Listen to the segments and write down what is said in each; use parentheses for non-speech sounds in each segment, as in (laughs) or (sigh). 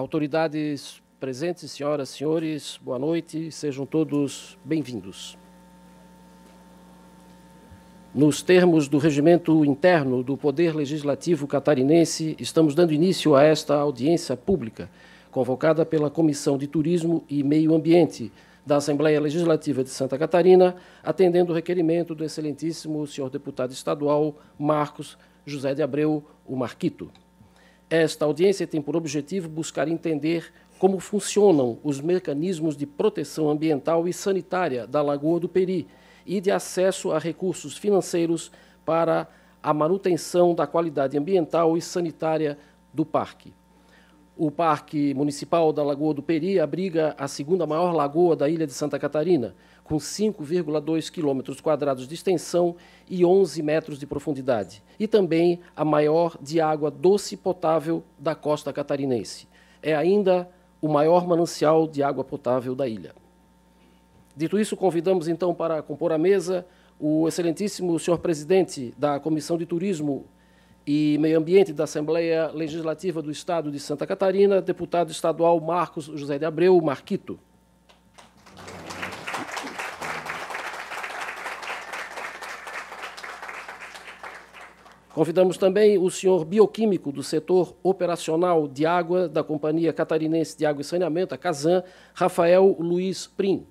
Autoridades presentes, senhoras, senhores, boa noite, sejam todos bem-vindos. Nos termos do regimento interno do Poder Legislativo catarinense, estamos dando início a esta audiência pública, convocada pela Comissão de Turismo e Meio Ambiente da Assembleia Legislativa de Santa Catarina, atendendo o requerimento do excelentíssimo senhor deputado estadual Marcos José de Abreu, o Marquito. Esta audiência tem por objetivo buscar entender como funcionam os mecanismos de proteção ambiental e sanitária da Lagoa do Peri e de acesso a recursos financeiros para a manutenção da qualidade ambiental e sanitária do parque. O Parque Municipal da Lagoa do Peri abriga a segunda maior lagoa da ilha de Santa Catarina, com 5,2 quilômetros quadrados de extensão e 11 metros de profundidade, e também a maior de água doce potável da costa catarinense. É ainda o maior manancial de água potável da ilha. Dito isso, convidamos então para compor a mesa o excelentíssimo senhor presidente da Comissão de Turismo e Meio Ambiente da Assembleia Legislativa do Estado de Santa Catarina, deputado estadual Marcos José de Abreu Marquito. Convidamos também o senhor bioquímico do setor operacional de água da Companhia Catarinense de Água e Saneamento, a Casan, Rafael Luiz Prim.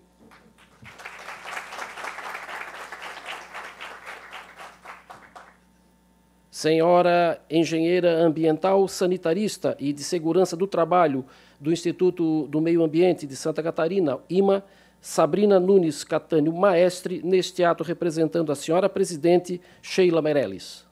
Senhora engenheira ambiental, sanitarista e de segurança do trabalho do Instituto do Meio Ambiente de Santa Catarina, IMA, Sabrina Nunes Catânio Maestre, neste ato representando a senhora presidente Sheila Meirelles.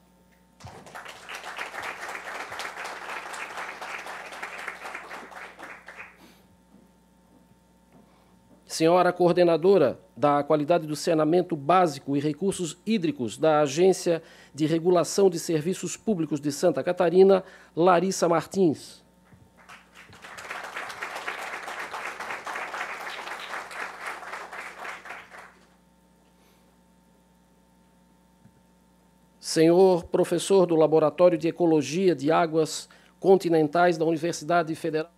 Senhora coordenadora da qualidade do saneamento básico e recursos hídricos da Agência de Regulação de Serviços Públicos de Santa Catarina, Larissa Martins. Senhor professor do Laboratório de Ecologia de Águas Continentais da Universidade Federal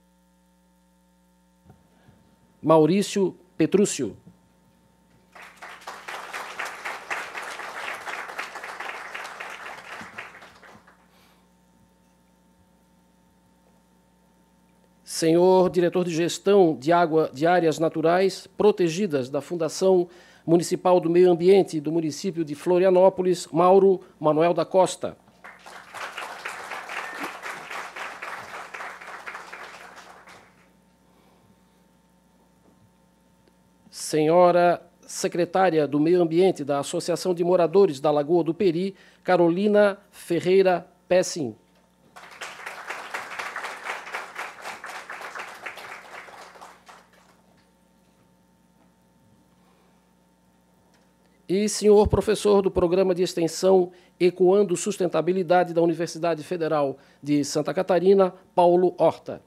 Maurício Petrúcio. Senhor diretor de gestão de água de áreas naturais protegidas da Fundação Municipal do Meio Ambiente do município de Florianópolis, Mauro Manuel da Costa. senhora secretária do Meio Ambiente da Associação de Moradores da Lagoa do Peri, Carolina Ferreira Pessin. E senhor professor do programa de extensão Ecoando Sustentabilidade da Universidade Federal de Santa Catarina, Paulo Horta.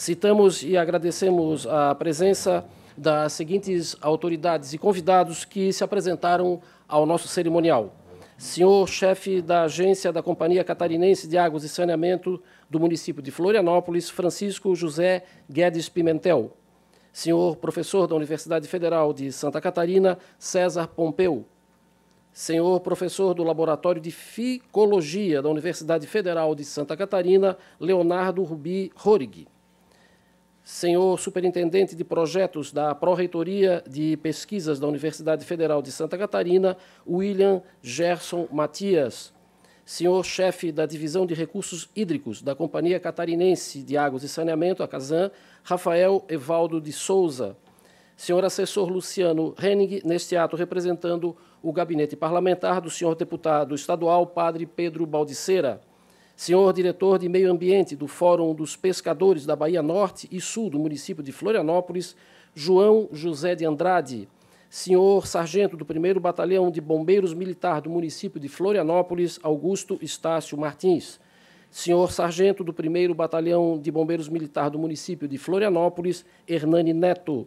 Citamos e agradecemos a presença das seguintes autoridades e convidados que se apresentaram ao nosso cerimonial. Senhor chefe da agência da Companhia Catarinense de Águas e Saneamento do município de Florianópolis, Francisco José Guedes Pimentel. Senhor professor da Universidade Federal de Santa Catarina, César Pompeu. Senhor professor do Laboratório de Ficologia da Universidade Federal de Santa Catarina, Leonardo Rubi Rorig senhor superintendente de projetos da Pró-Reitoria de Pesquisas da Universidade Federal de Santa Catarina, William Gerson Matias, senhor chefe da Divisão de Recursos Hídricos da Companhia Catarinense de Águas e Saneamento, a Casan, Rafael Evaldo de Souza, senhor assessor Luciano Henning, neste ato representando o gabinete parlamentar do senhor deputado estadual, padre Pedro Baldiceira, senhor diretor de Meio Ambiente do Fórum dos Pescadores da Bahia Norte e Sul do município de Florianópolis, João José de Andrade, senhor sargento do 1 Batalhão de Bombeiros Militar do município de Florianópolis, Augusto Estácio Martins, senhor sargento do 1 Batalhão de Bombeiros Militar do município de Florianópolis, Hernani Neto,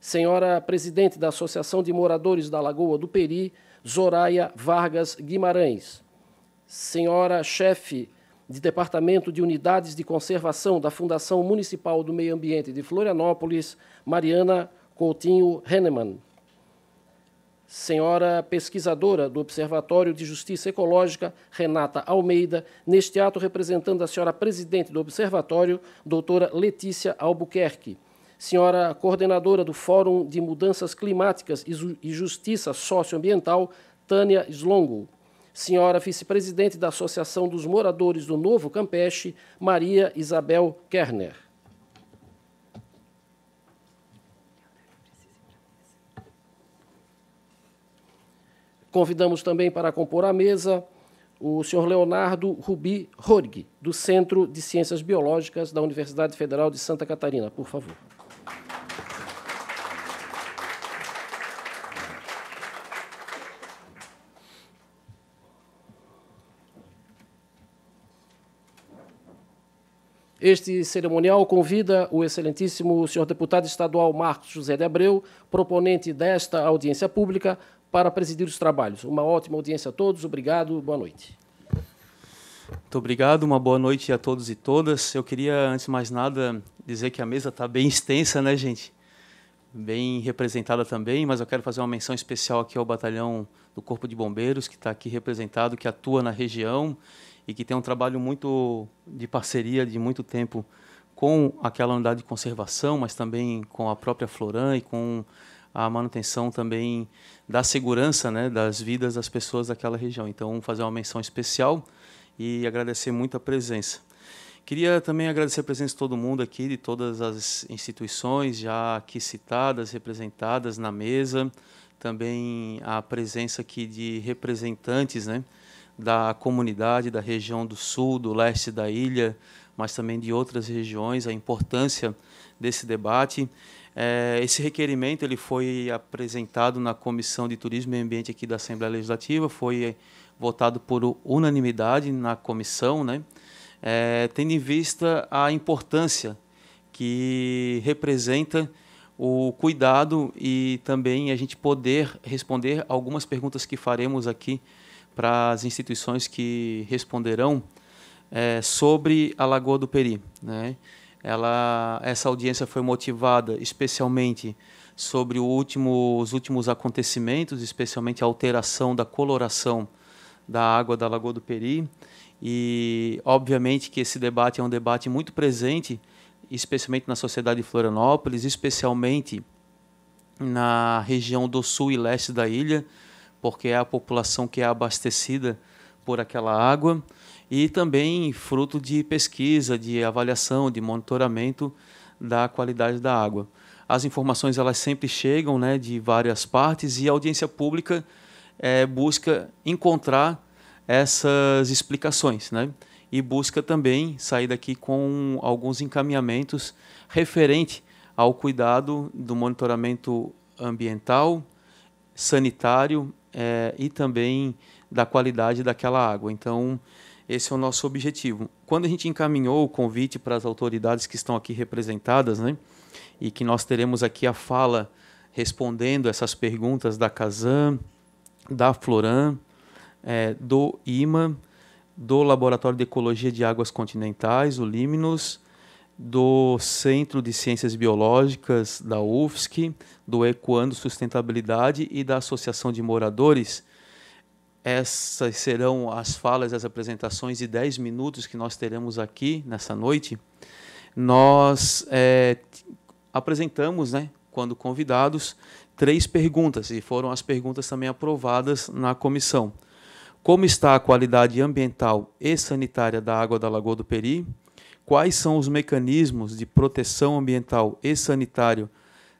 senhora presidente da Associação de Moradores da Lagoa do Peri, Zoraia Vargas Guimarães, senhora chefe de Departamento de Unidades de Conservação da Fundação Municipal do Meio Ambiente de Florianópolis, Mariana Coutinho Henneman. Senhora pesquisadora do Observatório de Justiça Ecológica, Renata Almeida, neste ato representando a senhora presidente do Observatório, doutora Letícia Albuquerque. Senhora coordenadora do Fórum de Mudanças Climáticas e Justiça Socioambiental, Tânia Slongo senhora vice-presidente da Associação dos Moradores do Novo Campeche, Maria Isabel Kerner. Convidamos também para compor a mesa o senhor Leonardo Rubi Horg, do Centro de Ciências Biológicas da Universidade Federal de Santa Catarina, por favor. Este cerimonial convida o excelentíssimo senhor deputado estadual Marcos José de Abreu, proponente desta audiência pública, para presidir os trabalhos. Uma ótima audiência a todos. Obrigado. Boa noite. Muito obrigado, uma boa noite a todos e todas. Eu queria, antes de mais nada, dizer que a mesa está bem extensa, né, gente? Bem representada também, mas eu quero fazer uma menção especial aqui ao batalhão do Corpo de Bombeiros, que está aqui representado, que atua na região e que tem um trabalho muito de parceria de muito tempo com aquela unidade de conservação, mas também com a própria Floran e com a manutenção também da segurança né, das vidas das pessoas daquela região. Então, fazer uma menção especial e agradecer muito a presença. Queria também agradecer a presença de todo mundo aqui, de todas as instituições já aqui citadas, representadas na mesa, também a presença aqui de representantes, né? da comunidade da região do sul, do leste da ilha, mas também de outras regiões, a importância desse debate. É, esse requerimento ele foi apresentado na Comissão de Turismo e Ambiente aqui da Assembleia Legislativa, foi votado por unanimidade na comissão, né? É, tendo em vista a importância que representa o cuidado e também a gente poder responder algumas perguntas que faremos aqui para as instituições que responderão é, sobre a Lagoa do Peri. Né? Ela, essa audiência foi motivada especialmente sobre último, os últimos acontecimentos, especialmente a alteração da coloração da água da Lagoa do Peri. E, obviamente, que esse debate é um debate muito presente, especialmente na sociedade de Florianópolis, especialmente na região do sul e leste da ilha, porque é a população que é abastecida por aquela água, e também fruto de pesquisa, de avaliação, de monitoramento da qualidade da água. As informações elas sempre chegam né, de várias partes e a audiência pública é, busca encontrar essas explicações né, e busca também sair daqui com alguns encaminhamentos referente ao cuidado do monitoramento ambiental, sanitário é, e também da qualidade daquela água. Então, esse é o nosso objetivo. Quando a gente encaminhou o convite para as autoridades que estão aqui representadas, né, e que nós teremos aqui a fala respondendo essas perguntas da Casan, da Floran, é, do IMA, do Laboratório de Ecologia de Águas Continentais, o Limnos, do Centro de Ciências Biológicas da UFSC, do Ecoando Sustentabilidade e da Associação de Moradores. Essas serão as falas, as apresentações de 10 minutos que nós teremos aqui nessa noite. Nós é, apresentamos, né, quando convidados, três perguntas, e foram as perguntas também aprovadas na comissão. Como está a qualidade ambiental e sanitária da água da Lagoa do Peri? Quais são os mecanismos de proteção ambiental e sanitário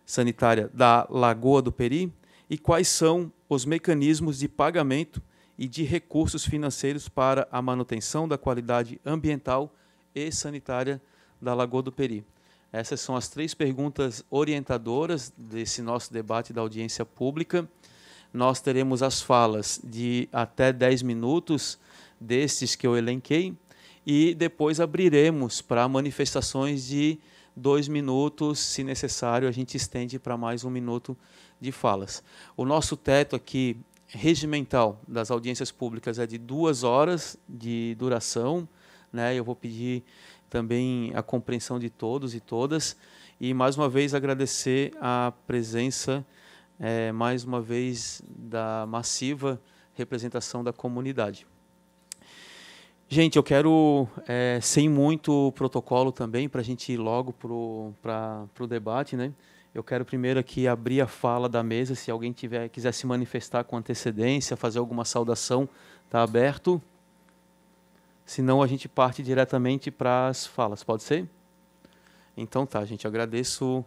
sanitária da Lagoa do Peri e quais são os mecanismos de pagamento e de recursos financeiros para a manutenção da qualidade ambiental e sanitária da Lagoa do Peri. Essas são as três perguntas orientadoras desse nosso debate da audiência pública. Nós teremos as falas de até 10 minutos destes que eu elenquei e depois abriremos para manifestações de dois minutos, se necessário, a gente estende para mais um minuto de falas. O nosso teto aqui regimental das audiências públicas é de duas horas de duração. Né? Eu vou pedir também a compreensão de todos e todas. E mais uma vez agradecer a presença, é, mais uma vez, da massiva representação da comunidade. Gente, eu quero, é, sem muito protocolo também, para a gente ir logo para o debate, né? Eu quero primeiro aqui abrir a fala da mesa, se alguém tiver, quiser se manifestar com antecedência, fazer alguma saudação, está aberto. Senão a gente parte diretamente para as falas, pode ser? Então tá, gente, agradeço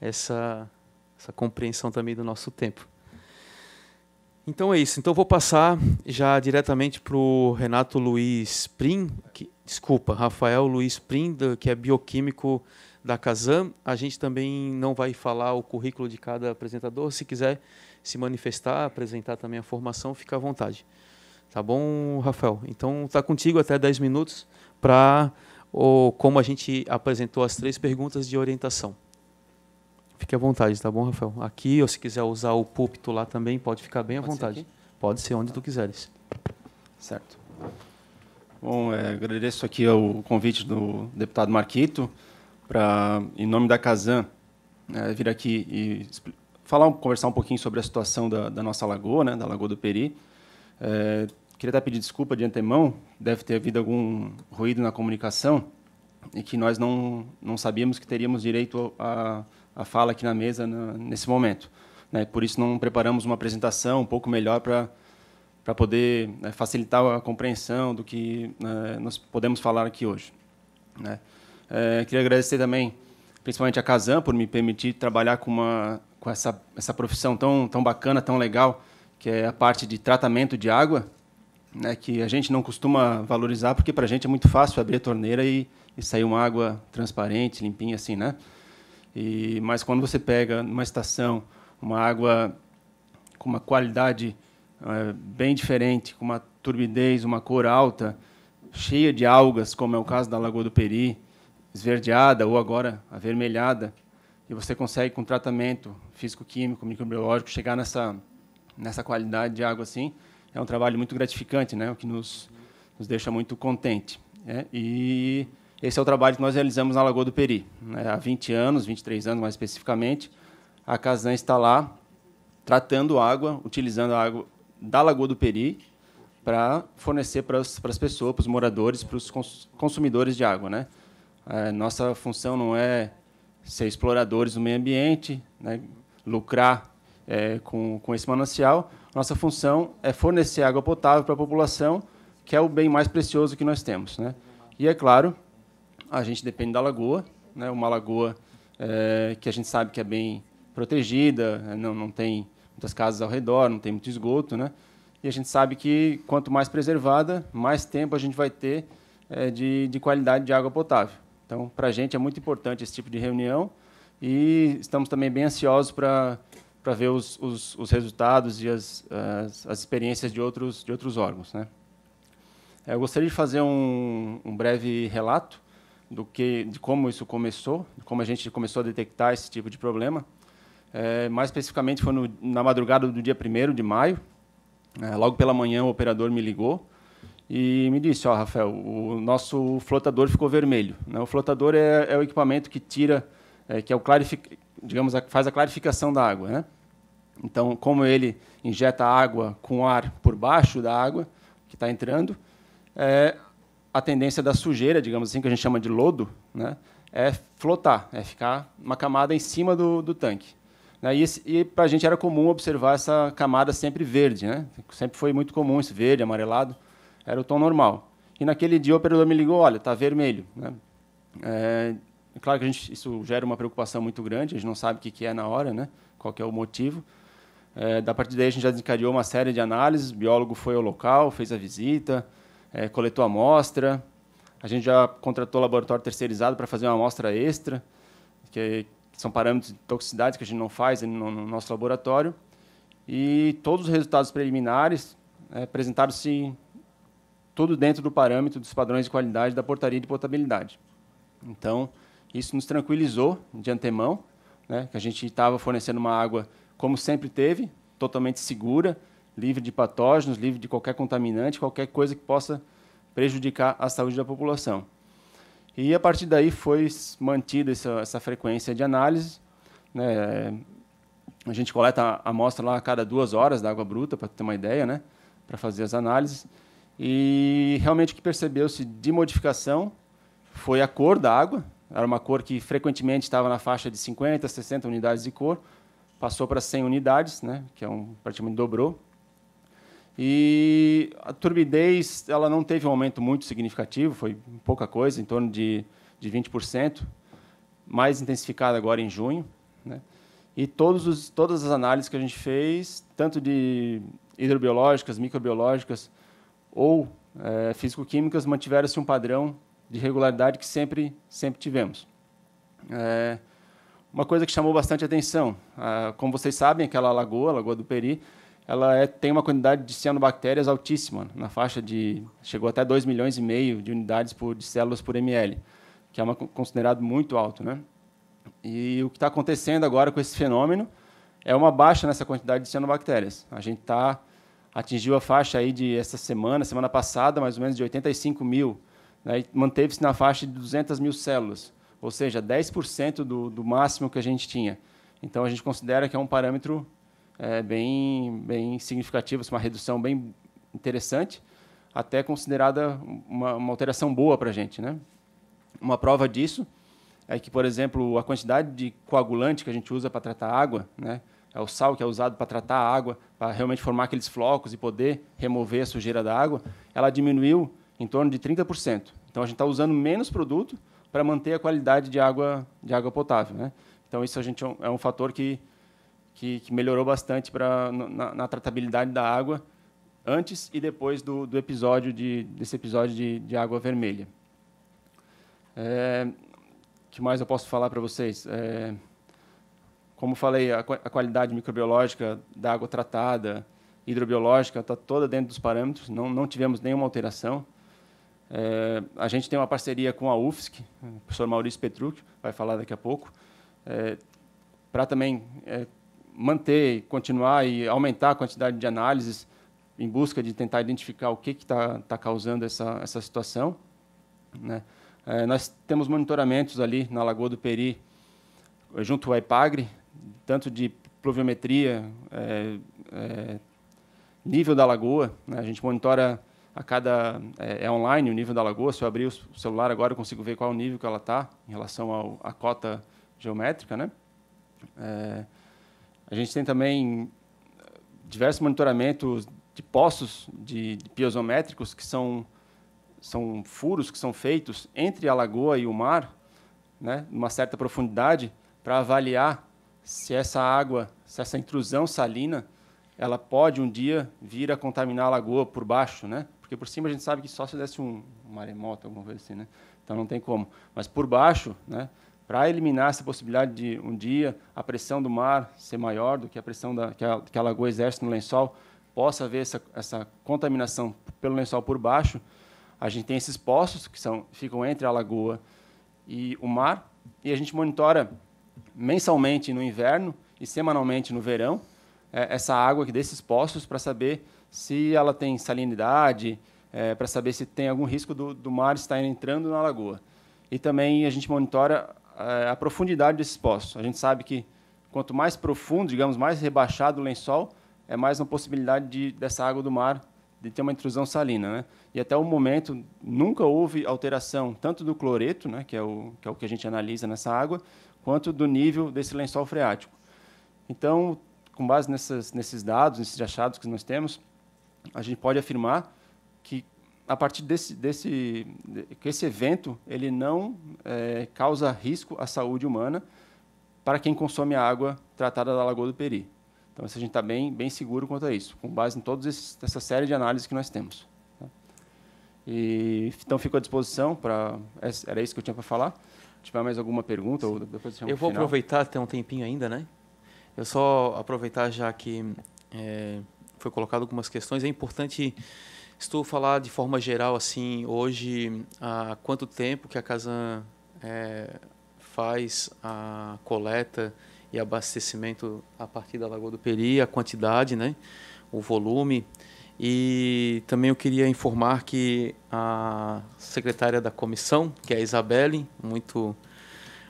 essa, essa compreensão também do nosso tempo. Então é isso. Então vou passar já diretamente para o Renato Luiz Prim, que, desculpa, Rafael Luiz Prim, que é bioquímico da Kazan. A gente também não vai falar o currículo de cada apresentador. Se quiser se manifestar, apresentar também a formação, fica à vontade. Tá bom, Rafael? Então está contigo até 10 minutos para como a gente apresentou as três perguntas de orientação. Fique à vontade, tá bom, Rafael? Aqui, ou se quiser usar o púlpito lá também, pode ficar bem à vontade. Ser pode ser onde tá. tu quiseres. Certo. Bom, é, agradeço aqui o convite do deputado Marquito para, em nome da Casan, é, vir aqui e falar, conversar um pouquinho sobre a situação da, da nossa lagoa, né, da Lagoa do Peri. É, queria até pedir desculpa de antemão, deve ter havido algum ruído na comunicação e que nós não, não sabíamos que teríamos direito a, a a fala aqui na mesa nesse momento. Né? Por isso, não preparamos uma apresentação um pouco melhor para para poder né, facilitar a compreensão do que né, nós podemos falar aqui hoje. É, queria agradecer também, principalmente a Kazan, por me permitir trabalhar com, uma, com essa, essa profissão tão, tão bacana, tão legal, que é a parte de tratamento de água, né, que a gente não costuma valorizar, porque para a gente é muito fácil abrir a torneira e, e sair uma água transparente, limpinha, assim, né? E, mas quando você pega numa estação uma água com uma qualidade é, bem diferente, com uma turbidez, uma cor alta, cheia de algas, como é o caso da Lagoa do Peri, esverdeada ou agora avermelhada, e você consegue com tratamento físico-químico, microbiológico chegar nessa nessa qualidade de água assim, é um trabalho muito gratificante, né? O que nos, nos deixa muito contente. Né? E esse é o trabalho que nós realizamos na Lagoa do Peri. Né? Há 20 anos, 23 anos mais especificamente, a Casan está lá tratando água, utilizando a água da Lagoa do Peri para fornecer para as, para as pessoas, para os moradores, para os consumidores de água. Né? É, nossa função não é ser exploradores do meio ambiente, né? lucrar é, com, com esse manancial. Nossa função é fornecer água potável para a população, que é o bem mais precioso que nós temos. Né? E, é claro, a gente depende da lagoa, né? uma lagoa é, que a gente sabe que é bem protegida, é, não, não tem muitas casas ao redor, não tem muito esgoto, né? E a gente sabe que quanto mais preservada, mais tempo a gente vai ter é, de, de qualidade de água potável. Então, para a gente é muito importante esse tipo de reunião e estamos também bem ansiosos para para ver os, os, os, resultados e as, as, as, experiências de outros, de outros órgãos. Né? É, eu gostaria de fazer um, um breve relato do que de como isso começou, como a gente começou a detectar esse tipo de problema. É, mais especificamente foi no, na madrugada do dia 1 de maio. É, logo pela manhã o operador me ligou e me disse, ó, oh, Rafael, o nosso flotador ficou vermelho. Né? O flotador é, é, o equipamento que tira, é, que é o clarific... digamos, a, faz a clarificação da água, né? Então, como ele injeta água com ar por baixo da água que está entrando, é, a tendência da sujeira, digamos assim, que a gente chama de lodo, né, é flotar, é ficar uma camada em cima do, do tanque. Né. E, e para a gente era comum observar essa camada sempre verde, né? sempre foi muito comum esse verde, amarelado, era o tom normal. E naquele dia o operador me ligou, olha, está vermelho. Né? É, claro que a gente, isso gera uma preocupação muito grande, a gente não sabe o que, que é na hora, né? qual é o motivo. É, da partir daí a gente já desencadeou uma série de análises, o biólogo foi ao local, fez a visita, é, coletou amostra, a gente já contratou laboratório terceirizado para fazer uma amostra extra, é, que são parâmetros de toxicidade que a gente não faz no, no nosso laboratório. E todos os resultados preliminares é, apresentaram-se tudo dentro do parâmetro dos padrões de qualidade da portaria de potabilidade. Então, isso nos tranquilizou de antemão, né, que a gente estava fornecendo uma água como sempre teve, totalmente segura, livre de patógenos, livre de qualquer contaminante, qualquer coisa que possa prejudicar a saúde da população. E a partir daí foi mantida essa, essa frequência de análise. Né? A gente coleta a amostra lá a cada duas horas da água bruta, para ter uma ideia, né? para fazer as análises. E realmente o que percebeu-se de modificação foi a cor da água. Era uma cor que frequentemente estava na faixa de 50, 60 unidades de cor, passou para 100 unidades, né? que é um, praticamente dobrou. E a turbidez ela não teve um aumento muito significativo, foi pouca coisa, em torno de, de 20%, mais intensificada agora em junho. Né? E todos os, todas as análises que a gente fez, tanto de hidrobiológicas, microbiológicas ou é, físico-químicas, mantiveram-se um padrão de regularidade que sempre, sempre tivemos. É, uma coisa que chamou bastante atenção, ah, como vocês sabem, aquela lagoa, a Lagoa do Peri, ela é, tem uma quantidade de cianobactérias altíssima, né, na faixa de chegou até 2 milhões e meio de unidades por, de células por ml, que é uma, considerado muito alto, né? E o que está acontecendo agora com esse fenômeno é uma baixa nessa quantidade de cianobactérias. A gente tá atingiu a faixa aí de essa semana, semana passada, mais ou menos de 85 mil, né? manteve-se na faixa de 200 mil células, ou seja, 10% do, do máximo que a gente tinha. Então a gente considera que é um parâmetro é, bem, bem significativas, assim, uma redução bem interessante, até considerada uma, uma alteração boa para a gente. Né? Uma prova disso é que, por exemplo, a quantidade de coagulante que a gente usa para tratar água, né? é o sal que é usado para tratar a água, para realmente formar aqueles flocos e poder remover a sujeira da água, ela diminuiu em torno de 30%. Então, a gente está usando menos produto para manter a qualidade de água, de água potável. Né? Então, isso a gente é um, é um fator que que, que melhorou bastante para na, na, tratabilidade da água antes e depois do, do episódio de, desse episódio de, de água vermelha. É, que mais eu posso falar para vocês? É, como falei, a, a, qualidade microbiológica da água tratada, hidrobiológica, está toda dentro dos parâmetros, não, não tivemos nenhuma alteração. É, a gente tem uma parceria com a UFSC, o professor Maurício Petrucci vai falar daqui a pouco, é, para também é, manter, continuar e aumentar a quantidade de análises em busca de tentar identificar o que está tá causando essa, essa situação. Né? É, nós temos monitoramentos ali na Lagoa do Peri, eh, junto ao IPAGRE, tanto de pluviometria, é, é, nível da lagoa. Né? A gente monitora a cada... É, online o nível da lagoa. Se eu abrir o celular agora, eu consigo ver qual o nível que ela está em relação à cota geométrica. Né? A gente tem também eh, diversos monitoramentos de poços de, de piezométricos que são são furos que são feitos entre a lagoa e o mar, né, uma certa profundidade para avaliar se essa água, se essa intrusão salina, ela pode um dia vir a contaminar a lagoa por baixo, né? Porque por cima a gente sabe que só se desse um, um maremoto, alguma coisa assim, né? Então não tem como. Mas por baixo, né? para eliminar essa possibilidade de um dia a pressão do mar ser maior do que a pressão da, que, a, que a lagoa exerce no lençol, possa haver essa, essa contaminação pelo lençol por baixo, a gente tem esses poços que são, ficam entre a lagoa e o mar, e a gente monitora mensalmente no inverno e semanalmente no verão é, essa água aqui desses poços para saber se ela tem salinidade, é, para saber se tem algum risco do, do mar estar entrando na lagoa. E também a gente monitora eh, a, profundidade desses poços. A gente sabe que quanto mais profundo, digamos, mais rebaixado o lençol, é mais uma possibilidade de, dessa água do mar de ter uma intrusão salina. Né? E até o momento nunca houve alteração tanto do cloreto, né, que, é o, que é o que a gente analisa nessa água, quanto do nível desse lençol freático. Então, com base nessas, nesses dados, nesses achados que nós temos, a gente pode afirmar que a partir desse, desse que esse evento ele não é, causa risco à saúde humana para quem consome a água tratada da Lagoa do Peri. Então, a gente está bem, bem seguro quanto a isso, com base em toda essa série de análises que nós temos. Tá? E, então, fico à disposição para... É, era isso que eu tinha para falar. Se tiver mais alguma pergunta, ou depois eu, eu vou aproveitar, tem um tempinho ainda, né? Eu só aproveitar já que é, foi colocado algumas questões. É importante Estou falar de forma geral, assim, hoje, há quanto tempo que a Casan é, faz a coleta e abastecimento a partir da Lagoa do Peri, a quantidade, né, o volume. E também eu queria informar que a secretária da comissão, que é a Isabelle, muito,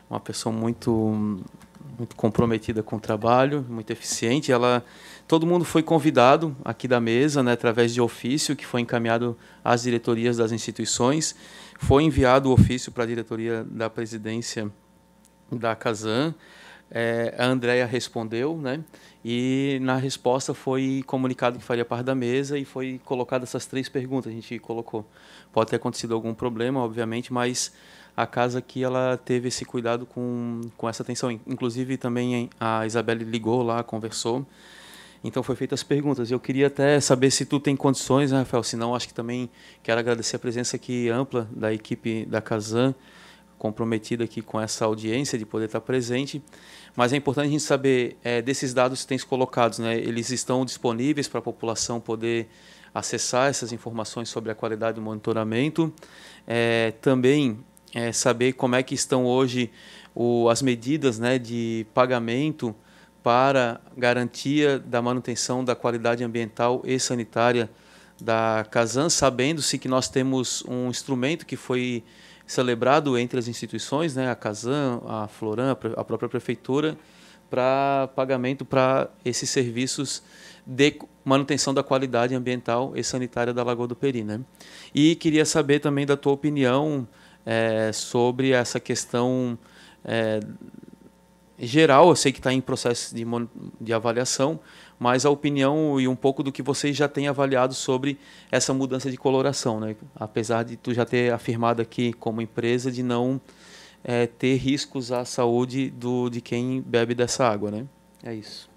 uma pessoa muito, muito comprometida com o trabalho, muito eficiente, ela Todo mundo foi convidado aqui da mesa, né, através de ofício que foi encaminhado às diretorias das instituições. Foi enviado o ofício para a diretoria da presidência da Casan. É, a Andrea respondeu, né? E na resposta foi comunicado que faria parte da mesa e foi colocada essas três perguntas. A gente colocou. Pode ter acontecido algum problema, obviamente, mas a casa que ela teve esse cuidado com, com essa atenção. Inclusive também a Isabelle ligou lá, conversou então foi feitas as perguntas. Eu queria até saber se tu tem condições, né, Rafael. Se não, acho que também quero agradecer a presença aqui ampla da equipe da Casan, comprometida aqui com essa audiência de poder estar presente. Mas é importante a gente saber é, desses dados que tens colocados, né? Eles estão disponíveis para a população poder acessar essas informações sobre a qualidade do monitoramento. É, também é, saber como é que estão hoje o, as medidas né, de pagamento para garantia da manutenção da qualidade ambiental e sanitária da Casan, sabendo-se que nós temos um instrumento que foi celebrado entre as instituições, né, a Casan, a Floran, a própria prefeitura, para pagamento para esses serviços de manutenção da qualidade ambiental e sanitária da Lagoa do Peri. Né? E queria saber também da tua opinião é, sobre essa questão é, geral, eu sei que está em processo de, de avaliação, mas a opinião e um pouco do que vocês já têm avaliado sobre essa mudança de coloração, né? Apesar de tu já ter afirmado aqui como empresa de não é, ter riscos à saúde do, de quem bebe dessa água, né? É isso.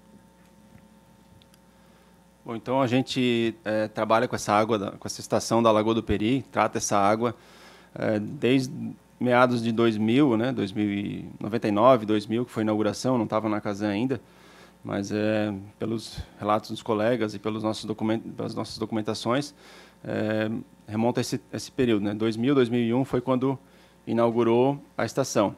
Bom, então a gente é, trabalha com essa água, com essa estação da Lagoa do Peri, trata essa água é, desde meados de 2000, né, 2099, 2000, que foi a inauguração, não estava na casa ainda, mas é, pelos relatos dos colegas e pelos nossos pelas nossas documentações, é, remonta esse, esse período. Né? 2000, 2001 foi quando inaugurou a estação.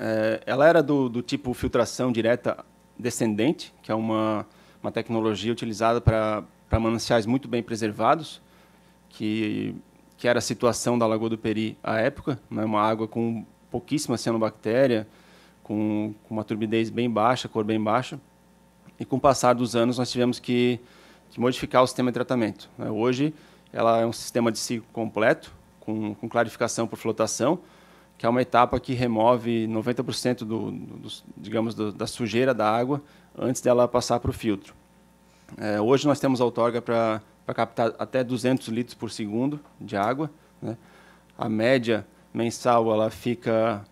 É, ela era do, do tipo filtração direta descendente, que é uma, uma tecnologia utilizada para mananciais muito bem preservados, que que era a situação da Lagoa do Peri à época, né? uma água com pouquíssima cianobactéria, com, com uma turbidez bem baixa, cor bem baixa. E com o passar dos anos, nós tivemos que, que modificar o sistema de tratamento. Né? Hoje, ela é um sistema de ciclo completo, com, com clarificação por flotação, que é uma etapa que remove 90% do, do, digamos, do, da sujeira da água antes dela passar para o filtro. É, hoje nós temos a outorga para para captar até 200 litros por segundo de água. Né? A média mensal ela fica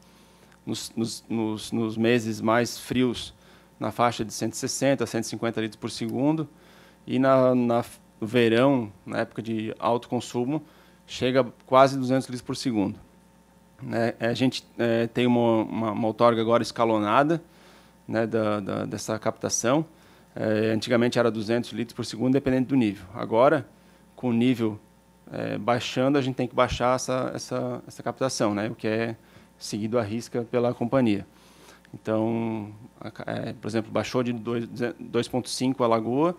nos, nos, nos, nos meses mais frios na faixa de 160 a 150 litros por segundo e na, na no verão, na época de alto consumo, chega a quase 200 litros por segundo. Né? É, a gente é, tem uma, uma, uma outorga agora escalonada né, da, da, dessa captação, é, antigamente era 200 litros por segundo, dependendo do nível. Agora, com o nível é, baixando, a gente tem que baixar essa, essa, essa captação, né? o que é seguido à risca pela companhia. Então, é, por exemplo, baixou de 2,5 a lagoa,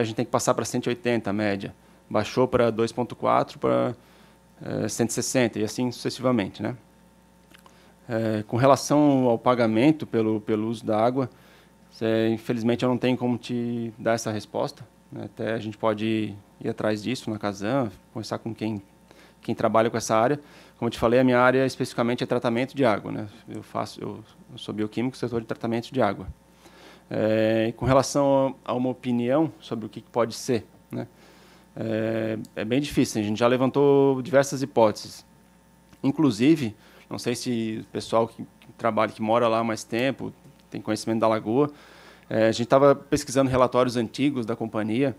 a gente tem que passar para 180 a média. Baixou para 2,4 para 160 e assim sucessivamente. Né? com relação ao pagamento pelo, pelo uso da água, infelizmente, eu não tenho como te dar essa resposta. Né? Até a gente pode ir atrás disso na Casan, conversar com quem, quem trabalha com essa área. Como eu te falei, a minha área especificamente é tratamento de água. Né? Eu, faço, eu, eu sou bioquímico, setor de tratamento de água. É, com relação a, a, uma opinião sobre o que, que pode ser, né? é, é, bem difícil. A gente já levantou diversas hipóteses. Inclusive, não sei se o pessoal que, que trabalha, que mora lá mais tempo, tem conhecimento da lagoa. É, a gente estava pesquisando relatórios antigos da companhia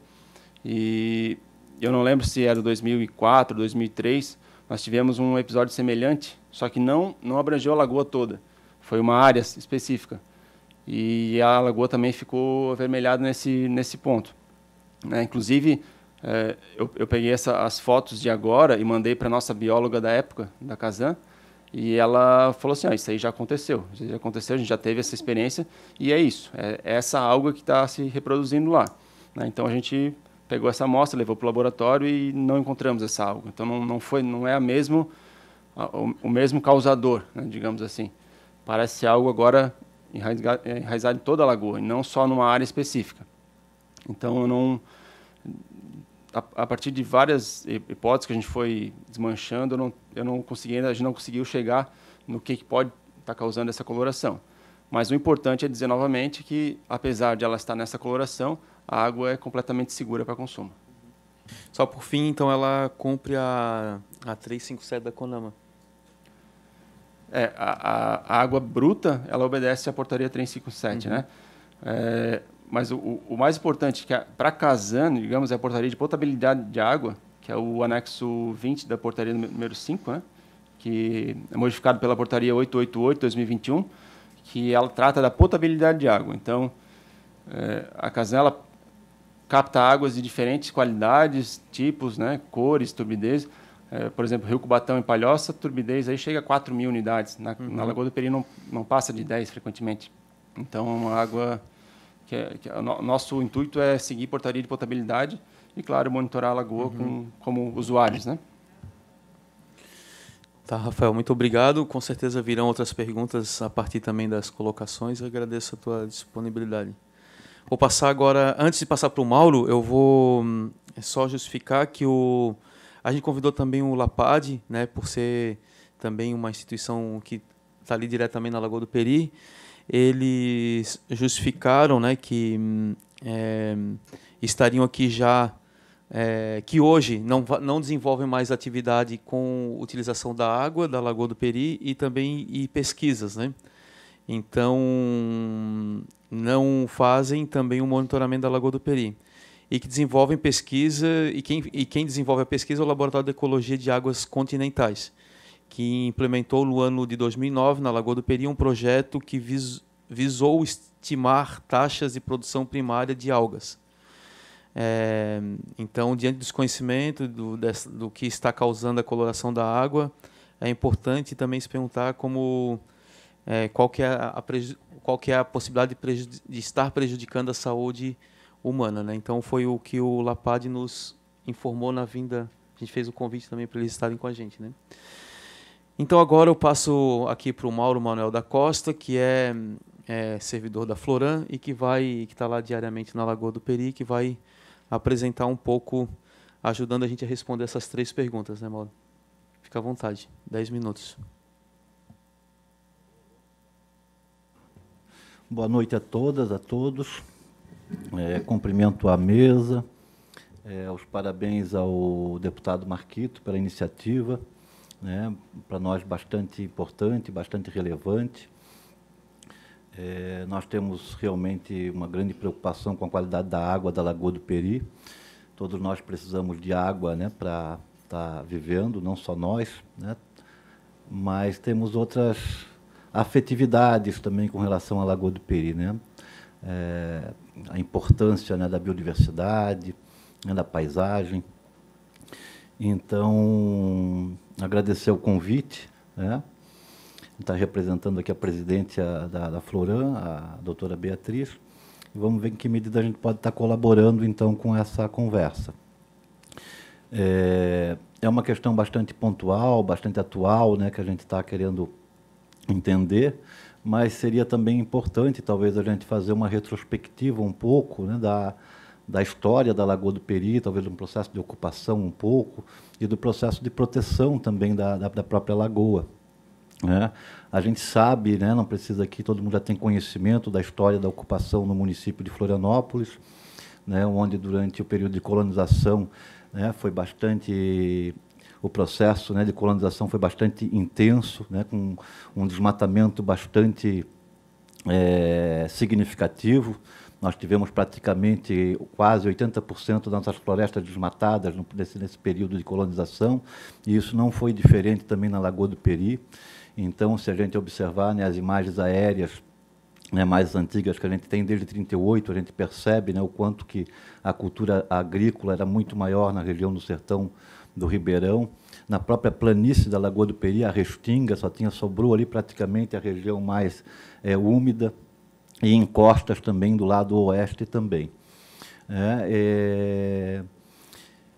e eu não lembro se era 2004, 2003, nós tivemos um episódio semelhante, só que não não abrangeu a lagoa toda. Foi uma área específica. E a lagoa também ficou avermelhada nesse nesse ponto. Né? Inclusive, é, eu, eu, peguei essa, as fotos de agora e mandei para a nossa bióloga da época, da Kazan, e ela falou assim: ah, Isso aí já aconteceu, isso já aconteceu, a gente já teve essa experiência e é isso, é, é essa água que está se reproduzindo lá. Né? Então a gente pegou essa amostra, levou para o laboratório e não encontramos essa água. Então não, não, foi, não é a mesmo, a, o, o, mesmo causador, né? digamos assim. Parece algo agora enraizado, enraizado em toda a lagoa, e não só numa área específica. Então eu não a, a, partir de várias hipóteses que a gente foi desmanchando, eu não, eu não consegui a gente não conseguiu chegar no que, que pode estar tá causando essa coloração. Mas o importante é dizer novamente que, apesar de ela estar nessa coloração, a água é completamente segura para consumo. Só por fim, então, ela cumpre a, a 357 da CONAMA. É, a, a, a água bruta, ela obedece à portaria 357, uhum. né? É, mas o, o mais importante que é, para Casan, digamos, é a portaria de potabilidade de água, que é o anexo 20 da portaria número 5, né? que é modificado pela portaria 888/2021, que ela trata da potabilidade de água. Então, é, a Casan ela capta águas de diferentes qualidades, tipos, né, cores, turbidez. É, por exemplo, Rio Cubatão e Palhoça, turbidez aí chega a 4 mil unidades. Na, uhum. na Lagoa do Peri não, não passa de 10 frequentemente. Então, é uma água que, é, que é, nosso intuito é seguir portaria de potabilidade e, claro, monitorar a lagoa uhum. com, como usuários. Né? Tá, Rafael, muito obrigado. Com certeza virão outras perguntas a partir também das colocações. Eu agradeço a tua disponibilidade. Vou passar agora, antes de passar para o Mauro, eu vou hum, é só justificar que o, a gente convidou também o LAPAD, né, por ser também uma instituição que está ali diretamente na Lagoa do Peri eles justificaram né, que hum, é, estariam aqui já, é, que hoje não, não desenvolvem mais atividade com utilização da água da Lagoa do Peri e também e pesquisas. Né? Então, não fazem também o um monitoramento da Lagoa do Peri e que desenvolvem pesquisa, e quem, e quem desenvolve a pesquisa é o Laboratório de Ecologia de Águas Continentais que implementou no ano de 2009, na Lagoa do Peri, um projeto que vis visou estimar taxas de produção primária de algas. É, então, diante do desconhecimento do, do que está causando a coloração da água, é importante também se perguntar como é, qual, que é a, qual que é a possibilidade de, de, estar prejudicando a saúde humana. Né? Então, foi o que o Lapad nos informou na vinda. A gente fez o convite também para eles estarem com a gente. Né? Então agora eu passo aqui para o Mauro Manuel da Costa, que é, é servidor da Floran e que vai que está lá diariamente na Lagoa do Peri, que vai apresentar um pouco, ajudando a gente a responder essas três perguntas, né, Mauro? Fica à vontade, 10 minutos. Boa noite a todas, a todos. É, cumprimento a mesa, é, os parabéns ao deputado Marquito pela iniciativa né, para nós bastante importante, bastante relevante. É, nós temos realmente uma grande preocupação com a qualidade da água da Lagoa do Peri. Todos nós precisamos de água né, para estar tá vivendo, não só nós, né, mas temos outras afetividades também com relação à Lagoa do Peri. Né? É, a importância né, da biodiversidade, né, da paisagem. Então, agradecer o convite, né? Está representando aqui a presidente da, da Floran, a doutora Beatriz. E vamos ver em que medida a gente pode estar tá colaborando, então, com essa conversa. É, é uma questão bastante pontual, bastante atual, né, que a gente está querendo entender, mas seria também importante, talvez, a gente fazer uma retrospectiva um pouco né, da, da história da Lagoa do Peri, talvez do processo de ocupação um pouco, e do processo de proteção também da, da, da própria lagoa. Né? A gente sabe, né, não precisa aqui, todo mundo já tem conhecimento da história da ocupação no município de Florianópolis, né, onde durante o período de colonização né, foi bastante o processo né, de colonização foi bastante intenso, né, com um desmatamento bastante é, significativo. Nós tivemos praticamente quase 80% das nossas florestas desmatadas nesse, nesse período de colonização, e isso não foi diferente também na Lagoa do Peri. Então, se a gente observar né, as imagens aéreas né, mais antigas que a gente tem desde 38, a gente percebe né, o quanto que a cultura agrícola era muito maior na região do sertão do Ribeirão. Na própria planície da Lagoa do Peri, a Restinga só tinha, sobrou ali praticamente a região mais é, úmida, e encostas também do lado oeste também. É, é,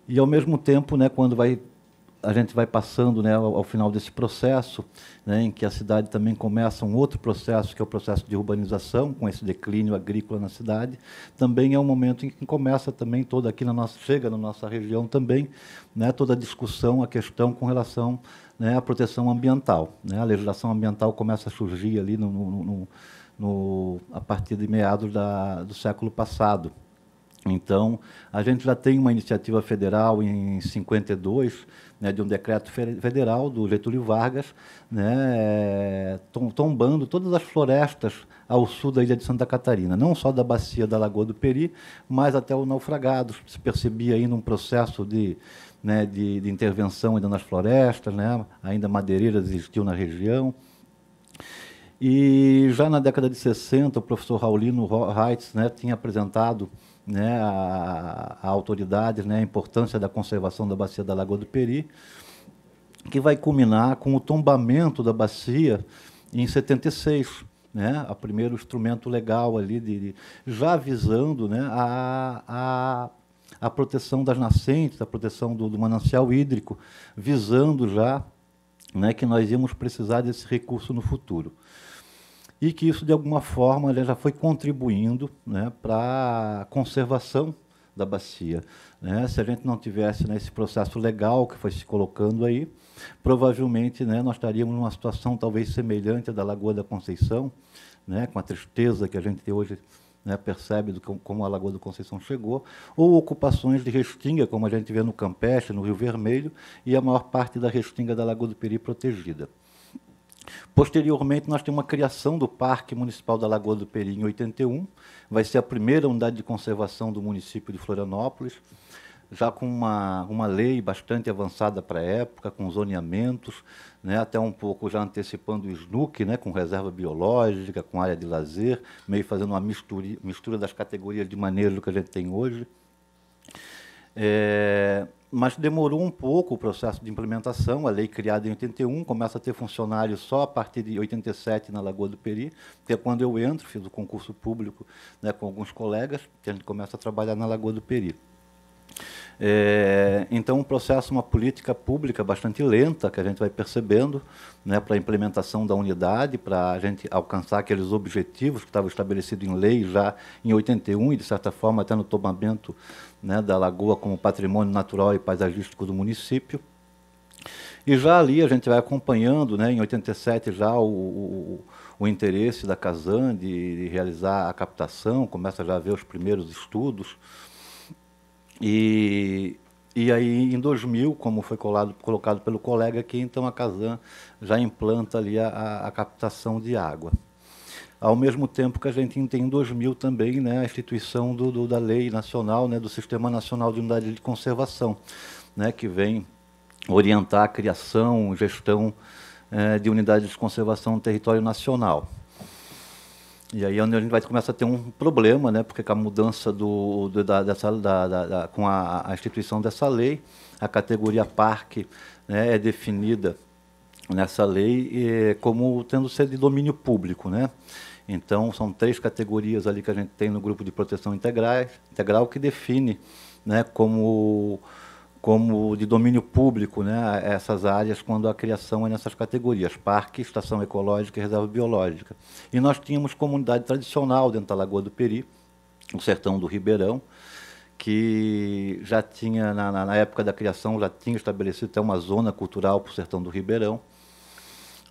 e ao mesmo tempo, né, quando vai a gente vai passando né, ao, ao final desse processo, né, em que a cidade também começa um outro processo, que é o processo de urbanização, com esse declínio agrícola na cidade, também é um momento em que começa também toda aqui na nossa, chega na nossa região também, né, toda a discussão, a questão com relação né, à proteção ambiental. Né, a legislação ambiental começa a surgir ali no, no, no no, a partir de meados da, do século passado. Então, a gente já tem uma iniciativa federal em 52, né, de um decreto federal do Getúlio Vargas, né, tombando todas as florestas ao sul da ilha de Santa Catarina, não só da bacia da Lagoa do Peri, mas até o naufragado. Se percebia ainda um processo de, né, de, de intervenção ainda nas florestas, né, ainda madeireiras existiu na região. E já na década de 60, o professor Raulino Reitz né, tinha apresentado né, a, a autoridades né, a importância da conservação da bacia da Lagoa do Peri, que vai culminar com o tombamento da bacia em 76, né, o primeiro instrumento legal ali, de, de já visando né, a, a a proteção das nascentes, a proteção do, do manancial hídrico, visando já né, que nós íamos precisar desse recurso no futuro e que isso, de alguma forma, já foi contribuindo né, para a conservação da bacia. Né? Se a gente não tivesse né, esse processo legal que foi se colocando aí, provavelmente né, nós estaríamos numa situação talvez semelhante à da Lagoa da Conceição, né, com a tristeza que a gente hoje né, percebe do, como a Lagoa da Conceição chegou, ou ocupações de restinga, como a gente vê no Campeste, no Rio Vermelho, e a maior parte da restinga da Lagoa do Peri protegida. Posteriormente, nós temos uma criação do Parque Municipal da Lagoa do Perim em 81, vai ser a primeira unidade de conservação do município de Florianópolis, já com uma, uma lei bastante avançada para a época, com zoneamentos, né, até um pouco já antecipando o SNUC, né, com reserva biológica, com área de lazer, meio fazendo uma mistura, mistura das categorias de manejo que a gente tem hoje. É, mas demorou um pouco o processo de implementação. A lei criada em 81 começa a ter funcionários só a partir de 87 na Lagoa do Peri, que é quando eu entro, fiz o concurso público né, com alguns colegas, que a gente começa a trabalhar na Lagoa do Peri. É, então, um processo, uma política pública bastante lenta, que a gente vai percebendo, né, para a implementação da unidade, para a gente alcançar aqueles objetivos que estavam estabelecidos em lei já em 81 e, de certa forma, até no tomamento né, da lagoa como patrimônio natural e paisagístico do município. E já ali a gente vai acompanhando, né, em 87 já o, o, o interesse da Casan de, de realizar a captação, começa já a ver os primeiros estudos, e, e aí, em 2000, como foi colado, colocado pelo colega aqui, então a Casan já implanta ali a, a captação de água ao mesmo tempo que a gente tem em 2000 também né, a instituição do, do, da lei nacional, né, do Sistema Nacional de Unidade de Conservação, né, que vem orientar a criação, gestão eh, de unidades de conservação no território nacional. E aí é a gente vai começar a ter um problema, né? Porque com a mudança do, do da, dessa, da, da, da, com a, a, instituição dessa lei, a categoria parque né, é definida nessa lei como tendo ser de domínio público, né? Então são três categorias ali que a gente tem no grupo de proteção integral, integral que define, né? Como como de domínio público, né, essas áreas quando a criação é nessas categorias, parque, estação ecológica e reserva biológica. E nós tínhamos comunidade tradicional dentro da Lagoa do Peri, no sertão do Ribeirão, que já tinha, na, na, época da criação, já tinha estabelecido até uma zona cultural para o sertão do Ribeirão.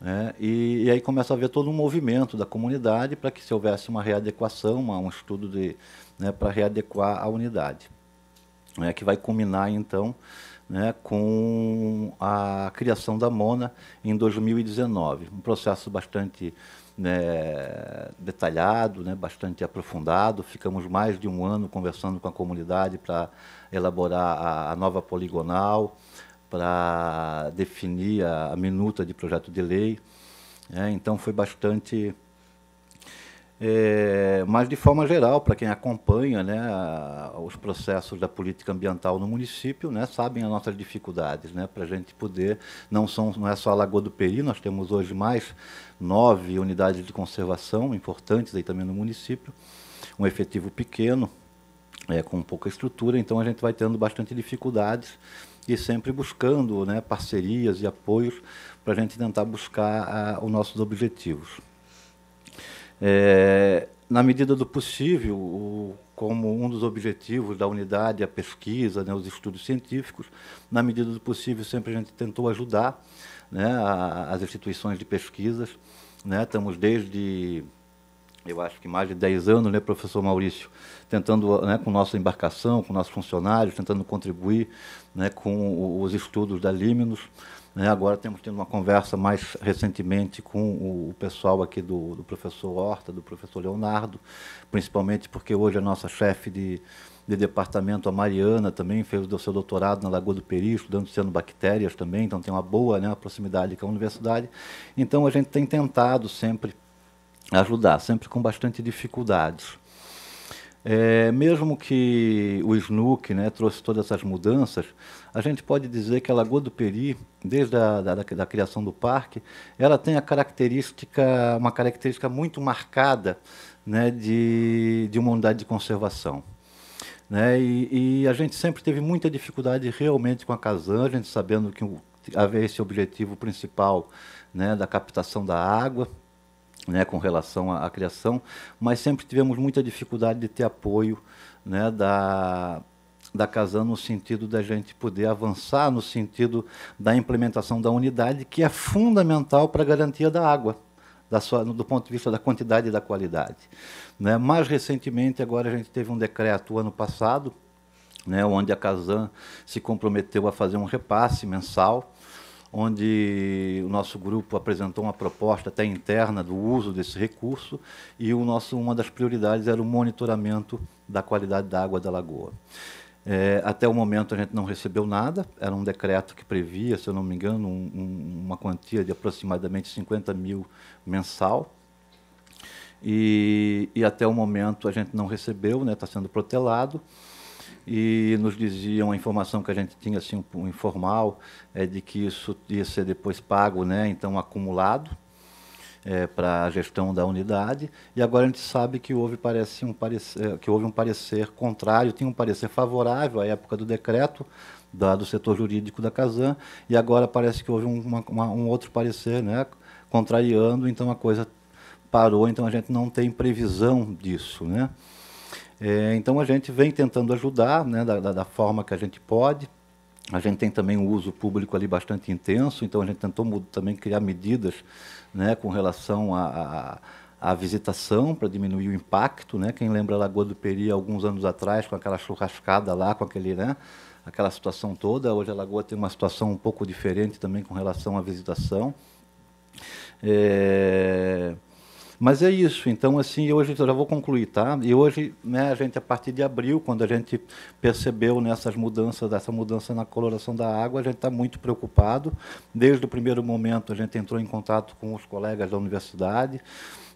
Né? E, e, aí começa a haver todo um movimento da comunidade para que se houvesse uma readequação, uma, um estudo né, para readequar a unidade né, que vai culminar então né, com a criação da Mona em 2019. Um processo bastante né, detalhado, né, bastante aprofundado. Ficamos mais de um ano conversando com a comunidade para elaborar a, a, nova poligonal, para definir a, a, minuta de projeto de lei. Né. então, foi bastante é, mas, de forma geral, para quem acompanha né, a, os processos da política ambiental no município, né, sabem as nossas dificuldades né, para a gente poder. Não, são, não é só a Lagoa do Peri, nós temos hoje mais nove unidades de conservação importantes aí também no município, um efetivo pequeno, é, com pouca estrutura, então a gente vai tendo bastante dificuldades e sempre buscando né, parcerias e apoios para a gente tentar buscar a, os nossos objetivos. É, na medida do possível, o, como um dos objetivos da unidade, a pesquisa, né, os estudos científicos, na medida do possível, sempre a gente tentou ajudar né, a, as instituições de pesquisas. Né, estamos desde eu acho que mais de 10 anos, né, professor Maurício, tentando, né, com nossa embarcação, com nossos funcionários, tentando contribuir, né, com os estudos da Liminus. Né? Agora temos tido uma conversa mais recentemente com o pessoal aqui do, do professor Horta, do professor Leonardo, principalmente porque hoje a nossa chefe de, de departamento, a Mariana, também fez o seu doutorado na Lagoa do Peri, estudando cianobactérias também, então tem uma boa né, proximidade com a universidade. Então a gente tem tentado sempre ajudar, sempre com bastante dificuldades. É, mesmo que o SNUC né, trouxe todas essas mudanças, a gente pode dizer que a Lagoa do Peri, desde a da, da criação do parque, ela tem a característica, uma característica muito marcada né, de, de uma unidade de conservação. Né? E, e, a gente sempre teve muita dificuldade realmente com a Casan, a gente sabendo que havia esse objetivo principal né, da captação da água, né, com relação à, à, criação, mas sempre tivemos muita dificuldade de ter apoio né, da, da Casan no sentido da gente poder avançar no sentido da implementação da unidade, que é fundamental para a garantia da água, da sua, do ponto de vista da quantidade e da qualidade. Né? Mais recentemente, agora a gente teve um decreto ano passado, né, onde a Casan se comprometeu a fazer um repasse mensal, onde o nosso grupo apresentou uma proposta até interna do uso desse recurso e o nosso, uma das prioridades era o monitoramento da qualidade da água da lagoa. É, até o momento a gente não recebeu nada, era um decreto que previa, se eu não me engano, um, um, uma quantia de aproximadamente 50 mil mensal. E, e até o momento a gente não recebeu, está né, tá sendo protelado. E nos diziam a informação que a gente tinha, assim, um, informal, é de que isso ia ser depois pago, né, então acumulado é, para a gestão da unidade. E agora a gente sabe que houve, parece, um parecer, é, que houve um parecer contrário, tinha um parecer favorável à época do decreto da, do setor jurídico da Casan, e agora parece que houve uma, uma, um outro parecer né, contrariando, então a coisa parou, então a gente não tem previsão disso. Né? É, então a gente vem tentando ajudar né, da, da forma que a gente pode. A gente tem também um uso público ali bastante intenso, então a gente tentou também criar medidas né, com relação a, a, a visitação para diminuir o impacto. Né? Quem lembra a Lagoa do Peri, alguns anos atrás, com aquela churrascada lá, com aquele, né, aquela situação toda. Hoje a Lagoa tem uma situação um pouco diferente também com relação à visitação. É... Mas é isso. Então, assim, hoje eu já vou concluir, tá? E hoje, né, a gente, a partir de abril, quando a gente percebeu nessas né, mudanças, dessa mudança na coloração da água, a gente está muito preocupado. Desde o primeiro momento, a gente entrou em contato com os colegas da universidade.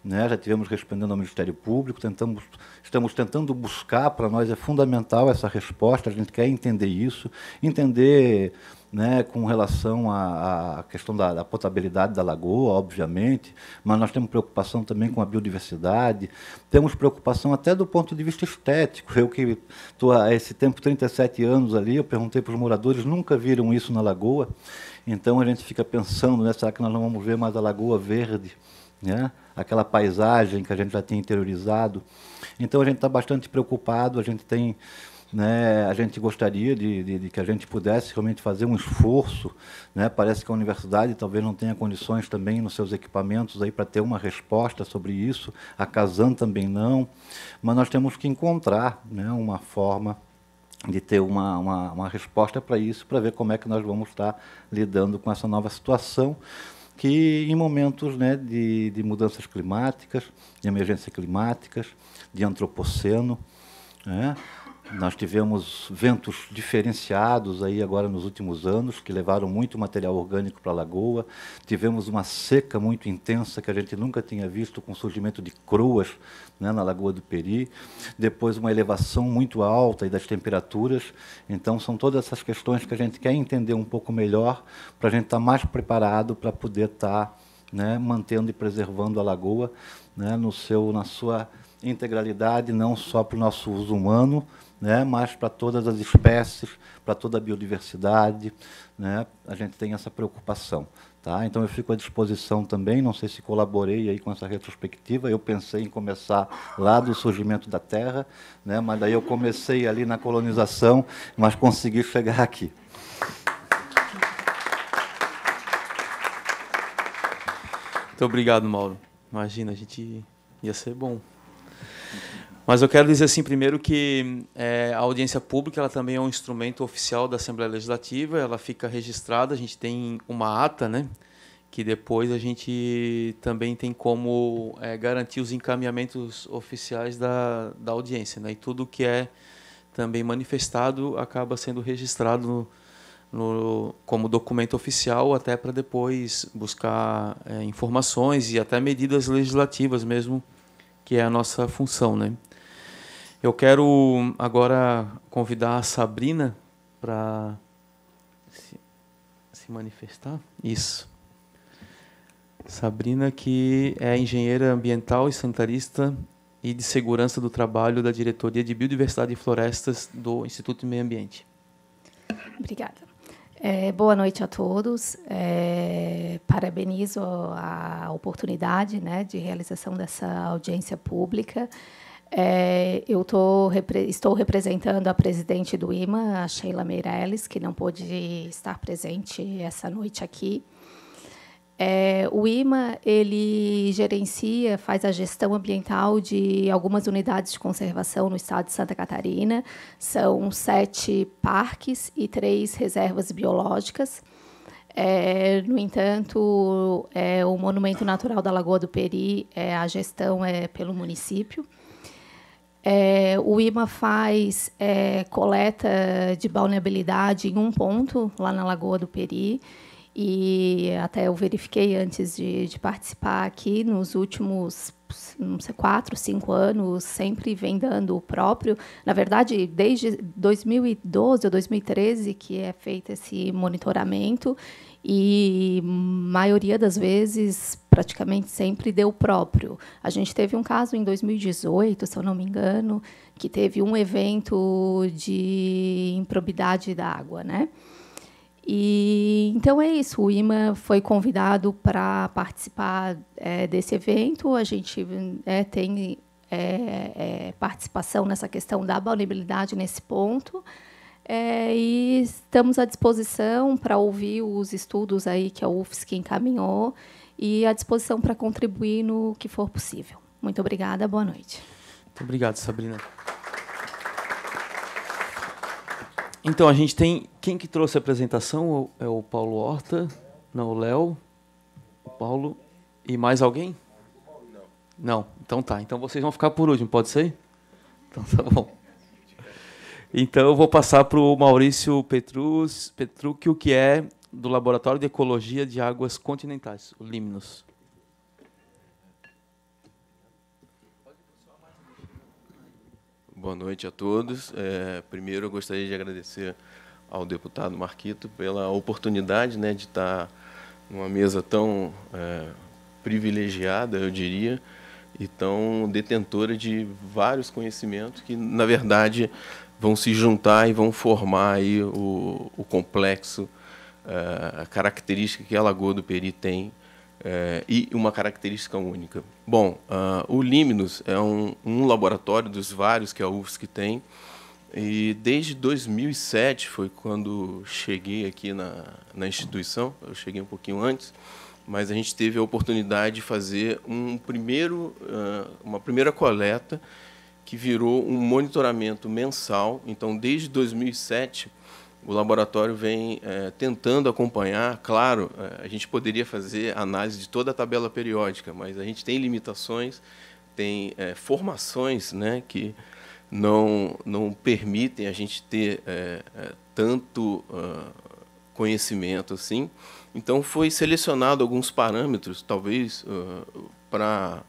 Né, já tivemos respondendo ao Ministério Público, tentamos, estamos tentando buscar, para nós é fundamental essa resposta, a gente quer entender isso, entender né, com relação à, à questão da, da, potabilidade da lagoa, obviamente, mas nós temos preocupação também com a biodiversidade, temos preocupação até do ponto de vista estético. Eu que estou há esse tempo, 37 anos ali, eu perguntei para os moradores, nunca viram isso na lagoa, então a gente fica pensando, né, será que nós não vamos ver mais a lagoa verde, né? aquela paisagem que a gente já tinha interiorizado. Então a gente está bastante preocupado, a gente tem né, a gente gostaria de, de, de, que a gente pudesse realmente fazer um esforço. Né, parece que a universidade talvez não tenha condições também nos seus equipamentos aí para ter uma resposta sobre isso. A Casan também não. Mas nós temos que encontrar né, uma forma de ter uma, uma, uma resposta para isso, para ver como é que nós vamos estar lidando com essa nova situação que em momentos né, de, de mudanças climáticas, de emergência climáticas, de antropoceno, né, nós tivemos ventos diferenciados aí agora nos últimos anos, que levaram muito material orgânico para a lagoa. Tivemos uma seca muito intensa que a gente nunca tinha visto, com surgimento de croas né, na Lagoa do Peri. Depois, uma elevação muito alta das temperaturas. Então, são todas essas questões que a gente quer entender um pouco melhor para a gente estar tá mais preparado para poder estar tá, né, mantendo e preservando a lagoa né, no seu, na sua integralidade, não só para o nosso uso humano, né? mas para todas as espécies, para toda a biodiversidade, né? a gente tem essa preocupação. Tá? Então eu fico à disposição também, não sei se colaborei aí com essa retrospectiva, eu pensei em começar lá do surgimento da Terra, né? mas daí eu comecei ali na colonização, mas consegui chegar aqui. Muito obrigado, Mauro. Imagina, a gente ia ser bom. Mas eu quero dizer assim primeiro que é, a audiência pública ela também é um instrumento oficial da Assembleia Legislativa, ela fica registrada, a gente tem uma ata, né? Que depois a gente também tem como é, garantir os encaminhamentos oficiais da, da audiência, né? E tudo que é também manifestado acaba sendo registrado no, no, como documento oficial, até para depois buscar é, informações e até medidas legislativas mesmo, que é a nossa função, né? Eu quero agora convidar a Sabrina para se, se, manifestar. Isso. Sabrina, que é engenheira ambiental e sanitarista e de segurança do trabalho da Diretoria de Biodiversidade e Florestas do Instituto de Meio Ambiente. Obrigada. É, boa noite a todos. É, parabenizo a oportunidade né, de realização dessa audiência pública. É, eu tô, repre, estou representando a presidente do IMA, a Sheila Meirelles, que não pôde estar presente essa noite aqui. É, o IMA ele gerencia, faz a gestão ambiental de algumas unidades de conservação no estado de Santa Catarina. São sete parques e três reservas biológicas. É, no entanto, é, o Monumento Natural da Lagoa do Peri, é, a gestão é pelo município. É, o IMA faz é, coleta de balneabilidade em um ponto, lá na Lagoa do Peri. E até eu verifiquei antes de, de participar aqui, nos últimos não sei, quatro, cinco anos, sempre vem dando o próprio. Na verdade, desde 2012 ou 2013 que é feito esse monitoramento e maioria das vezes, praticamente sempre, deu próprio. A gente teve um caso em 2018, se eu não me engano, que teve um evento de improbidade da água, né? E então é isso. O IMA foi convidado para participar é, desse evento. A gente é, tem é, é participação nessa questão da vulnerabilidade nesse ponto. É, e estamos à disposição para ouvir os estudos aí que a UFSC encaminhou e à disposição para contribuir no que for possível. Muito obrigada, boa noite. Muito obrigado, Sabrina. Então, a gente tem. Quem que trouxe a apresentação? É o Paulo Horta? Não, o Léo? O Paulo? E mais alguém? Não. Não, então tá. Então vocês vão ficar por último, pode ser? Então tá bom. Então eu vou passar para o Maurício Petrus, o que é do Laboratório de Ecologia de Águas Continentais, o Limnos. Boa noite a todos. É, primeiro, eu gostaria de agradecer ao deputado Marquito pela oportunidade né, de estar numa mesa tão é, privilegiada, eu diria, e tão detentora de vários conhecimentos que, na verdade, vão se juntar e vão formar aí o, o complexo, eh, a característica que a Lagoa do Peri tem eh, e uma característica única. Bom, ah, o Liminus é um, um, laboratório dos vários que a UFSC tem, e desde 2007 foi quando cheguei aqui na, na instituição, eu cheguei um pouquinho antes, mas a gente teve a oportunidade de fazer um primeiro, ah, uma primeira coleta que virou um monitoramento mensal. Então, desde 2007, o laboratório vem é, tentando acompanhar. Claro, eh, a gente poderia fazer análise de toda a tabela periódica, mas a gente tem limitações, tem é, formações né, que não, não permitem a gente ter é, tanto ah, conhecimento assim. Então, foi selecionado alguns parâmetros, talvez ah, para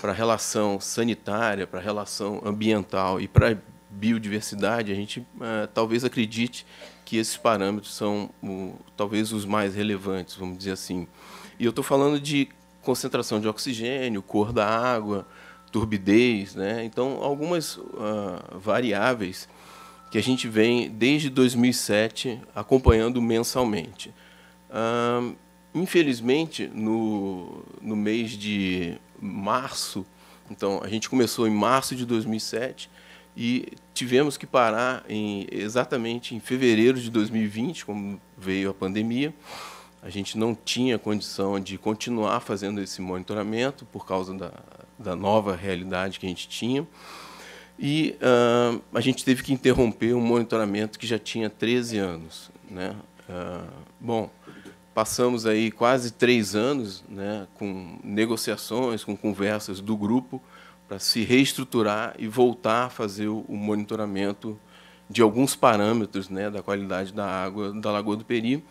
para a relação sanitária, para a relação ambiental e para a biodiversidade, a gente uh, talvez acredite que esses parâmetros são o, talvez os mais relevantes, vamos dizer assim. E eu estou falando de concentração de oxigênio, cor da água, turbidez, né? então algumas uh, variáveis que a gente vem desde 2007 acompanhando mensalmente. Uh, infelizmente, no, no mês de março. Então, a gente começou em março de 2007 e tivemos que parar em, exatamente em fevereiro de 2020, como veio a pandemia. A gente não tinha condição de continuar fazendo esse monitoramento por causa da, da nova realidade que a gente tinha. E uh, a gente teve que interromper um monitoramento que já tinha 13 anos. Né? Uh, bom, passamos aí quase três anos né, com negociações, com conversas do grupo para se reestruturar e voltar a fazer o monitoramento de alguns parâmetros né, da qualidade da água da Lagoa do Peri.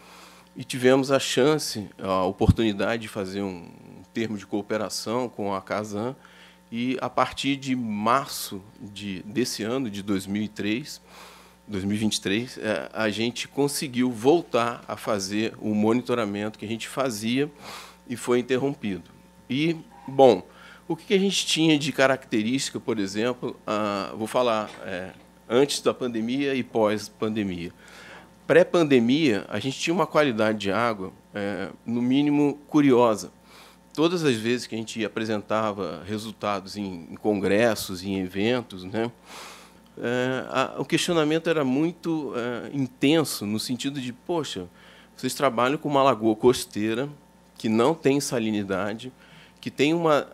E tivemos a chance, a oportunidade de fazer um termo de cooperação com a Casan. E a partir de março de, desse ano, de 2003, 2023, é, a gente conseguiu voltar a fazer o monitoramento que a gente fazia e foi interrompido. E, bom, o que a gente tinha de característica, por exemplo, vou falar é, antes da pandemia e pós-pandemia. Pré-pandemia, a gente tinha uma qualidade de água, é, no mínimo, curiosa. Todas as vezes que a gente apresentava resultados em, em congressos, em eventos, né, é, o questionamento era muito é, intenso, no sentido de, poxa, vocês trabalham com uma lagoa costeira que não tem salinidade, que tem uma,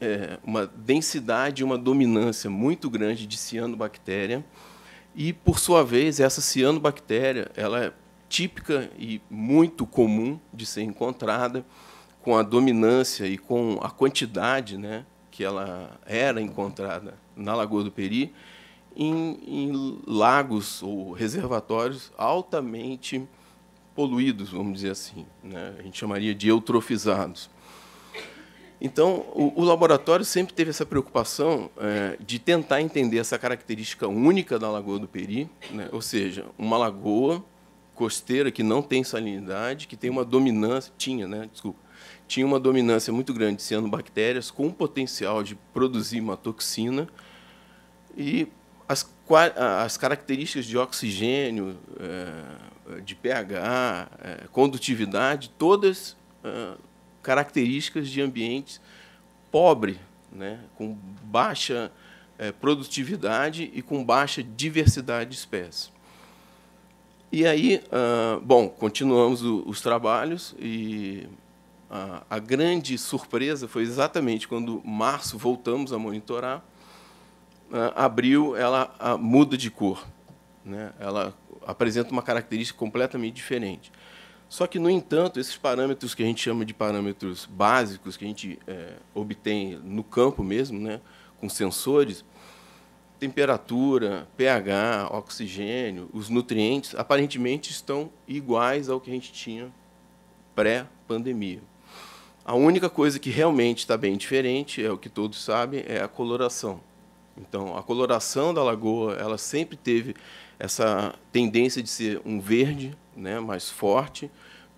é, uma densidade, uma dominância muito grande de cianobactéria, e, por sua vez, essa cianobactéria ela é típica e muito comum de ser encontrada, com a dominância e com a quantidade né, que ela era encontrada na Lagoa do Peri, em, em lagos ou reservatórios altamente poluídos, vamos dizer assim. Né? A gente chamaria de eutrofizados. Então, o, o laboratório sempre teve essa preocupação é, de tentar entender essa característica única da Lagoa do Peri, né? ou seja, uma lagoa costeira que não tem salinidade, que tem uma dominância, tinha, né? Desculpa, tinha uma dominância muito grande de cianobactérias, com potencial de produzir uma toxina, e as, as características de oxigênio, é, de pH, é, condutividade, todas é, características de ambientes pobre, né, com baixa produtividade e com baixa diversidade de espécies. E aí, ah, bom, continuamos os trabalhos e a grande surpresa foi exatamente quando, em março, voltamos a monitorar abril ela muda de cor, né? ela apresenta uma característica completamente diferente. Só que, no entanto, esses parâmetros que a gente chama de parâmetros básicos, que a gente é, obtém no campo mesmo, né, com sensores, temperatura, pH, oxigênio, os nutrientes, aparentemente estão iguais ao que a gente tinha pré-pandemia. A única coisa que realmente está bem diferente, é o que todos sabem, é a coloração. Então, a coloração da lagoa, ela sempre teve essa tendência de ser um verde, né, mais forte,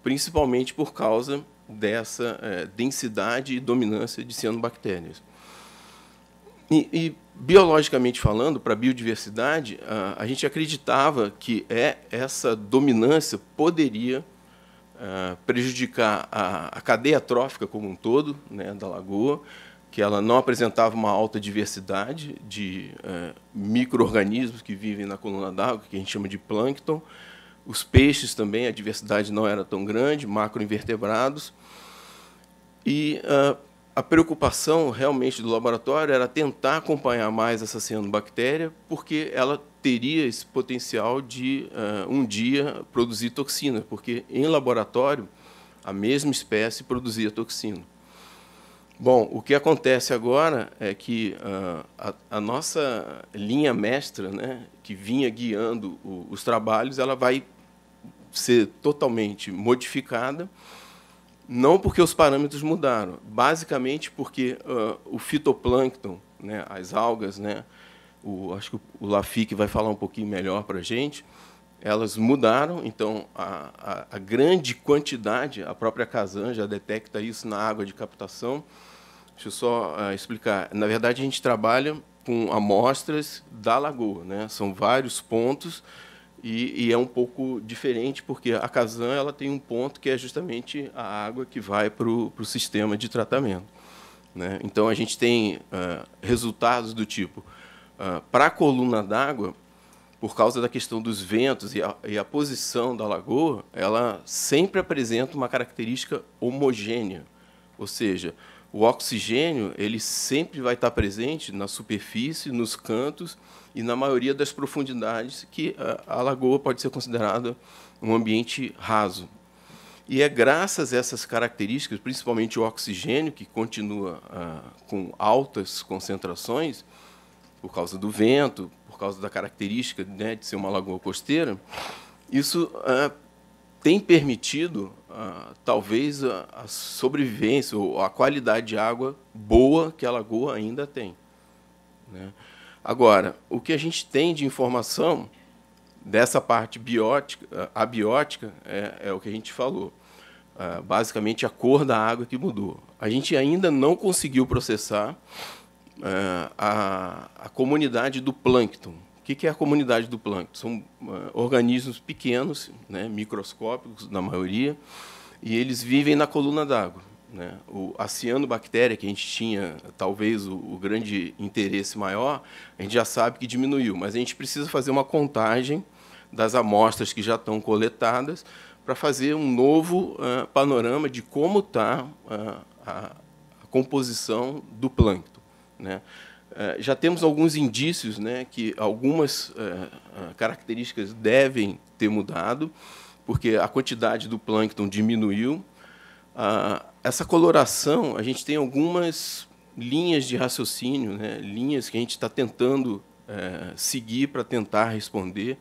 principalmente por causa dessa é, densidade e dominância de cianobactérias. E, e biologicamente falando, para a biodiversidade, a, a, gente acreditava que é essa dominância poderia a, é, prejudicar a, a, cadeia trófica como um todo né, da lagoa, que ela não apresentava uma alta diversidade de é, micro-organismos que vivem na coluna d'água, que a gente chama de plâncton. Os peixes também, a diversidade não era tão grande, macroinvertebrados. E uh, a preocupação realmente do laboratório era tentar acompanhar mais essa cianobactéria, porque ela teria esse potencial de uh, um dia produzir toxina, porque em laboratório a mesma espécie produzia toxina. Bom, o que acontece agora é que uh, a, a, nossa linha mestra, né, que vinha guiando o, os trabalhos, ela vai ser totalmente modificada, não porque os parâmetros mudaram, basicamente porque uh, o fitoplâncton, né, as algas, né, o, acho que o Lafique vai falar um pouquinho melhor para a gente, elas mudaram, então a, a, a grande quantidade, a própria Kazan já detecta isso na água de captação, Deixa eu só uh, explicar. Na verdade, a gente trabalha com amostras da lagoa, né? São vários pontos e, e, é um pouco diferente porque a Casan ela tem um ponto que é justamente a água que vai para o sistema de tratamento. Né? Então a gente tem uh, resultados do tipo uh, ah, para a coluna d'água, por causa da questão dos ventos e a, e a posição da lagoa, ela sempre apresenta uma característica homogênea, ou seja, o oxigênio ele sempre vai estar presente na superfície, nos cantos e na maioria das profundidades que a, a lagoa pode ser considerada um ambiente raso. E é graças a essas características, principalmente o oxigênio, que continua ah, com altas concentrações, por causa do vento, por causa da característica né, de ser uma lagoa costeira, isso ah, tem permitido, ah, talvez, a, a sobrevivência ou a qualidade de água boa que a lagoa ainda tem. Né? Agora, o que a gente tem de informação dessa parte biótica, abiótica, é, é o que a gente falou. Ah, basicamente, a cor da água que mudou. A gente ainda não conseguiu processar ah, a, a comunidade do plâncton o que é a comunidade do plâncton? São ah, organismos pequenos, né, microscópicos na maioria, e eles vivem na coluna d'água. Né? O, a cianobactéria, que a gente tinha talvez o, o, grande interesse maior, a gente já sabe que diminuiu, mas a gente precisa fazer uma contagem das amostras que já estão coletadas para fazer um novo uh, panorama de como está uh, ah, a, a composição do plâncton. Né? É, já temos alguns indícios né, que algumas é, características devem ter mudado, porque a quantidade do plâncton diminuiu. Ah, essa coloração, a gente tem algumas linhas de raciocínio, né, linhas que a gente está tentando é, seguir para tentar responder.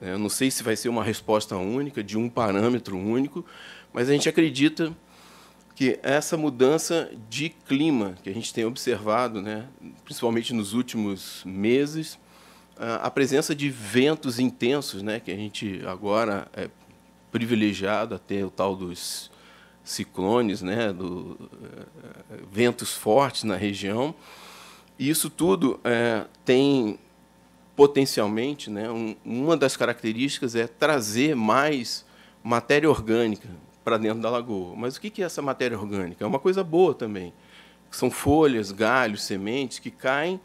Eu não sei se vai ser uma resposta única, de um parâmetro único, mas a gente acredita que essa mudança de clima que a gente tem observado, né, principalmente nos últimos meses, a presença de ventos intensos, né, que a gente agora é privilegiado a ter o tal dos ciclones, né, do, é, ventos fortes na região, e isso tudo é, tem potencialmente, né, um, uma das características é trazer mais matéria orgânica, para dentro da lagoa. Mas o que é essa matéria orgânica? É uma coisa boa também. São folhas, galhos, sementes que caem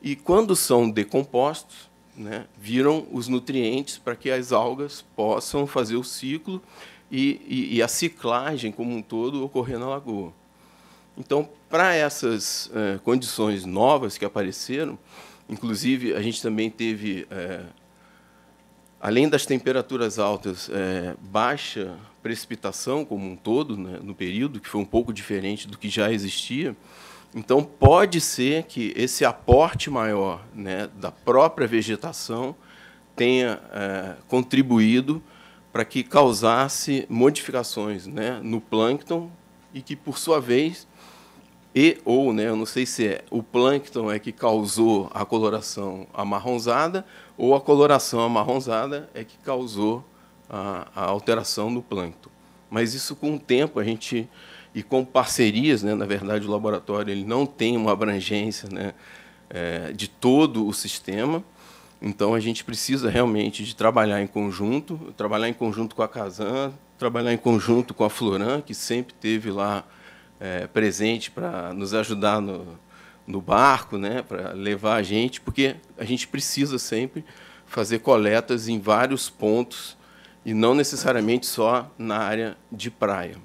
e, quando são decompostos, né, viram os nutrientes para que as algas possam fazer o ciclo e, e, e a ciclagem como um todo ocorrer na lagoa. Então, para essas eh, condições novas que apareceram, inclusive a gente também teve eh, além das temperaturas altas, é, baixa precipitação como um todo né, no período, que foi um pouco diferente do que já existia. Então, pode ser que esse aporte maior né, da própria vegetação tenha é, contribuído para que causasse modificações né, no plâncton e que, por sua vez, e ou, né, eu não sei se é, o plâncton é que causou a coloração amarronzada ou a coloração amarronzada é que causou a, a alteração do plâncton. Mas isso com o tempo a gente e com parcerias, né, na verdade o laboratório ele não tem uma abrangência né, é, de todo o sistema, então a gente precisa realmente de trabalhar em conjunto, trabalhar em conjunto com a Casan, trabalhar em conjunto com a Floran, que sempre teve lá é, presente para nos ajudar no, no barco, né, para levar a gente, porque a gente precisa sempre fazer coletas em vários pontos e não necessariamente só na área de praia.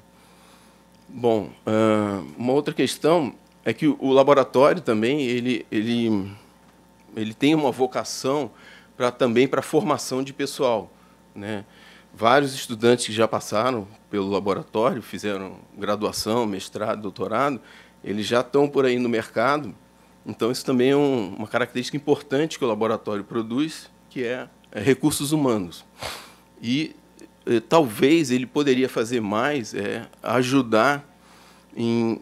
Bom, ah, uma outra questão é que o laboratório também ele, ele, ele tem uma vocação para também para formação de pessoal, né? Vários estudantes que já passaram pelo laboratório, fizeram graduação, mestrado, doutorado, eles já estão por aí no mercado. Então, isso também é um, uma característica importante que o laboratório produz, que é, é recursos humanos. E eh, talvez ele poderia fazer mais, é ajudar em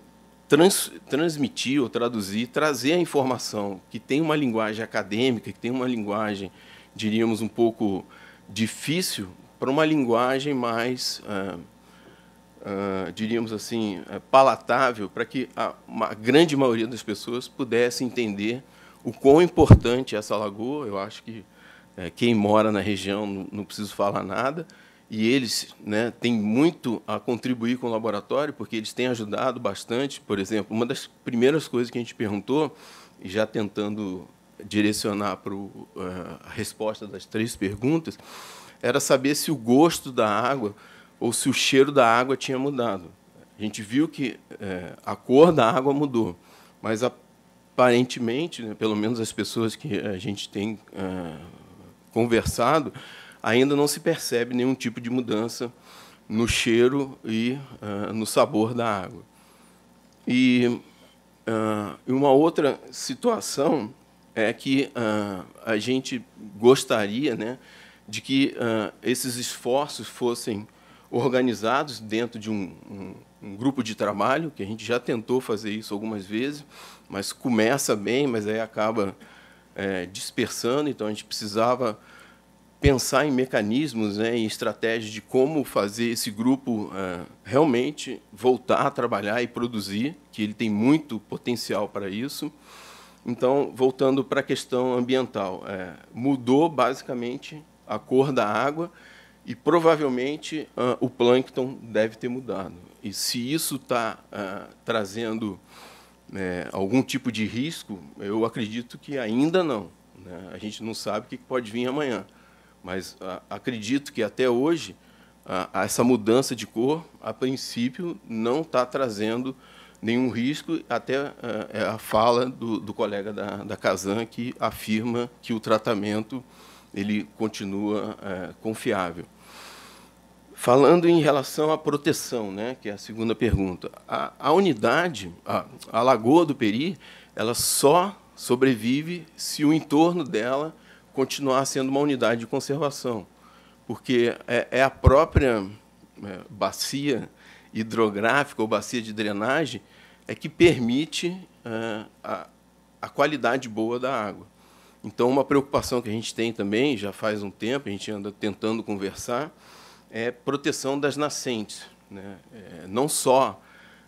trans, transmitir ou traduzir, trazer a informação que tem uma linguagem acadêmica, que tem uma linguagem, diríamos, um pouco difícil, para uma linguagem mais. Uh, ah, diríamos assim, eh, palatável para que a, grande maioria das pessoas pudesse entender o quão importante é essa lagoa. Eu acho que é, quem mora na região não, não preciso falar nada. E eles né, têm muito a contribuir com o laboratório, porque eles têm ajudado bastante. Por exemplo, uma das primeiras coisas que a gente perguntou, já tentando direcionar para o, eh, a resposta das três perguntas, era saber se o gosto da água ou se o cheiro da água tinha mudado. A gente viu que é, a cor da água mudou, mas aparentemente, né, pelo menos as pessoas que a gente tem é, conversado, ainda não se percebe nenhum tipo de mudança no cheiro e é, no sabor da água. É, e uma outra situação é que é, a gente gostaria né, de que esses esforços fossem organizados dentro de um, um, um, grupo de trabalho, que a gente já tentou fazer isso algumas vezes, mas começa bem, mas aí acaba é, dispersando, então a gente precisava pensar em mecanismos, né, em estratégias de como fazer esse grupo é, realmente voltar a trabalhar e produzir, que ele tem muito potencial para isso. Então, voltando para a questão ambiental, é, mudou basicamente a cor da água, e provavelmente uh, o plâncton deve ter mudado. E se isso está uh, ah, trazendo né, algum tipo de risco, eu acredito que ainda não. Né? A gente não sabe o que pode vir amanhã. Mas uh, acredito que até hoje, essa mudança de cor, a princípio, não está trazendo nenhum risco, até é a fala do, do colega da, da Kazan, que afirma que o tratamento ele continua é, confiável. Falando em relação à proteção, né, que é a segunda pergunta, a, a unidade, a, a, lagoa do Peri, ela só sobrevive se o entorno dela continuar sendo uma unidade de conservação, porque é, é a própria é, bacia hidrográfica ou bacia de drenagem é que permite é, a, a qualidade boa da água. Então, uma preocupação que a gente tem também, já faz um tempo, a gente anda tentando conversar, é proteção das nascentes. Né? É, não só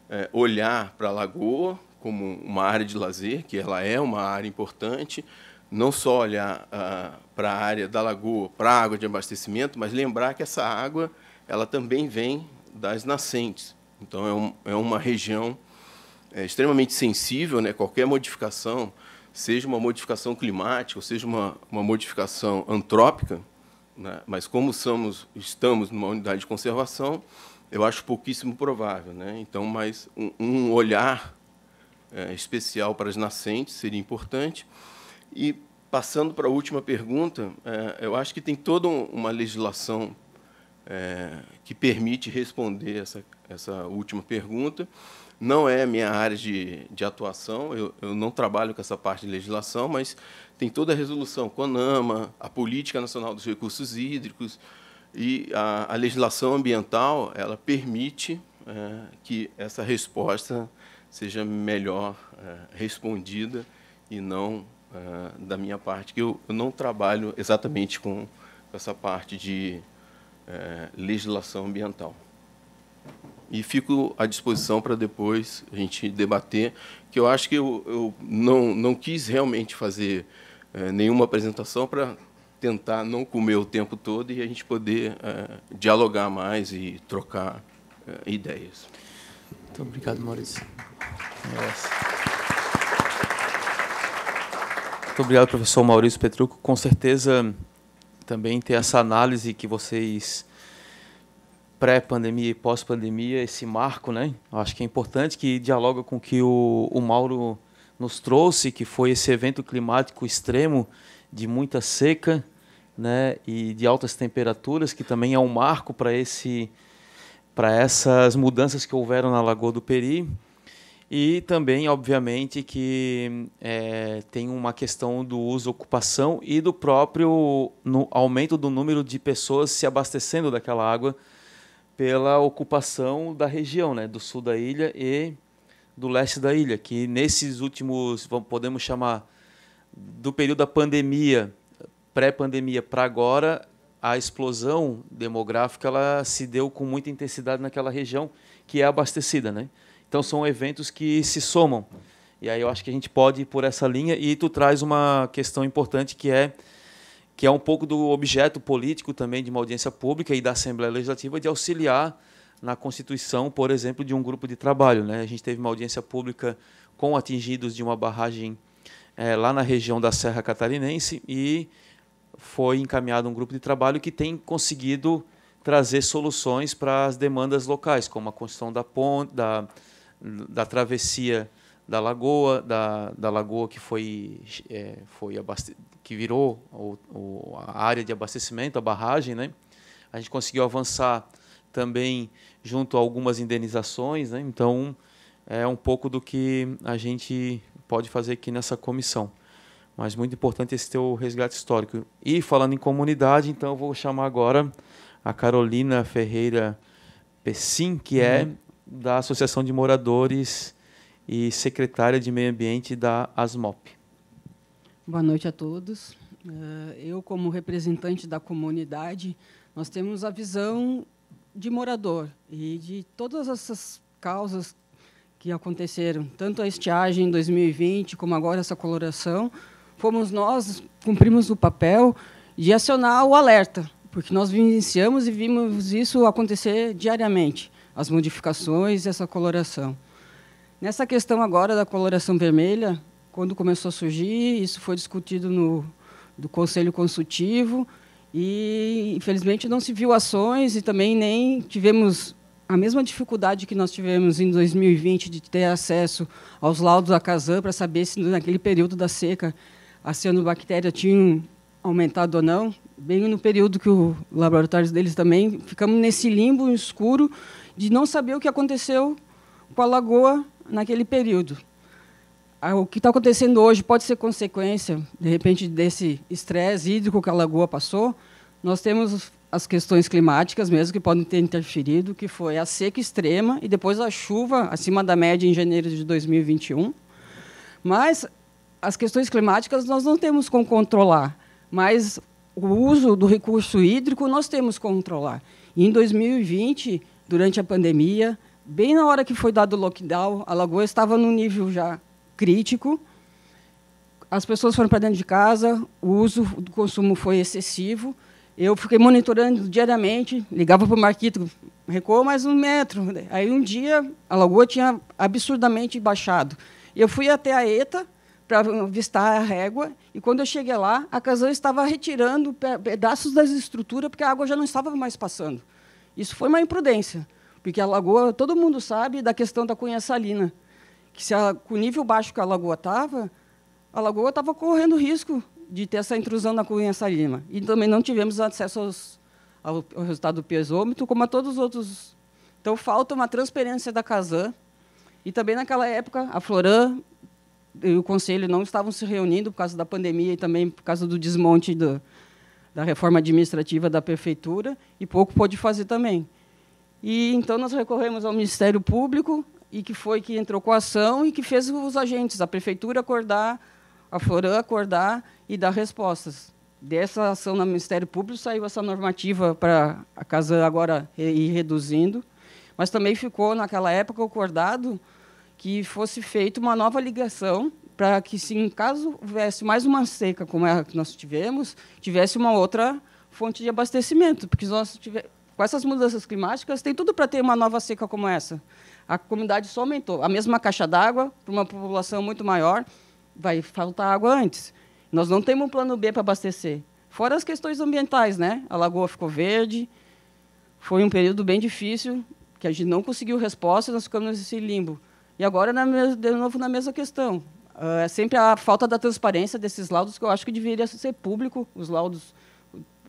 é, olhar para a lagoa como uma área de lazer, que ela é uma área importante, não só olhar ah, para a área da lagoa, para a água de abastecimento, mas lembrar que essa água ela também vem das nascentes. Então, é, um, é uma região é, extremamente sensível, né? qualquer modificação, seja uma modificação climática, ou seja uma, uma modificação antrópica, né? Mas como somos, estamos numa unidade de conservação, eu acho pouquíssimo provável. Né? Então, mas um, um olhar é, especial para as nascentes seria importante. E, passando para a última pergunta, é, eu acho que tem toda uma legislação é, que permite responder essa, essa última pergunta. Não é minha área de, de atuação, eu, eu não trabalho com essa parte de legislação, mas tem toda a resolução CONAMA, a Política Nacional dos Recursos Hídricos e a, a legislação ambiental, ela permite é, que essa resposta seja melhor é, respondida e não é, da minha parte, que eu, eu não trabalho exatamente com essa parte de é, legislação ambiental. E fico à disposição para depois a gente debater, que eu acho que eu, eu não, não quis realmente fazer é, nenhuma apresentação para tentar não comer o tempo todo e a gente poder é, dialogar mais e trocar é, ideias. Muito obrigado, Maurício. Muito obrigado, professor Maurício Petruco. Com certeza, também ter essa análise que vocês pré-pandemia e pós-pandemia, esse marco, né? Eu acho que é importante que dialoga com o que o, o Mauro nos trouxe, que foi esse evento climático extremo de muita seca, né, e de altas temperaturas, que também é um marco para esse para essas mudanças que houveram na Lagoa do Peri. E também, obviamente, que é, tem uma questão do uso ocupação e do próprio no, aumento do número de pessoas se abastecendo daquela água pela ocupação da região, né, do sul da ilha e do leste da ilha, que nesses últimos, vamos, podemos chamar, do período da pandemia, pré-pandemia para agora, a explosão demográfica ela se deu com muita intensidade naquela região que é abastecida, né? Então são eventos que se somam. E aí eu acho que a gente pode ir por essa linha e tu traz uma questão importante que é que é um pouco do objeto político também de uma audiência pública e da Assembleia Legislativa de auxiliar na constituição, por exemplo, de um grupo de trabalho. Né? A gente teve uma audiência pública com atingidos de uma barragem é, lá na região da Serra Catarinense e foi encaminhado um grupo de trabalho que tem conseguido trazer soluções para as demandas locais, como a construção da ponte, da, da travessia da lagoa, da, da lagoa que foi, é, foi que virou o, o, a área de abastecimento, a barragem, né? A gente conseguiu avançar também junto a algumas indenizações, né? Então é um pouco do que a gente pode fazer aqui nessa comissão. Mas muito importante esse teu resgate histórico. E falando em comunidade, então eu vou chamar agora a Carolina Ferreira Pessim, que é uhum. da Associação de Moradores e secretária de Meio Ambiente da ASMOP. Boa noite a todos. Eh, eu, como representante da comunidade, nós temos a visão de morador e de todas essas causas que aconteceram, tanto a estiagem em 2020 como agora essa coloração, fomos nós cumprimos o papel de acionar o alerta, porque nós vivenciamos e vimos isso acontecer diariamente, as modificações, essa coloração. Nessa questão agora da coloração vermelha, quando começou a surgir, isso foi discutido no do conselho consultivo, e, infelizmente, não se viu ações e também nem tivemos a mesma dificuldade que nós tivemos em 2020 de ter acesso aos laudos da Casan para saber se, naquele período da seca, a cianobactéria tinha aumentado ou não. Bem no período que o laboratório deles também, ficamos nesse limbo escuro de não saber o que aconteceu com a lagoa naquele período. Ah, o que está acontecendo hoje pode ser consequência, de repente, desse estresse hídrico que a lagoa passou. Nós temos as questões climáticas mesmo que podem ter interferido, que foi a seca extrema e depois a chuva acima da média em janeiro de 2021. Mas as questões climáticas nós não temos como controlar, mas o uso do recurso hídrico nós temos como controlar. E em 2020, durante a pandemia, bem na hora que foi dado o lockdown, a lagoa estava no nível já crítico. As pessoas foram para dentro de casa, o uso do consumo foi excessivo. Eu fiquei monitorando diariamente, ligava para o Marquito, recuou mais um metro. Aí um dia a lagoa tinha absurdamente baixado. Eu fui até a ETA para avistar a régua e quando eu cheguei lá, a casal estava retirando pedaços das estruturas porque a água já não estava mais passando. Isso foi uma imprudência, porque a lagoa, todo mundo sabe da questão da cunha salina que se a, com o nível baixo que a lagoa estava, a lagoa estava correndo risco de ter essa intrusão na cunha salina. E também não tivemos acesso aos, ao, ao, resultado do piezômetro, como a todos os outros. Então, falta uma transparência da Casan. E também, naquela época, a Floran e o Conselho não estavam se reunindo por causa da pandemia e também por causa do desmonte do, da reforma administrativa da prefeitura, e pouco pôde fazer também. E, então, nós recorremos ao Ministério Público, e que foi que entrou com a ação e que fez os agentes, a prefeitura acordar, a Florã acordar e dar respostas. Dessa ação no Ministério Público saiu essa normativa para a casa agora ir reduzindo, mas também ficou naquela época acordado que fosse feita uma nova ligação para que, se em caso houvesse mais uma seca como é a que nós tivemos, tivesse uma outra fonte de abastecimento, porque nós tivemos, com essas mudanças climáticas tem tudo para ter uma nova seca como essa a comunidade só aumentou. A mesma caixa d'água, para uma população muito maior, vai faltar água antes. Nós não temos um plano B para abastecer. Fora as questões ambientais, né? A lagoa ficou verde, foi um período bem difícil, que a gente não conseguiu resposta, nós ficamos nesse limbo. E agora, de novo, na mesma questão. Ah, é sempre a falta da transparência desses laudos, que eu acho que deveria ser público, os laudos,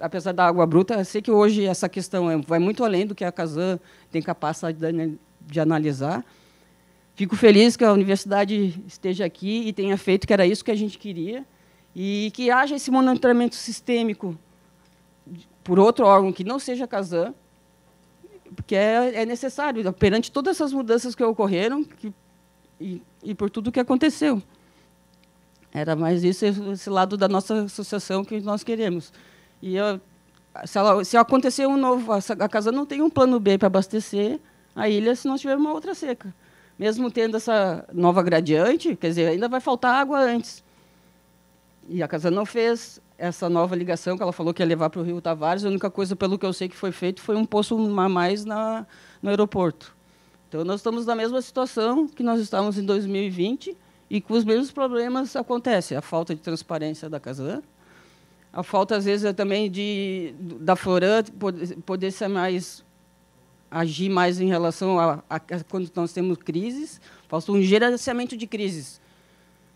apesar da água bruta. Eu sei que hoje essa questão é, vai muito além do que a Casan tem capacidade de analisar. Fico feliz que a universidade esteja aqui e tenha feito que era isso que a gente queria e que haja esse monitoramento sistêmico por outro órgão que não seja a Casan, porque é, é, necessário perante todas essas mudanças que ocorreram que, e, e, por tudo que aconteceu. Era mais isso esse lado da nossa associação que nós queremos. E eu, se, ela, se acontecer um novo, a casa não tem um plano B para abastecer, a ilha se nós tivermos uma outra seca. Mesmo tendo essa nova gradiente, quer dizer, ainda vai faltar água antes. E a casa não fez essa nova ligação que ela falou que ia levar para o Rio Tavares. A única coisa, pelo que eu sei, que foi feito foi um poço a mais na, no aeroporto. Então, nós estamos na mesma situação que nós estávamos em 2020 e com os mesmos problemas acontece. A falta de transparência da Casan, a falta, às vezes, também de, da Floran poder, poder ser mais agir mais em relação a, a, a quando nós temos crises. Falta um gerenciamento de crises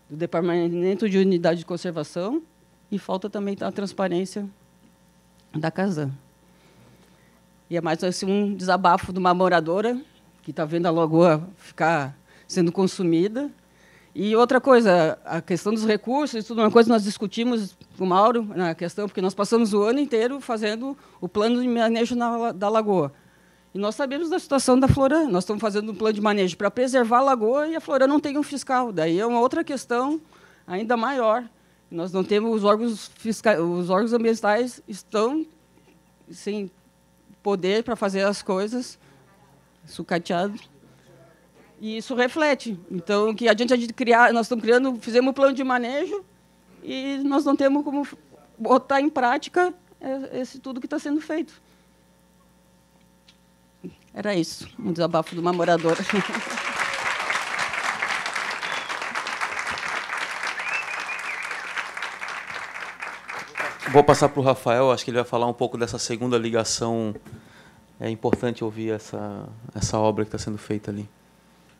do Departamento de Unidade de Conservação e falta também a transparência da Casan. E é mais assim, um desabafo de uma moradora que está vendo a lagoa ficar sendo consumida. E outra coisa, a questão dos recursos, tudo é uma coisa que nós discutimos com o Mauro na questão, porque nós passamos o ano inteiro fazendo o plano de manejo na, da lagoa. E nós sabemos da situação da Florã. Nós estamos fazendo um plano de manejo para preservar a lagoa e a Florã não tem um fiscal. Daí é uma outra questão ainda maior. Nós não temos os órgãos fiscais, os órgãos ambientais estão sem poder para fazer as coisas, sucateado. E isso reflete. Então, que a gente, a gente criar, nós estamos criando, fizemos um plano de manejo e nós não temos como botar em prática é, esse tudo que está sendo feito. Era isso, um desabafo de uma moradora. (laughs) Vou passar para o Rafael, acho que ele vai falar um pouco dessa segunda ligação. É importante ouvir essa, essa obra que está sendo feita ali.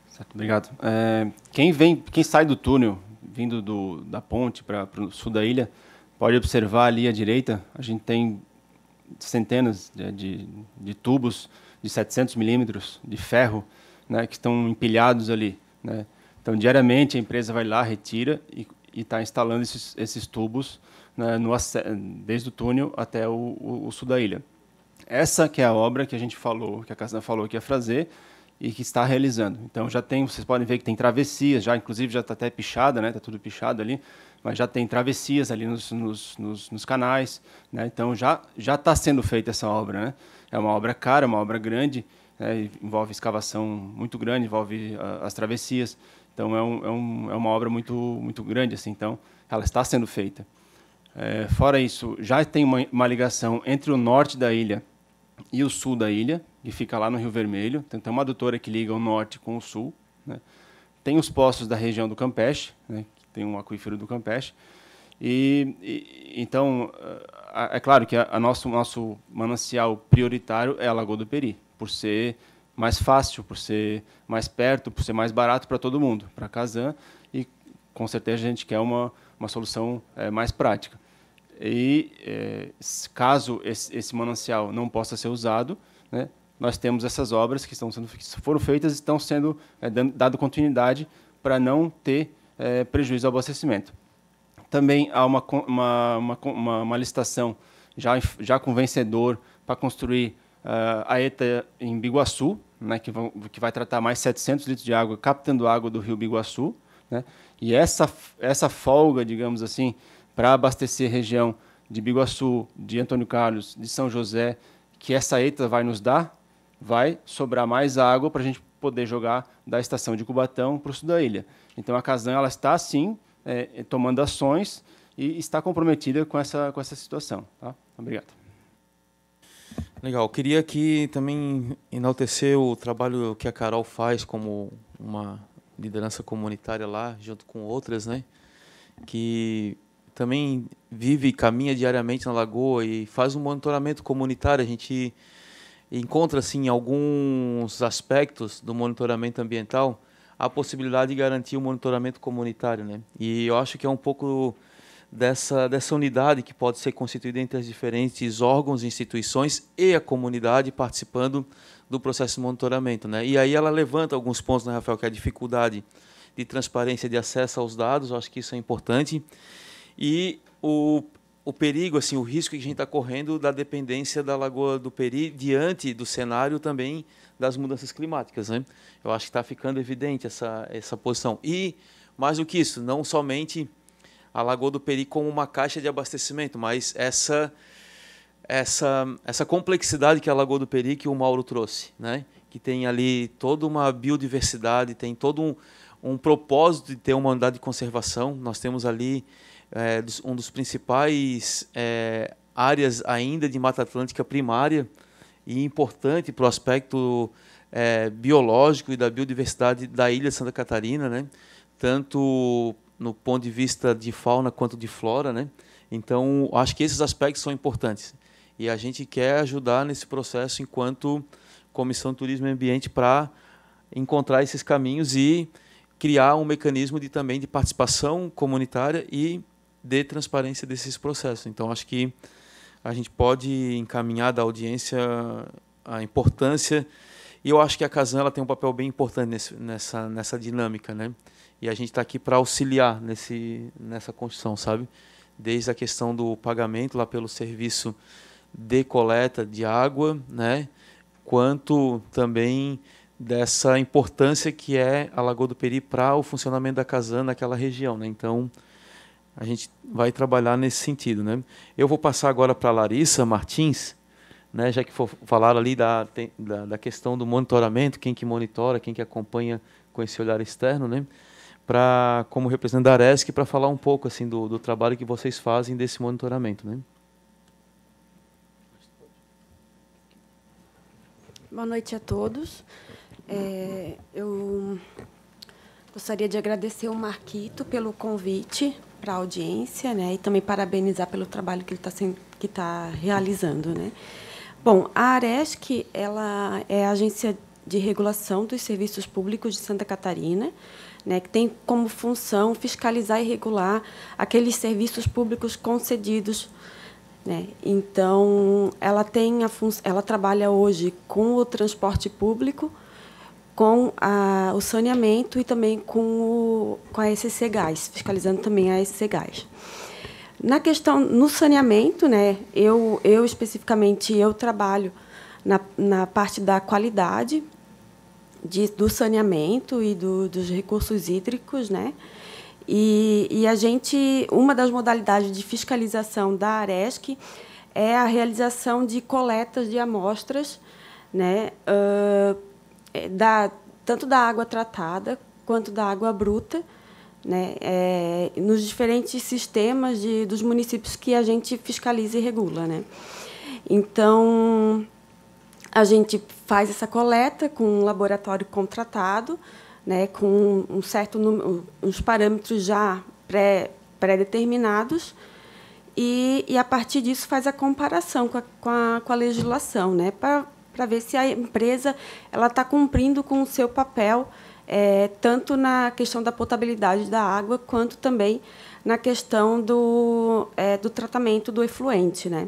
Certo, obrigado. É, quem vem, quem sai do túnel, vindo do, da ponte para o sul da ilha, pode observar ali à direita, a gente tem centenas de, de, de tubos de 700 milímetros de ferro né, que estão empilhados ali. Né? Então, diariamente, a empresa vai lá, retira e está instalando esses, esses tubos né, no, desde o túnel até o, o, o, sul da ilha. Essa que é a obra que a gente falou, que a Cassandra falou que ia fazer e que está realizando. Então, já tem, vocês podem ver que tem travessias, já inclusive já está até pichada, né? Está tudo pichado ali, mas já tem travessias ali nos, nos, nos, nos canais, né? Então, já já está sendo feita essa obra, né? É uma obra cara, uma obra grande, é, envolve escavação muito grande, envolve ah, as travessias. Então é, um, é, um, é, uma obra muito, muito grande, assim. Então ela está sendo feita. É, fora isso, já tem uma, uma ligação entre o norte da ilha e o sul da ilha, que fica lá no Rio Vermelho. Então, tem uma adutora que liga o norte com o sul. Né? Tem os poços da região do Campeche, né? tem um aquífero do Campeche. E, e, então ah, é claro que a, a nosso nosso manancial prioritário é a Lagoa do Peri, por ser mais fácil, por ser mais perto, por ser mais barato para todo mundo, para Kazan, e com certeza a gente quer uma, uma solução é, mais prática. E é, caso esse, esse, manancial não possa ser usado, né, nós temos essas obras que estão sendo foram feitas e estão sendo é, dando, dado continuidade para não ter prejuízo ao abastecimento também há uma, uma, uma, uma, uma licitação já, já com vencedor para construir uh, a ETA em Biguaçu, né, que, vão, que vai tratar mais 700 litros de água, captando água do rio Biguaçu. Né, e essa, essa folga, digamos assim, para abastecer a região de Biguaçu, de Antônio Carlos, de São José, que essa ETA vai nos dar, vai sobrar mais água para a gente poder jogar da estação de Cubatão para o sul da ilha. Então a Casan ela está sim é, é, tomando ações e está comprometida com essa, com essa situação. Tá? Obrigado. Legal. Queria aqui também enaltecer o trabalho que a Carol faz como uma liderança comunitária lá, junto com outras, né? Que também vive e caminha diariamente na lagoa e faz um monitoramento comunitário. A gente encontra assim alguns aspectos do monitoramento ambiental a possibilidade de garantir o um monitoramento comunitário, né? E eu acho que é um pouco dessa dessa unidade que pode ser constituída entre as diferentes órgãos, instituições e a comunidade participando do processo de monitoramento, né? E aí ela levanta alguns pontos, né, Rafael, que é a dificuldade de transparência de acesso aos dados, eu acho que isso é importante. E o o perigo, assim, o risco que a gente está correndo da dependência da Lagoa do Peri diante do cenário também das mudanças climáticas. Né? eu acho que está ficando evidente essa, essa posição. E, mais do que isso, não somente a Lagoa do Peri como uma caixa de abastecimento, mas essa essa essa complexidade que a Lagoa do Peri que o Mauro trouxe, né? Que tem ali toda uma biodiversidade, tem todo um, um propósito de ter uma unidade de conservação. Nós temos ali é, um dos principais é, áreas ainda de Mata Atlântica primária e importante para o aspecto é, biológico e da biodiversidade da ilha de Santa Catarina, né? tanto no ponto de vista de fauna quanto de flora. Né? Então, acho que esses aspectos são importantes. E a gente quer ajudar nesse processo enquanto Comissão de Turismo e Ambiente para encontrar esses caminhos e criar um mecanismo de também de participação comunitária e de transparência desses processos. Então, acho que a gente pode encaminhar da audiência a importância e eu acho que a Kazan ela tem um papel bem importante nesse, nessa, nessa dinâmica, né? E a gente está aqui para auxiliar nesse, nessa construção, sabe? Desde a questão do pagamento lá pelo serviço de coleta de água, né? Quanto também dessa importância que é a Lagoa do Peri para o funcionamento da Casan naquela região, né? Então, a gente vai trabalhar nesse sentido, né? Eu vou passar agora para a Larissa Martins, né, já que for, falaram ali da, da, da, questão do monitoramento, quem que monitora, quem que acompanha com esse olhar externo, né, para como representante da Aresc, para falar um pouco assim do, do trabalho que vocês fazem desse monitoramento, né? Boa noite a todos. É, eu gostaria de agradecer o Marquito pelo convite para a audiência, né, e também parabenizar pelo trabalho que ele está está realizando, né. Bom, a ARESC ela é a agência de regulação dos serviços públicos de Santa Catarina, né, que tem como função fiscalizar e regular aqueles serviços públicos concedidos. Né? Então, ela tem a ela trabalha hoje com o transporte público, com a, o saneamento e também com, o, com a SC Gás, fiscalizando também a SC Gás. Na questão no saneamento, né, eu, eu especificamente eu trabalho na, na parte da qualidade de, do saneamento e do, dos recursos hídricos, né? E, e, a gente, uma das modalidades de fiscalização da Aresc é a realização de coletas de amostras, né, uh, da, tanto da água tratada quanto da água bruta, né, é, nos diferentes sistemas de, dos municípios que a gente fiscaliza e regula. Né? Então, a gente faz essa coleta com um laboratório contratado, né, com um certo número, uns parâmetros já pré, pré-determinados, e, e, a partir disso faz a comparação com a, com a, com a legislação, né, para ver se a empresa ela está cumprindo com o seu papel é, tanto na questão da potabilidade da água, quanto também na questão do, é, do tratamento do efluente. Né?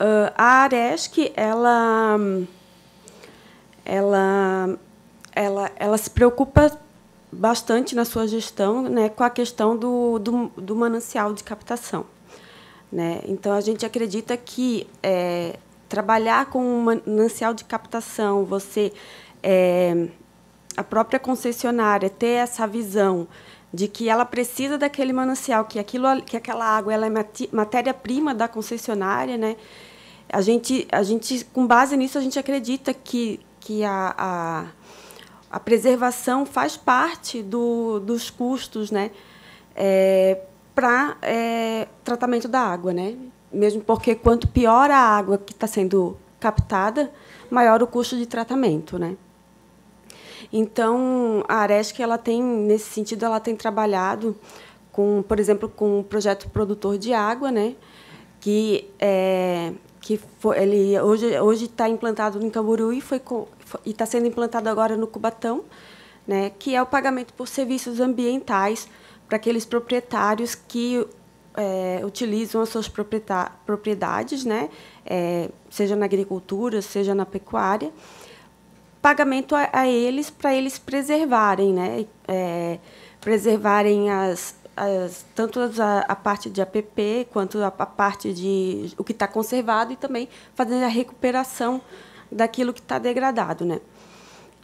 Uh, a Aresc, ela, ela, ela, ela se preocupa bastante na sua gestão né, com a questão do, do, do manancial de captação. Né? Então, a gente acredita que é, trabalhar com um manancial de captação, você é, a própria concessionária ter essa visão de que ela precisa daquele manancial, que, aquilo, que aquela água ela é matéria-prima da concessionária, né? A gente, a gente, com base nisso, a gente acredita que, que a, a, a preservação faz parte do, dos custos, né? É, para é, tratamento da água, né? Mesmo porque quanto pior a água que está sendo captada, maior o custo de tratamento, né? Então, a que ela tem nesse sentido, ela tem trabalhado com, por exemplo, com o um projeto produtor de água, né? Que é que foi, ele hoje hoje está implantado em Camboriú e foi, foi e está sendo implantado agora no Cubatão, né? Que é o pagamento por serviços ambientais para aqueles proprietários que é, utilizam as suas propriedades, né? É, seja na agricultura, seja na pecuária pagamento a, a eles para eles preservarem, né? É, preservarem as, as tanto as, a, a, parte de APP quanto a, a parte de o que está conservado e também fazendo a recuperação daquilo que está degradado, né?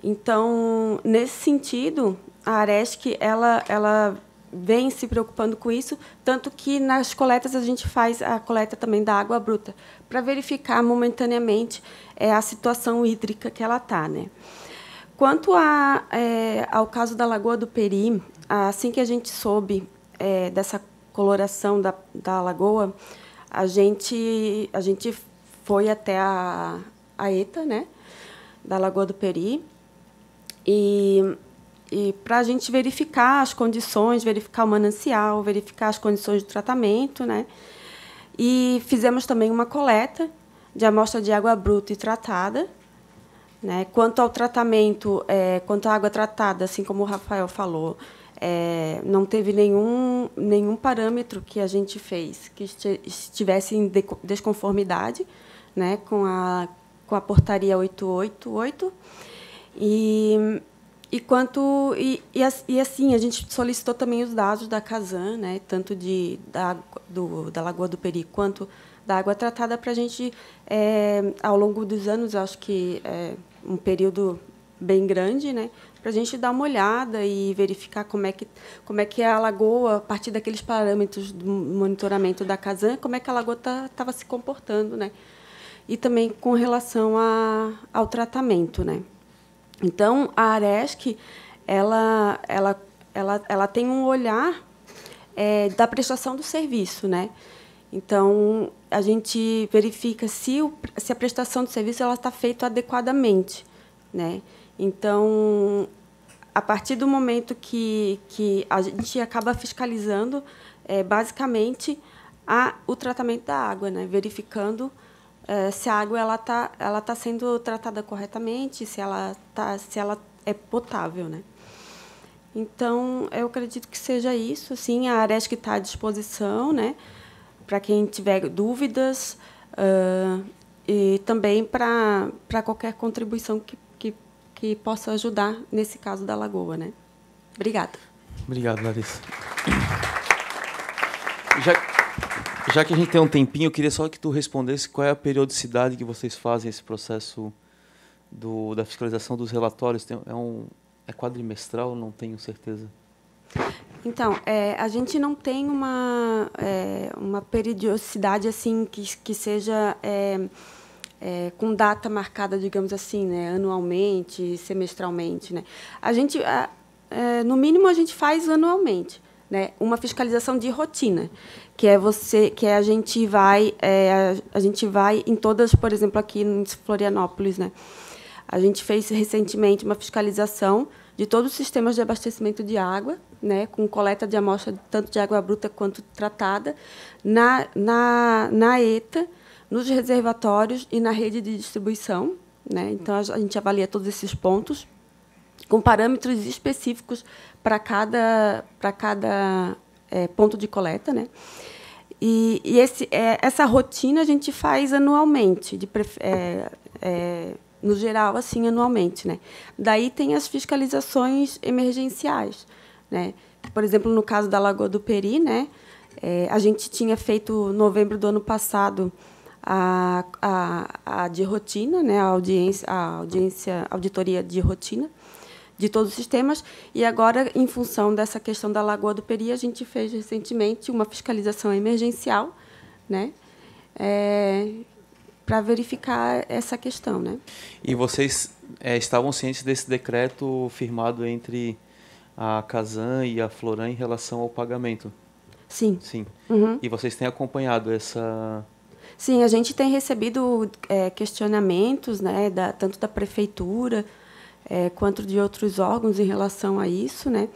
Então, nesse sentido, a Aresc ela, ela vem se preocupando com isso, tanto que nas coletas a gente faz a coleta também da água bruta, para verificar momentaneamente é a situação hídrica que ela está. Né? Quanto a, é, ao caso da Lagoa do Peri, assim que a gente soube é, dessa coloração da, da lagoa, a gente, a gente foi até a, a ETA, né, da Lagoa do Peri, e, e para a gente verificar as condições, verificar o manancial, verificar as condições de tratamento, né, e fizemos também uma coleta de amostra de água bruta e tratada. Né? Quanto ao tratamento, é, quanto à água tratada, assim como o Rafael falou, é, não teve nenhum, nenhum parâmetro que a gente fez que estivesse em desconformidade né, com, a, com a portaria 888. E, e quanto e, e, assim a gente solicitou também os dados da Casan, né, tanto de da, do, da Lagoa do Peri quanto da água tratada para a gente, é, ao longo dos anos, acho que é um período bem grande, né? Para a gente dar uma olhada e verificar como é que como é que é a lagoa, a partir daqueles parâmetros do monitoramento da Casan, como é que a lagoa estava tá, se comportando, né? E também com relação a, ao tratamento, né? Então a Aresc ela ela ela, ela tem um olhar é, da prestação do serviço, né? Então, a gente verifica se, o, se a prestação de serviço ela está feita adequadamente. Né? Então, a partir do momento que, que a gente acaba fiscalizando, é, basicamente, a, o tratamento da água, né? verificando é, se a água ela está ela tá sendo tratada corretamente, se ela, tá, se ela é potável. Né? Então, eu acredito que seja isso. Sim, a Aresc está à disposição, né? para quem tiver dúvidas uh, e também para qualquer contribuição que, que, que possa ajudar nesse caso da Lagoa. Né? Obrigada. Obrigado, Larissa. Já já que a gente tem um tempinho, eu queria só que tu respondesse qual é a periodicidade que vocês fazem esse processo do, da fiscalização dos relatórios. Tem, é, um, é quadrimestral? Não tenho certeza. Então, é, a gente não tem uma, é, uma periodicidade assim que, que seja é, é com data marcada, digamos assim, né, anualmente, semestralmente. Né? A gente, a, é, no mínimo, a gente faz anualmente. Né, uma fiscalização de rotina, que é você, que é a gente vai, a, a gente vai em todas, por exemplo, aqui em Florianópolis, né, a gente fez recentemente uma fiscalização de todos os sistemas de abastecimento de água né, com coleta de amostra tanto de água bruta quanto tratada, na, na, na ETA, nos reservatórios e na rede de distribuição. Né? Então, a gente avalia todos esses pontos com parâmetros específicos para cada, cada é, ponto de coleta. Né? E, e esse, é, essa rotina a gente faz anualmente, de, é, é, no geral, assim, anualmente. Né? Daí tem as fiscalizações emergenciais, né? Por exemplo, no caso da Lagoa do Peri, né, é, a gente tinha feito, novembro do ano passado, a, a, a de rotina, né, a, audiência, a audiência, auditoria de rotina de todos os sistemas. E agora, em função dessa questão da Lagoa do Peri, a gente fez recentemente uma fiscalização emergencial, né, é, para verificar essa questão, né? E vocês é, estavam cientes desse decreto firmado entre a Kazan e a Floran em relação ao pagamento. Sim. Sim. Uhum. E vocês têm acompanhado essa. Sim, a gente tem recebido é, questionamentos, né, da, tanto da prefeitura é, quanto de outros órgãos em relação a isso, né.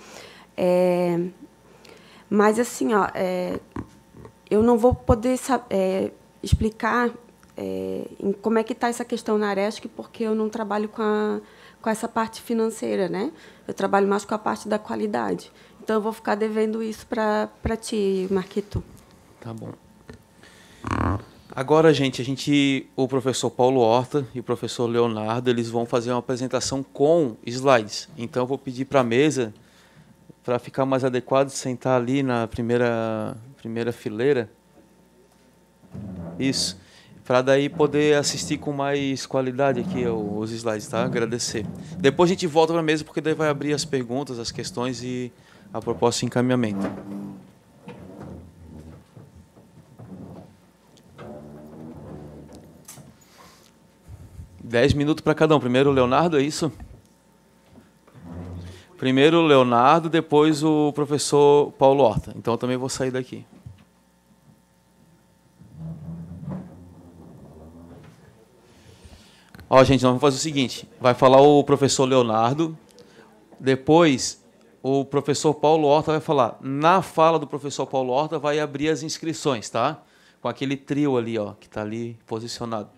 É, mas assim, ó, é, eu não vou poder é, explicar é, como é que está essa questão na Aresc, porque eu não trabalho com a com essa parte financeira, né? Eu trabalho mais com a parte da qualidade. Então, eu vou ficar devendo isso para ti, Marquito. Tá bom. Agora, gente, a gente, o professor Paulo Horta e o professor Leonardo, eles vão fazer uma apresentação com slides. Então, eu vou pedir para a mesa, para ficar mais adequado, sentar ali na primeira, primeira fileira. Isso para daí poder assistir com mais qualidade aqui os slides, tá? Agradecer. Depois a gente volta para a mesa, porque daí vai abrir as perguntas, as questões e a proposta de encaminhamento. Dez minutos para cada um. Primeiro o Leonardo, é isso? Primeiro o Leonardo, depois o professor Paulo Horta. Então eu também vou sair daqui. Ó, gente, nós vamos fazer o seguinte: vai falar o professor Leonardo, depois o professor Paulo Horta vai falar. Na fala do professor Paulo Horta vai abrir as inscrições, tá? Com aquele trio ali, ó, que está ali posicionado.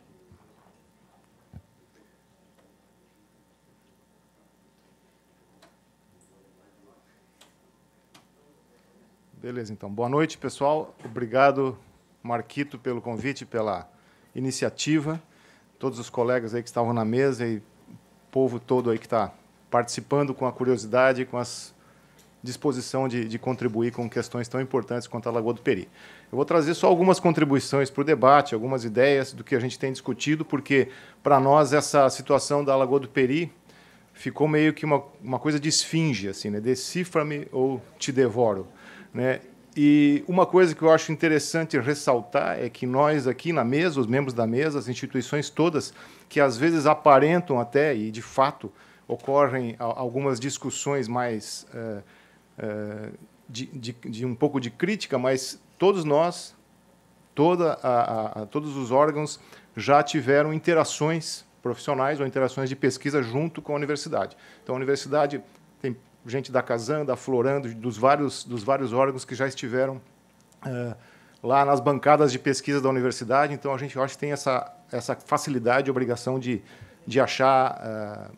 Beleza, então. Boa noite, pessoal. Obrigado, Marquito, pelo convite, pela iniciativa todos os colegas aí que estavam na mesa e o povo todo aí que está participando com a curiosidade, com a disposição de, de, contribuir com questões tão importantes quanto a Lagoa do Peri. Eu vou trazer só algumas contribuições para o debate, algumas ideias do que a gente tem discutido, porque para nós essa situação da Lagoa do Peri ficou meio que uma, uma coisa de esfinge, assim, né? decifra-me ou te devoro. Né? E uma coisa que eu acho interessante ressaltar é que nós aqui na mesa, os membros da mesa, as instituições todas, que às vezes aparentam até, e de fato ocorrem algumas discussões mais é, é, de, de, de, um pouco de crítica, mas todos nós, toda a, a, todos os órgãos já tiveram interações profissionais ou interações de pesquisa junto com a universidade. Então, a universidade gente da Casan, da Florando, dos vários, dos vários órgãos que já estiveram é, lá nas bancadas de pesquisa da universidade. Então, a gente acho que tem essa, essa facilidade, obrigação de, de achar é,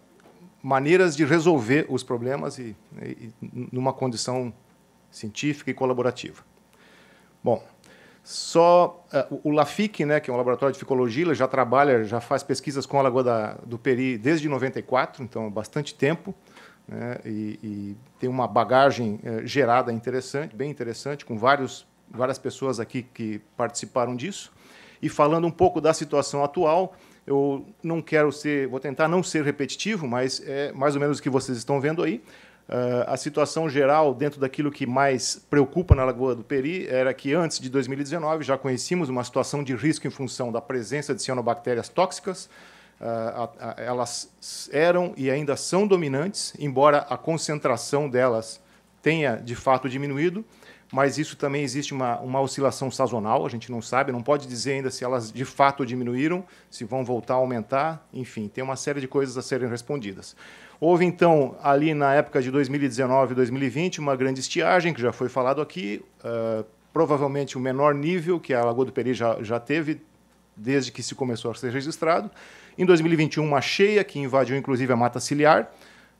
maneiras de resolver os problemas e, e, numa condição científica e colaborativa. Bom, só uh, o Lafic, né, que é um laboratório de ficologia, já trabalha, já faz pesquisas com a Lagoa da, do Peri desde 94, então bastante tempo né? e, e, tem uma bagagem eh, gerada interessante, bem interessante, com vários, várias pessoas aqui que participaram disso. E falando um pouco da situação atual, eu não quero ser, vou tentar não ser repetitivo, mas é mais ou menos o que vocês estão vendo aí. Uh, a situação geral dentro daquilo que mais preocupa na Lagoa do Peri era que antes de 2019 já conhecíamos uma situação de risco em função da presença de cianobactérias tóxicas, ah, elas eram e ainda são dominantes, embora a concentração delas tenha de fato diminuído, mas isso também existe uma, uma oscilação sazonal, a gente não sabe, não pode dizer ainda se elas de fato diminuíram, se vão voltar a aumentar, enfim, tem uma série de coisas a serem respondidas. Houve então, ali na época de 2019 e 2020, uma grande estiagem, que já foi falado aqui, uh, provavelmente o menor nível que a Lagoa do Peri já, já teve desde que se começou a ser registrado. Em 2021, uma cheia que invadiu inclusive a mata ciliar.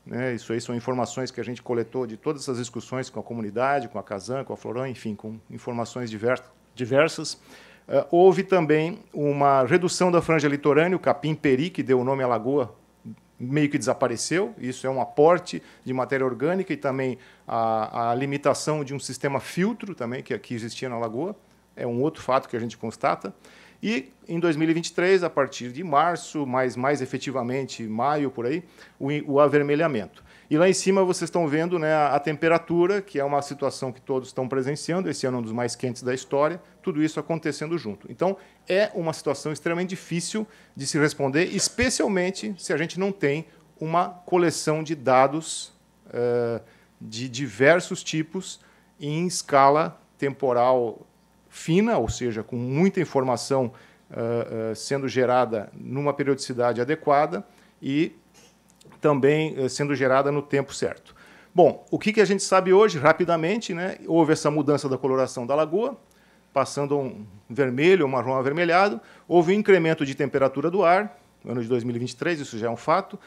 Né? Isso aí são informações que a gente coletou de todas essas discussões com a comunidade, com a Casan, com a Florão, enfim, com informações diversas. Eh, houve também uma redução da franja litorânea, o capim peri, que deu o nome à lagoa, meio que desapareceu. Isso é um aporte de matéria orgânica e também a, a limitação de um sistema filtro também que aqui existia na lagoa. É um outro fato que a gente constata. E em 2023, a partir de março, mas mais efetivamente maio por aí, o, o avermelhamento. E lá em cima vocês estão vendo né, a temperatura, que é uma situação que todos estão presenciando, esse ano é um dos mais quentes da história, tudo isso acontecendo junto. Então, é uma situação extremamente difícil de se responder, especialmente se a gente não tem uma coleção de dados uh, de diversos tipos em escala temporal fina, ou seja, com muita informação uh, uh, sendo gerada numa periodicidade adequada e também uh, sendo gerada no tempo certo. Bom, o que, que a gente sabe hoje, rapidamente, né? houve essa mudança da coloração da lagoa, passando um vermelho, um marrom avermelhado, houve um incremento de temperatura do ar, no ano de 2023, isso já é um fato,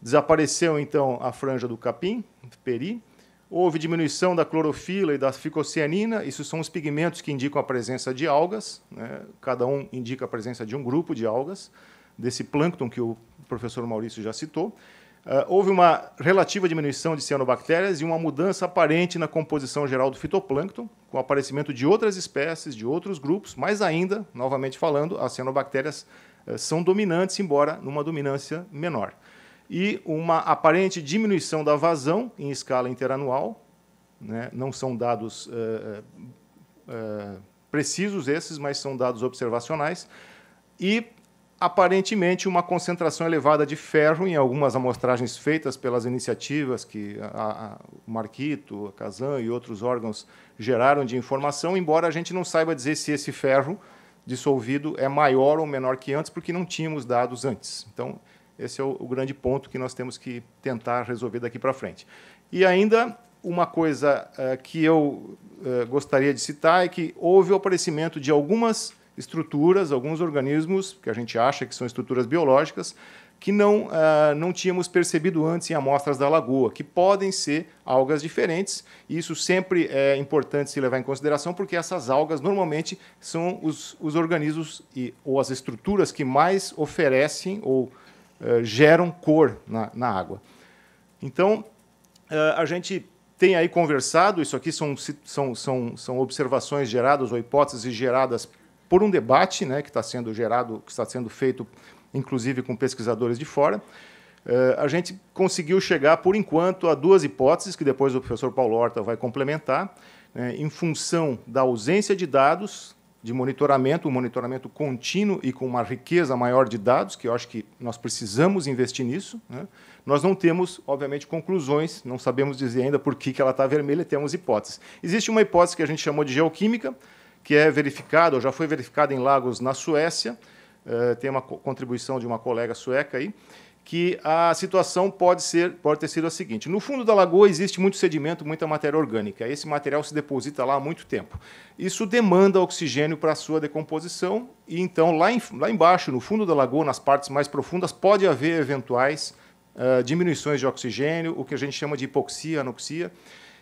desapareceu, então, a franja do capim, peri, Houve diminuição da clorofila e da ficocianina, isso são os pigmentos que indicam a presença de algas, né? cada um indica a presença de um grupo de algas, desse plâncton que o professor Maurício já citou. Ah, houve uma relativa diminuição de cianobactérias e uma mudança aparente na composição geral do fitoplâncton, com o aparecimento de outras espécies, de outros grupos, mas ainda, novamente falando, as cianobactérias ah, são dominantes, embora numa dominância menor e uma aparente diminuição da vazão em escala interanual. Né? Não são dados é, é, precisos esses, mas são dados observacionais. E, aparentemente, uma concentração elevada de ferro em algumas amostragens feitas pelas iniciativas que a, a, o Marquito, a Kazan e outros órgãos geraram de informação, embora a gente não saiba dizer se esse ferro dissolvido é maior ou menor que antes, porque não tínhamos dados antes. Então, esse é o, o grande ponto que nós temos que tentar resolver daqui para frente. E ainda uma coisa uh, que eu uh, gostaria de citar é que houve o aparecimento de algumas estruturas, alguns organismos que a gente acha que são estruturas biológicas que não, uh, não tínhamos percebido antes em amostras da lagoa, que podem ser algas diferentes. E isso sempre é importante se levar em consideração, porque essas algas normalmente são os, os organismos e, ou as estruturas que mais oferecem ou oferecem eh, geram cor na, na água. Então, uh, a gente tem aí conversado, isso aqui são, são, são, são observações geradas ou hipóteses geradas por um debate né, que está sendo gerado, que está sendo feito, inclusive com pesquisadores de fora. Uh, a gente conseguiu chegar, por enquanto, a duas hipóteses, que depois o professor Paulo Horta vai complementar, né, em função da ausência de dados de monitoramento, um monitoramento contínuo e com uma riqueza maior de dados, que eu acho que nós precisamos investir nisso. Né? Nós não temos, obviamente, conclusões, não sabemos dizer ainda por que, que ela está vermelha, temos hipóteses. Existe uma hipótese que a gente chamou de geoquímica, que é verificada, ou já foi verificada em lagos na Suécia, eh, tem uma contribuição de uma colega sueca aí, que a situação pode, ser, pode ter sido a seguinte: no fundo da lagoa existe muito sedimento, muita matéria orgânica. Esse material se deposita lá há muito tempo. Isso demanda oxigênio para a sua decomposição, e então lá, em, lá embaixo, no fundo da lagoa, nas partes mais profundas, pode haver eventuais uh, diminuições de oxigênio, o que a gente chama de hipoxia, anoxia.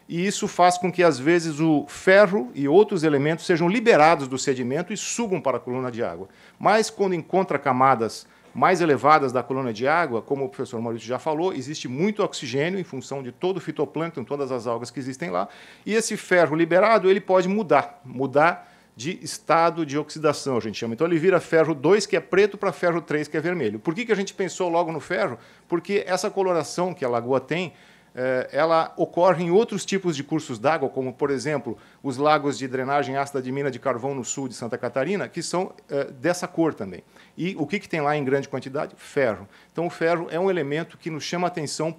E isso faz com que, às vezes, o ferro e outros elementos sejam liberados do sedimento e subam para a coluna de água. Mas, quando encontra camadas mais elevadas da coluna de água, como o professor Maurício já falou, existe muito oxigênio em função de todo o fitoplâncton, todas as algas que existem lá, e esse ferro liberado ele pode mudar, mudar de estado de oxidação, a gente chama. Então ele vira ferro 2, que é preto, para ferro 3, que é vermelho. Por que, que a gente pensou logo no ferro? Porque essa coloração que a lagoa tem eh, ela ocorre em outros tipos de cursos d'água, como, por exemplo, os lagos de drenagem ácida de mina de carvão no sul de Santa Catarina, que são eh, dessa cor também. E o que, tem lá em grande quantidade? Ferro. Então, o ferro é um elemento que nos chama a atenção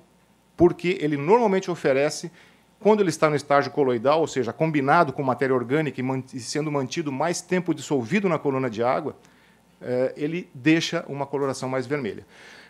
porque ele normalmente oferece, quando ele está no estágio coloidal, ou seja, combinado com matéria orgânica e sendo mantido mais tempo dissolvido na coluna de água, eh, ele deixa uma coloração mais vermelha.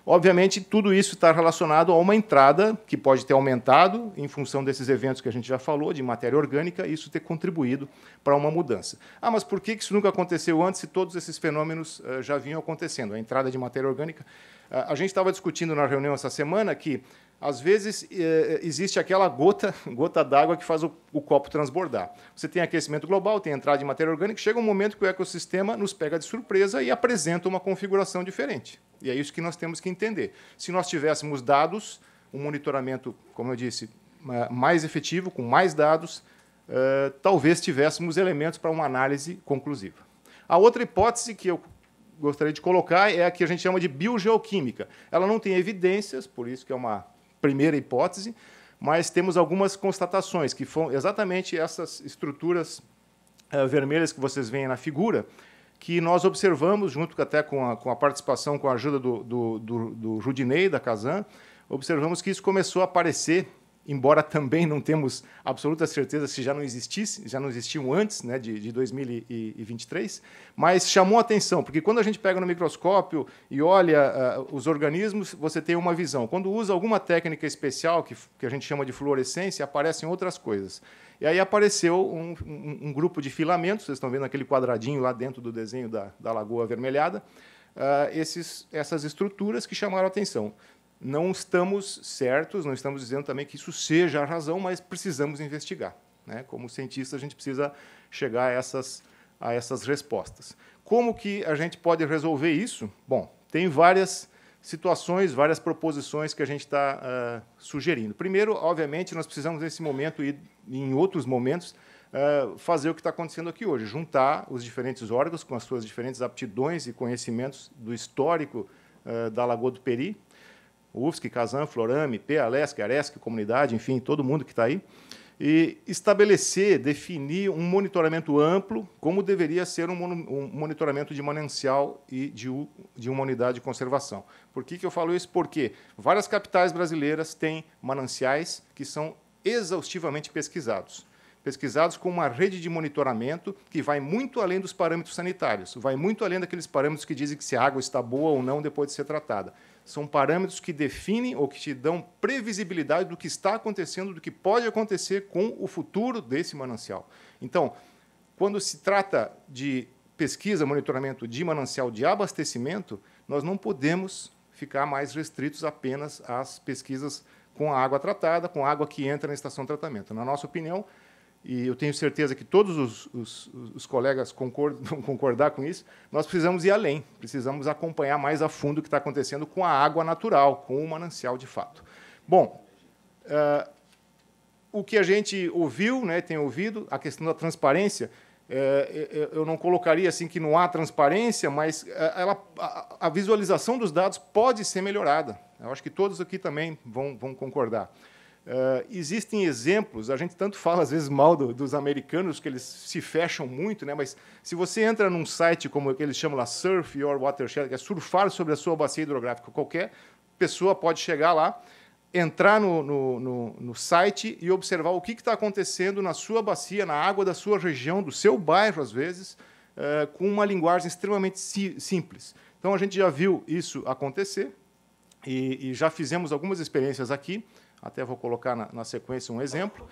Obviamente, tudo isso está relacionado a uma entrada que pode ter aumentado em função desses eventos que a gente já falou, de matéria orgânica, e isso ter contribuído para uma mudança. Ah, mas por que isso nunca aconteceu antes se todos esses fenômenos eh, já vinham acontecendo? A entrada de matéria orgânica. Ah, a gente estava discutindo na reunião essa semana que às vezes eh, eh, existe aquela gota, (laughs) gota d'água que faz o, o, copo transbordar. Você tem aquecimento global, tem entrada de matéria orgânica, chega um momento que o ecossistema nos pega de surpresa e apresenta uma configuração diferente. E é isso que nós temos que entender. Se nós tivéssemos dados, um monitoramento, como eu disse, mais efetivo, com mais dados, eh, talvez tivéssemos elementos para uma análise conclusiva. A outra hipótese que eu gostaria de colocar é a que a gente chama de biogeoquímica. Ela não tem evidências, por isso que é uma primeira hipótese, mas temos algumas constatações que foram exatamente essas estruturas uh, vermelhas que vocês veem na figura, que nós observamos, junto até com a, com a participação, com a ajuda do, do, do, do Rudinei, da Kazan, observamos que isso começou a aparecer embora também não temos absoluta certeza se já não existisse, já não existiam antes né, de, de 2023, mas chamou atenção, porque quando a gente pega no microscópio e olha uh, os organismos, você tem uma visão. Quando usa alguma técnica especial, que, que a gente chama de fluorescência, aparecem outras coisas. E aí apareceu um, um, um grupo de filamentos, vocês estão vendo aquele quadradinho lá dentro do desenho da, da lagoa avermelhada, uh, esses, essas estruturas que chamaram atenção. Não estamos certos, não estamos dizendo também que isso seja a razão, mas precisamos investigar. Né? Como cientista, a gente precisa chegar a essas, a essas respostas. Como que a gente pode resolver isso? Bom, tem várias situações, várias proposições que a gente está uh, sugerindo. Primeiro, obviamente, nós precisamos nesse momento e em outros momentos uh, fazer o que está acontecendo aqui hoje, juntar os diferentes órgãos com as suas diferentes aptidões e conhecimentos do histórico uh, da Lagoa do Peri UFSC, Casan, Florame, PALESC, ARESC, comunidade, enfim, todo mundo que está aí, e estabelecer, definir um monitoramento amplo, como deveria ser um, um monitoramento de manancial e de, de, uma unidade de conservação. Por que, que eu falo isso? Porque várias capitais brasileiras têm mananciais que são exaustivamente pesquisados. Pesquisados com uma rede de monitoramento que vai muito além dos parâmetros sanitários, vai muito além daqueles parâmetros que dizem que se a água está boa ou não depois de ser tratada são parâmetros que definem ou que te dão previsibilidade do que está acontecendo, do que pode acontecer com o futuro desse manancial. Então, quando se trata de pesquisa, monitoramento de manancial de abastecimento, nós não podemos ficar mais restritos apenas às pesquisas com a água tratada, com a água que entra na estação de tratamento. Na nossa opinião, e eu tenho certeza que todos os, os, os colegas concordam, (laughs) vão concordar com isso, nós precisamos ir além, precisamos acompanhar mais a fundo o que está acontecendo com a água natural, com o manancial de fato. Bom, uh, o que a gente ouviu, né, tem ouvido, a questão da transparência, eh, eh, eh, eu não colocaria assim que não há transparência, mas ela, a, a, visualização dos dados pode ser melhorada. Eu acho que todos aqui também vão, vão concordar. Uh, existem exemplos, a gente tanto fala às vezes mal do, dos americanos, que eles se fecham muito, né? mas se você entra num site como que eles chamam lá, Surf Your Watershed, que é surfar sobre a sua bacia hidrográfica, qualquer pessoa pode chegar lá, entrar no, no, no, no site e observar o que está acontecendo na sua bacia, na água da sua região, do seu bairro, às vezes, uh, com uma linguagem extremamente si simples. Então, a gente já viu isso acontecer e, e já fizemos algumas experiências aqui até vou colocar na, na sequência um exemplo,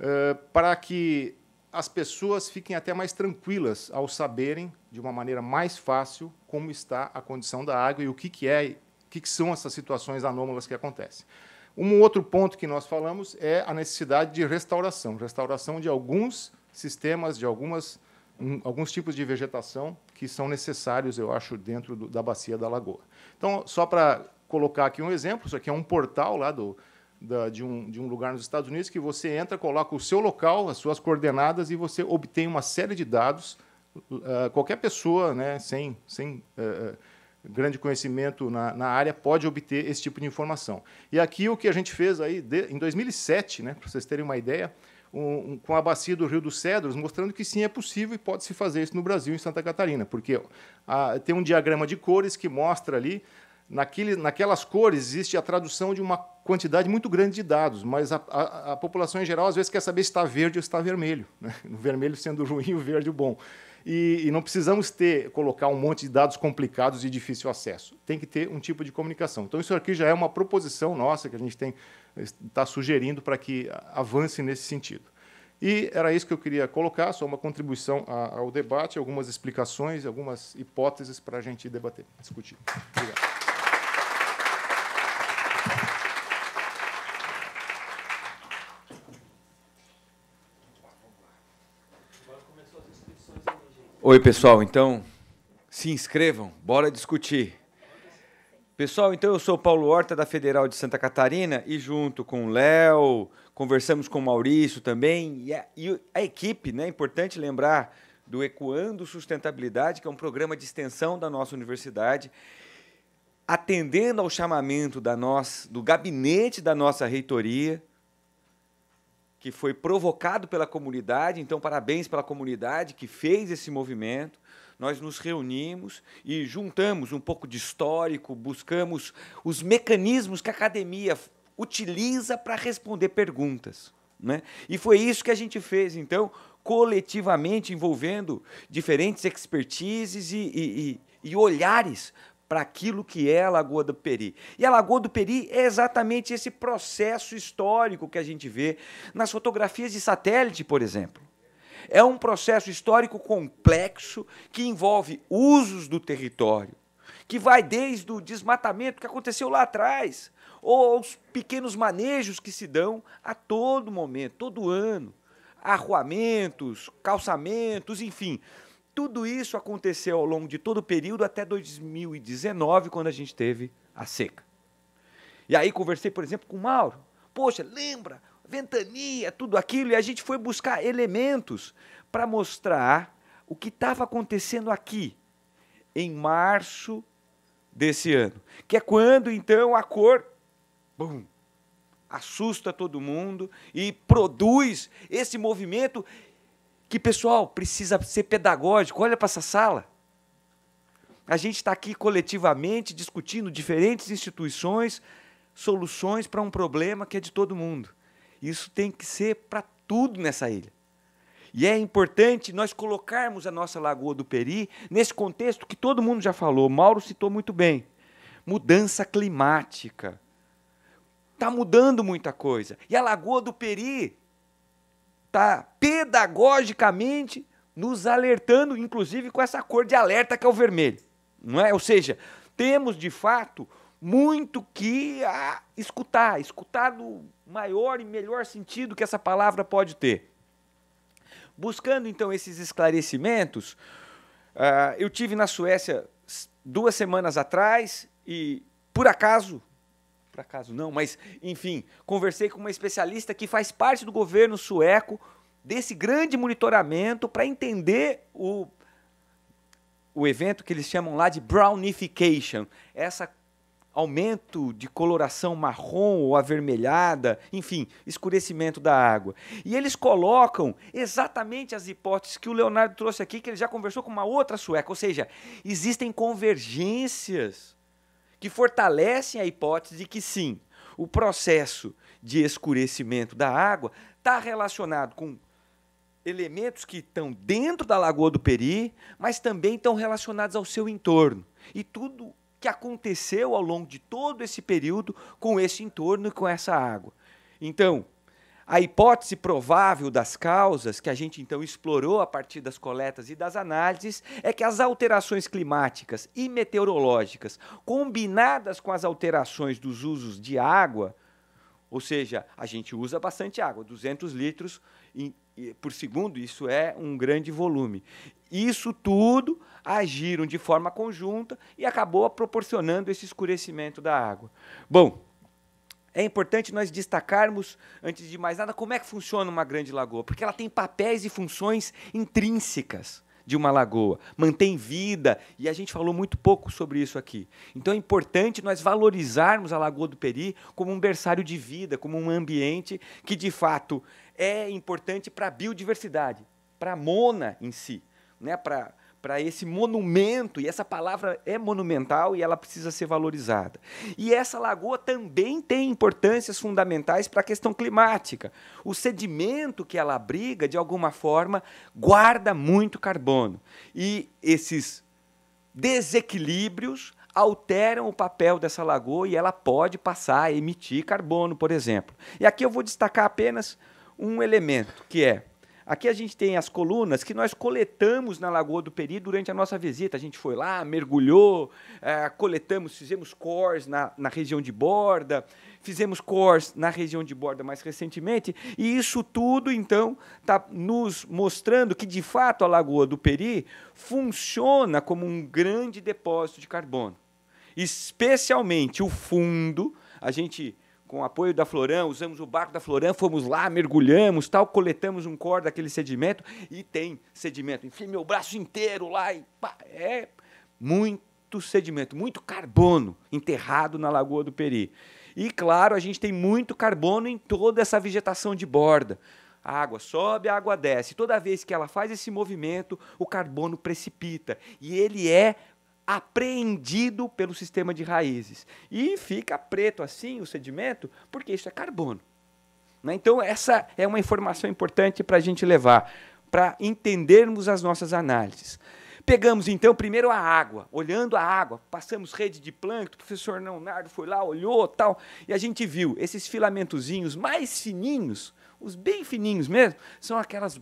uh, para que as pessoas fiquem até mais tranquilas ao saberem, de uma maneira mais fácil, como está a condição da água e o que, que é, o que, que são essas situações anômalas que acontecem. Um outro ponto que nós falamos é a necessidade de restauração, restauração de alguns sistemas, de algumas, um, alguns tipos de vegetação que são necessários, eu acho, dentro do, da bacia da lagoa. Então, só para colocar aqui um exemplo, isso aqui é um portal lá do, da, de, um, de um lugar nos Estados Unidos que você entra, coloca o seu local, as suas coordenadas e você obtém uma série de dados. Uh, qualquer pessoa, né, sem, sem uh, grande conhecimento na, na, área pode obter esse tipo de informação. E aqui o que a gente fez aí de, em 2007, né, para vocês terem uma ideia, um, um, com a bacia do Rio dos Cedros, mostrando que sim é possível e pode se fazer isso no Brasil em Santa Catarina, porque a, ah, tem um diagrama de cores que mostra ali naquele, naquelas cores existe a tradução de uma quantidade muito grande de dados, mas a, a, a população em geral às vezes quer saber se está verde ou está vermelho. Né? (laughs) O vermelho sendo ruim, o verde o bom. E, e, não precisamos ter colocar um monte de dados complicados e difícil acesso. Tem que ter um tipo de comunicação. Então isso aqui já é uma proposição nossa que a gente tem está sugerindo para que avance nesse sentido. E era isso que eu queria colocar, só uma contribuição ao debate, algumas explicações, algumas hipóteses para a gente debater, discutir. Obrigado. Oi, pessoal. Então, se inscrevam, bora discutir. Pessoal, então eu sou Paulo Horta da Federal de Santa Catarina e junto com o Léo, conversamos com o Maurício também e a, e a equipe, né? É importante lembrar do Ecoando Sustentabilidade, que é um programa de extensão da nossa universidade, atendendo ao chamamento da nossa, do gabinete da nossa reitoria, que foi provocado pela comunidade, então parabéns pela comunidade que fez esse movimento. Nós nos reunimos e juntamos um pouco de histórico, buscamos os mecanismos que a academia utiliza para responder perguntas. Né? E foi isso que a gente fez, então, coletivamente envolvendo diferentes expertises e, e, e, e olhares para aquilo que é a Lagoa do Peri. E a Lagoa do Peri é exatamente esse processo histórico que a gente vê nas fotografias de satélite, por exemplo. É um processo histórico complexo que envolve usos do território, que vai desde o desmatamento que aconteceu lá atrás, ou aos pequenos manejos que se dão a todo momento, todo ano. Arruamentos, calçamentos, enfim tudo isso aconteceu ao longo de todo o período até 2019, quando a gente teve a seca. E aí conversei, por exemplo, com o Mauro. Poxa, lembra? Ventania, tudo aquilo. E a gente foi buscar elementos para mostrar o que estava acontecendo aqui em março desse ano, que é quando então a cor bum, assusta todo mundo e produz esse movimento que, pessoal, precisa ser pedagógico. Olha para essa sala. A gente está aqui coletivamente discutindo diferentes instituições, soluções para um problema que é de todo mundo. Isso tem que ser para tudo nessa ilha. E é importante nós colocarmos a nossa Lagoa do Peri nesse contexto que todo mundo já falou, Mauro citou muito bem. Mudança climática. Está mudando muita coisa. E a Lagoa do Peri está pedagogicamente nos alertando, inclusive com essa cor de alerta que é o vermelho, não é? Ou seja, temos de fato muito que a escutar, escutar no maior e melhor sentido que essa palavra pode ter. Buscando então esses esclarecimentos, uh, eu tive na Suécia duas semanas atrás e por acaso por acaso não, mas enfim, conversei com uma especialista que faz parte do governo sueco desse grande monitoramento para entender o, o evento que eles chamam lá de brownification, essa aumento de coloração marrom ou avermelhada, enfim, escurecimento da água. E eles colocam exatamente as hipóteses que o Leonardo trouxe aqui, que ele já conversou com uma outra sueca, ou seja, existem convergências que fortalecem a hipótese de que sim, o processo de escurecimento da água está relacionado com elementos que estão dentro da Lagoa do Peri, mas também estão relacionados ao seu entorno. E tudo que aconteceu ao longo de todo esse período com esse entorno e com essa água. Então, a hipótese provável das causas, que a gente então explorou a partir das coletas e das análises, é que as alterações climáticas e meteorológicas, combinadas com as alterações dos usos de água, ou seja, a gente usa bastante água, 200 litros por segundo, isso é um grande volume. Isso tudo agiram de forma conjunta e acabou proporcionando esse escurecimento da água. Bom, é importante nós destacarmos, antes de mais nada, como é que funciona uma grande lagoa, porque ela tem papéis e funções intrínsecas de uma lagoa, mantém vida, e a gente falou muito pouco sobre isso aqui. Então é importante nós valorizarmos a Lagoa do Peri como um berçário de vida, como um ambiente que de fato é importante para a biodiversidade, para a mona em si, né? para para esse monumento, e essa palavra é monumental e ela precisa ser valorizada. E essa lagoa também tem importâncias fundamentais para a questão climática. O sedimento que ela abriga, de alguma forma, guarda muito carbono. E esses desequilíbrios alteram o papel dessa lagoa e ela pode passar a emitir carbono, por exemplo. E aqui eu vou destacar apenas um elemento, que é Aqui a gente tem as colunas que nós coletamos na Lagoa do Peri durante a nossa visita. A gente foi lá, mergulhou, é, coletamos, fizemos cores na, na região de borda, fizemos cores na região de borda mais recentemente, e isso tudo, então, está nos mostrando que, de fato, a Lagoa do Peri funciona como um grande depósito de carbono. Especialmente o fundo, a gente com apoio da Florã, usamos o barco da Florã, fomos lá, mergulhamos, tal, coletamos um cor daquele sedimento e tem sedimento. enfim meu braço inteiro lá e pá, é muito sedimento, muito carbono enterrado na Lagoa do Peri. E claro, a gente tem muito carbono em toda essa vegetação de borda. A água sobe, a água desce. Toda vez que ela faz esse movimento, o carbono precipita. E ele é apreendido pelo sistema de raízes. E fica preto assim o sedimento, porque isso é carbono. Né? Então, essa é uma informação importante para a gente levar, para entendermos as nossas análises. Pegamos então primeiro a água, olhando a água, passamos rede de plâncton, o professor Leonardo foi lá, olhou tal, e a gente viu esses filamentozinhos mais fininhos, os bem fininhos mesmo, são aquelas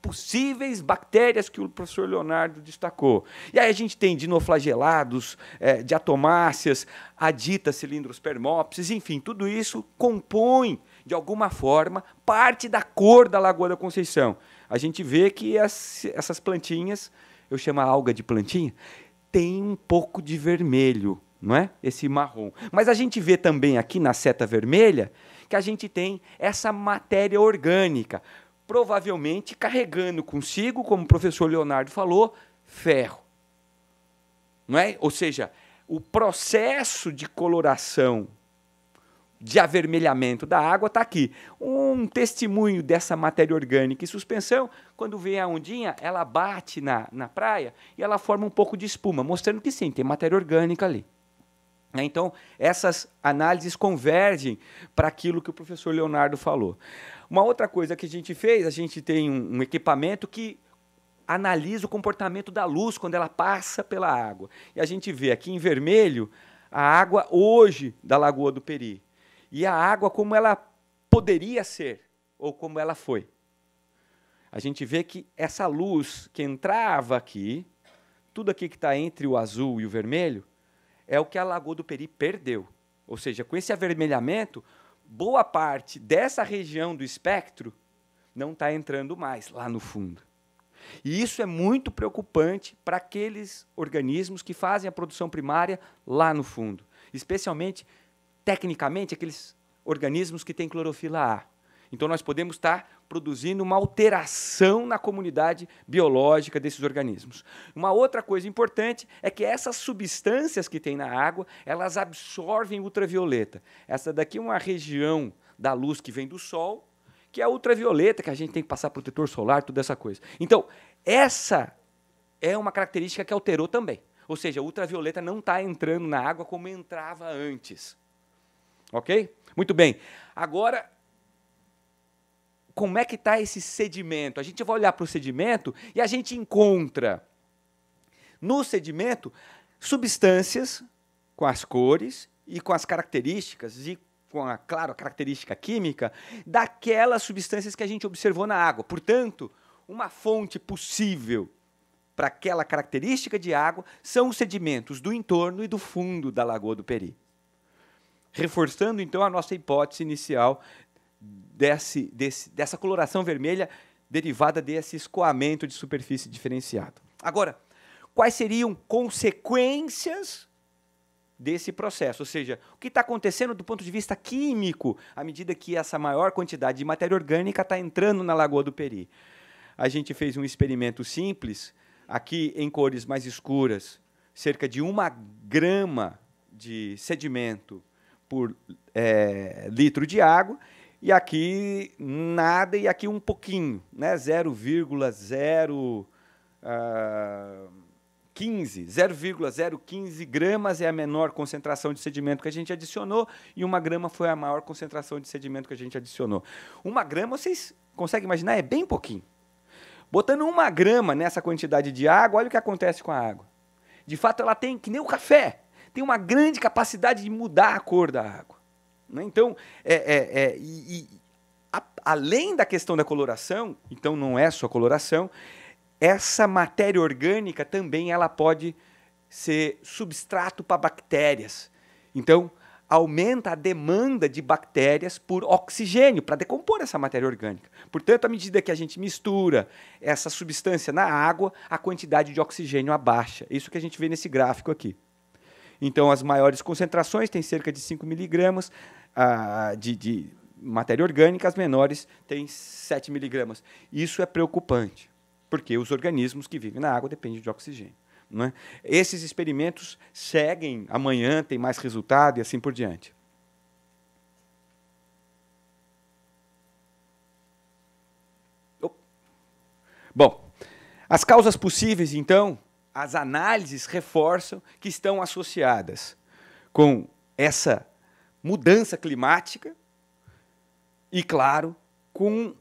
possíveis bactérias que o professor Leonardo destacou. E aí a gente tem dinoflagelados, é, diatomáceas, adita, cilindrospermopsis, enfim, tudo isso compõe, de alguma forma, parte da cor da Lagoa da Conceição. A gente vê que as, essas plantinhas, eu chamo a alga de plantinha, tem um pouco de vermelho, não é? Esse marrom. Mas a gente vê também aqui na seta vermelha que a gente tem essa matéria orgânica provavelmente carregando consigo, como o professor Leonardo falou, ferro. Não é? Ou seja, o processo de coloração, de avermelhamento da água está aqui. Um testemunho dessa matéria orgânica em suspensão, quando vem a ondinha, ela bate na, na praia e ela forma um pouco de espuma, mostrando que sim, tem matéria orgânica ali. Né? Então, essas análises convergem para aquilo que o professor Leonardo falou. Uma outra coisa que a gente fez, a gente tem um, um equipamento que analisa o comportamento da luz quando ela passa pela água. E a gente vê aqui em vermelho a água hoje da Lagoa do Peri. E a água como ela poderia ser ou como ela foi. A gente vê que essa luz que entrava aqui, tudo aqui que está entre o azul e o vermelho, é o que a Lagoa do Peri perdeu. Ou seja, com esse avermelhamento, boa parte dessa região do espectro não está entrando mais lá no fundo. E isso é muito preocupante para aqueles organismos que fazem a produção primária lá no fundo, especialmente tecnicamente aqueles organismos que têm clorofila A. Então nós podemos estar tá produzindo uma alteração na comunidade biológica desses organismos. Uma outra coisa importante é que essas substâncias que tem na água, elas absorvem ultravioleta. Essa daqui é uma região da luz que vem do sol, que é ultravioleta, que a gente tem que passar protetor solar, toda essa coisa. Então, essa é uma característica que alterou também. Ou seja, a ultravioleta não está entrando na água como entrava antes. Ok? Muito bem. Agora, como é que está esse sedimento? A gente vai olhar para o sedimento e a gente encontra no sedimento substâncias com as cores e com as características e com a, claro, a característica química daquelas substâncias que a gente observou na água. Portanto, uma fonte possível para aquela característica de água são os sedimentos do entorno e do fundo da Lagoa do Peri. Reforçando então a nossa hipótese inicial desse, desse, dessa coloração vermelha derivada desse escoamento de superfície diferenciado. Agora, quais seriam consequências desse processo, ou seja, o que está acontecendo do ponto de vista químico à medida que essa maior quantidade de matéria orgânica está entrando na Lagoa do Peri. A gente fez um experimento simples, aqui em cores mais escuras, cerca de uma grama de sedimento por é, litro de água, e aqui nada, e aqui um pouquinho, né? 0,015, 0,015 ah, gramas é a menor concentração de sedimento que a gente adicionou, e uma grama foi a maior concentração de sedimento que a gente adicionou. Uma grama, vocês conseguem imaginar, é bem pouquinho. Botando uma grama nessa quantidade de água, olha o que acontece com a água. De fato, ela tem, que nem o café, tem uma grande capacidade de mudar a cor da água. Né? Então, é, é, é e, e a, além da questão da coloração, então não é só coloração, essa matéria orgânica também ela pode ser substrato para bactérias. Então, aumenta a demanda de bactérias por oxigênio para decompor essa matéria orgânica. Portanto, à medida que a gente mistura essa substância na água, a quantidade de oxigênio abaixa. Isso que a gente vê nesse gráfico aqui. Então, as maiores concentrações têm cerca de 5 miligramas, ah, de, de matéria orgânica, as menores têm 7 miligramas. Isso é preocupante, porque os organismos que vivem na água dependem de oxigênio. Não é? Esses experimentos seguem, amanhã tem mais resultado e assim por diante. Bom, as causas possíveis, então, as análises reforçam que estão associadas com essa mudança climática e, claro, com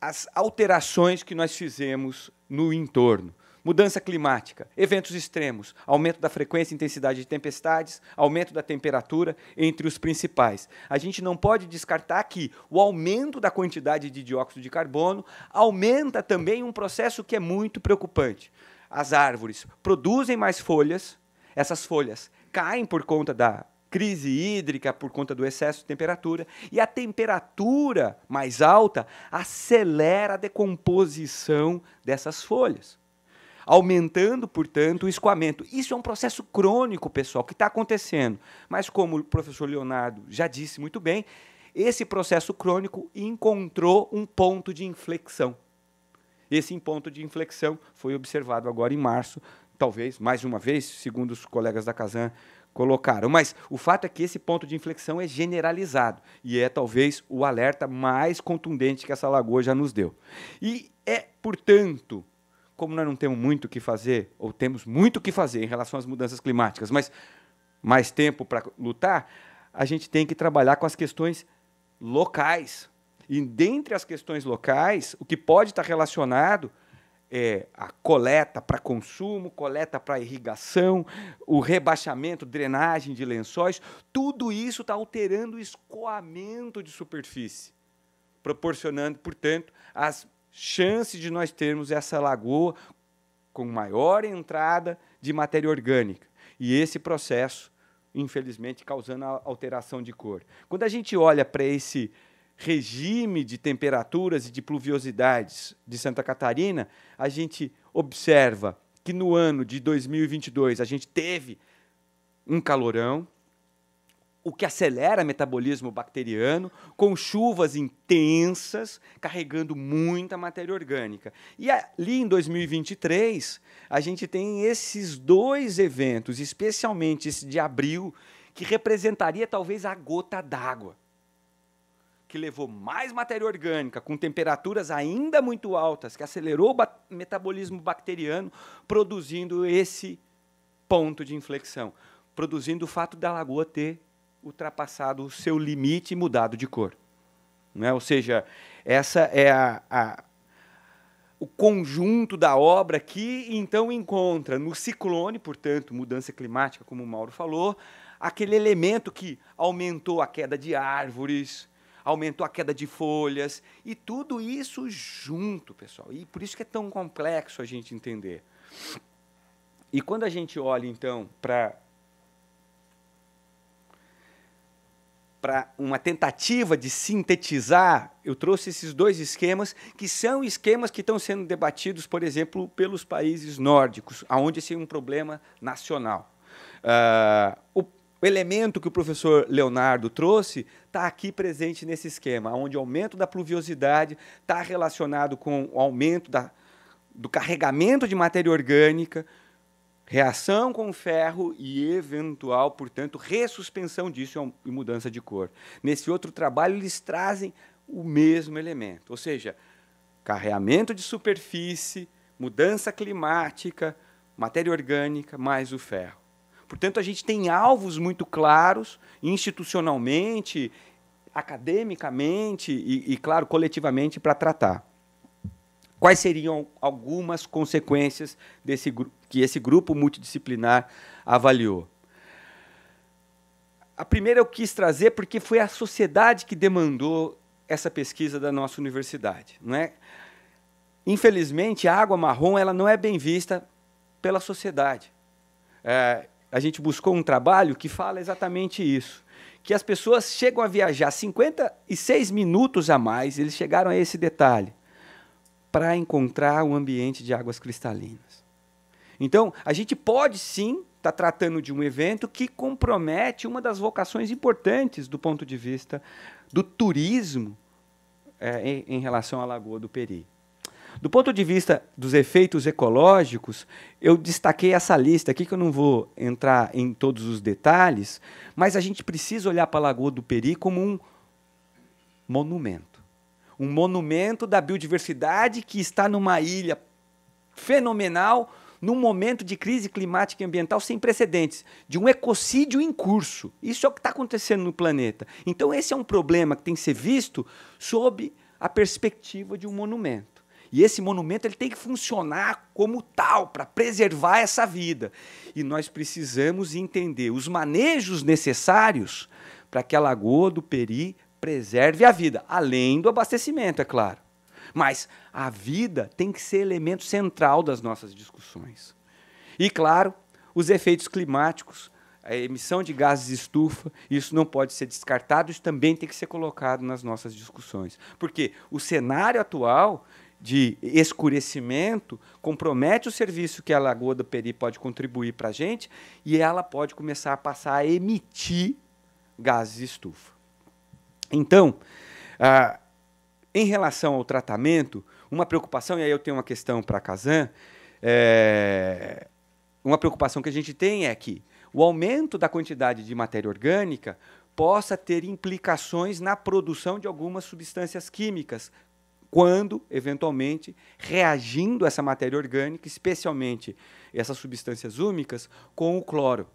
as alterações que nós fizemos no entorno. Mudança climática, eventos extremos, aumento da frequência e intensidade de tempestades, aumento da temperatura, entre os principais. A gente não pode descartar que o aumento da quantidade de dióxido de carbono aumenta também um processo que é muito preocupante. As árvores produzem mais folhas, essas folhas caem por conta da crise hídrica por conta do excesso de temperatura, e a temperatura mais alta acelera a decomposição dessas folhas, aumentando, portanto, o escoamento. Isso é um processo crônico, pessoal, que está acontecendo. Mas, como o professor Leonardo já disse muito bem, esse processo crônico encontrou um ponto de inflexão. Esse ponto de inflexão foi observado agora em março, talvez, mais uma vez, segundo os colegas da Casan colocaram. Mas o fato é que esse ponto de inflexão é generalizado e é talvez o alerta mais contundente que essa lagoa já nos deu. E é, portanto, como nós não temos muito o que fazer, ou temos muito o que fazer em relação às mudanças climáticas, mas mais tempo para lutar, a gente tem que trabalhar com as questões locais. E dentre as questões locais, o que pode estar relacionado é, a coleta para consumo, coleta para irrigação, o rebaixamento, drenagem de lençóis, tudo isso está alterando o escoamento de superfície, proporcionando, portanto, as chances de nós termos essa lagoa com maior entrada de matéria orgânica. E esse processo, infelizmente, causando a alteração de cor. Quando a gente olha para esse regime de temperaturas e de pluviosidades de Santa Catarina, a gente observa que no ano de 2022 a gente teve um calorão, o que acelera o metabolismo bacteriano, com chuvas intensas, carregando muita matéria orgânica. E ali em 2023, a gente tem esses dois eventos, especialmente esse de abril, que representaria talvez a gota d'água que levou mais matéria orgânica, com temperaturas ainda muito altas, que acelerou o metabolismo bacteriano, produzindo esse ponto de inflexão, produzindo o fato da lagoa ter ultrapassado o seu limite e mudado de cor. Né? Ou seja, essa é a, a, o conjunto da obra que então encontra no ciclone, portanto, mudança climática, como o Mauro falou, aquele elemento que aumentou a queda de árvores, aumentou a queda de folhas e tudo isso junto, pessoal. E por isso que é tão complexo a gente entender. E quando a gente olha então para para uma tentativa de sintetizar, eu trouxe esses dois esquemas, que são esquemas que estão sendo debatidos, por exemplo, pelos países nórdicos, onde esse é um problema nacional. Uh, o elemento que o professor Leonardo trouxe está aqui presente nesse esquema, onde o aumento da pluviosidade está relacionado com o aumento da, do carregamento de matéria orgânica, reação com ferro e eventual, portanto, ressuspensão disso e mudança de cor. Nesse outro trabalho, eles trazem o mesmo elemento, ou seja, carreamento de superfície, mudança climática, matéria orgânica mais o ferro. Portanto, a gente tem alvos muito claros, institucionalmente, academicamente e, e claro, coletivamente, para tratar. Quais seriam algumas consequências desse, que esse grupo multidisciplinar avaliou? A primeira eu quis trazer porque foi a sociedade que demandou essa pesquisa da nossa universidade, não é? Infelizmente, a água marrom ela não é bem vista pela sociedade. É, a gente buscou um trabalho que fala exatamente isso. Que as pessoas chegam a viajar 56 minutos a mais, eles chegaram a esse detalhe, para encontrar um ambiente de águas cristalinas. Então, a gente pode sim estar tá tratando de um evento que compromete uma das vocações importantes do ponto de vista do turismo é, em, em relação à Lagoa do Peri. Do ponto de vista dos efeitos ecológicos, eu destaquei essa lista aqui, que eu não vou entrar em todos os detalhes, mas a gente precisa olhar para a Lagoa do Peri como um monumento. Um monumento da biodiversidade que está numa ilha fenomenal, num momento de crise climática e ambiental sem precedentes, de um ecocídio em curso. Isso é o que está acontecendo no planeta. Então, esse é um problema que tem que ser visto sob a perspectiva de um monumento. E esse monumento ele tem que funcionar como tal para preservar essa vida. E nós precisamos entender os manejos necessários para que a Lagoa do Peri preserve a vida, além do abastecimento, é claro. Mas a vida tem que ser elemento central das nossas discussões. E claro, os efeitos climáticos, a emissão de gases de estufa, isso não pode ser descartado, isso também tem que ser colocado nas nossas discussões. Porque o cenário atual de escurecimento compromete o serviço que a Lagoa do Peri pode contribuir para a gente e ela pode começar a passar a emitir gases de estufa. Então, ah, em relação ao tratamento, uma preocupação, e aí eu tenho uma questão para a Kazan, é, uma preocupação que a gente tem é que o aumento da quantidade de matéria orgânica possa ter implicações na produção de algumas substâncias químicas, quando, eventualmente, reagindo essa matéria orgânica, especialmente essas substâncias úmicas, com o cloro,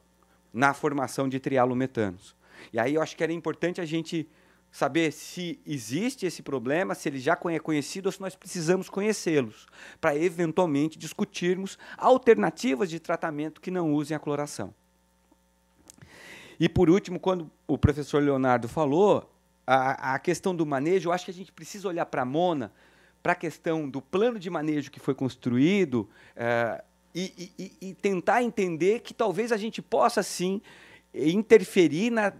na formação de trialometanos. E aí eu acho que era importante a gente saber se existe esse problema, se ele já é conhecido ou se nós precisamos conhecê-los, para eventualmente discutirmos alternativas de tratamento que não usem a cloração. E por último, quando o professor Leonardo falou, a, a questão do manejo, eu acho que a gente precisa olhar para a Mona, para a questão do plano de manejo que foi construído eh, e, e, e, tentar entender que talvez a gente possa, sim, interferir na,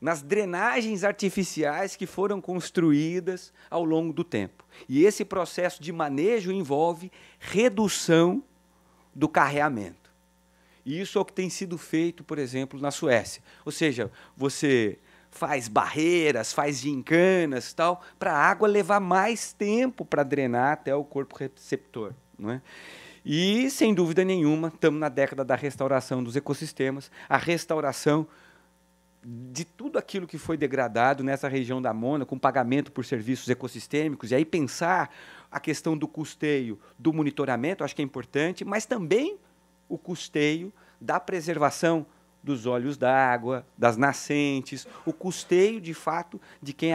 nas drenagens artificiais que foram construídas ao longo do tempo. E esse processo de manejo envolve redução do carreamento. E isso é o que tem sido feito, por exemplo, na Suécia. Ou seja, você faz barreiras, faz gincanas tal, para a água levar mais tempo para drenar até o corpo receptor. Não é? E, sem dúvida nenhuma, estamos na década da restauração dos ecossistemas, a restauração de tudo aquilo que foi degradado nessa região da Mona, com pagamento por serviços ecossistêmicos, e aí pensar a questão do custeio, do monitoramento, acho que é importante, mas também o custeio da preservação dos olhos d'água, das nascentes, o custeio, de fato, de quem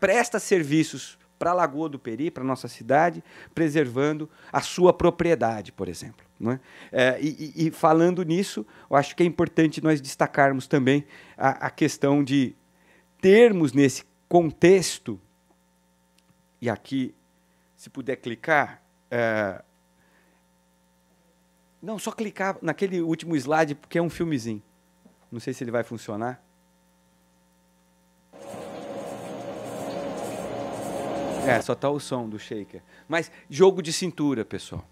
presta serviços para a Lagoa do Peri, para a nossa cidade, preservando a sua propriedade, por exemplo. É? É, e, e, falando nisso, eu acho que é importante nós destacarmos também a, a questão de termos nesse contexto, e aqui, se puder clicar, é, não, só clicar naquele último slide, porque é um filmezinho. Não sei se ele vai funcionar. É, só tá o som do shaker. Mas jogo de cintura, pessoal.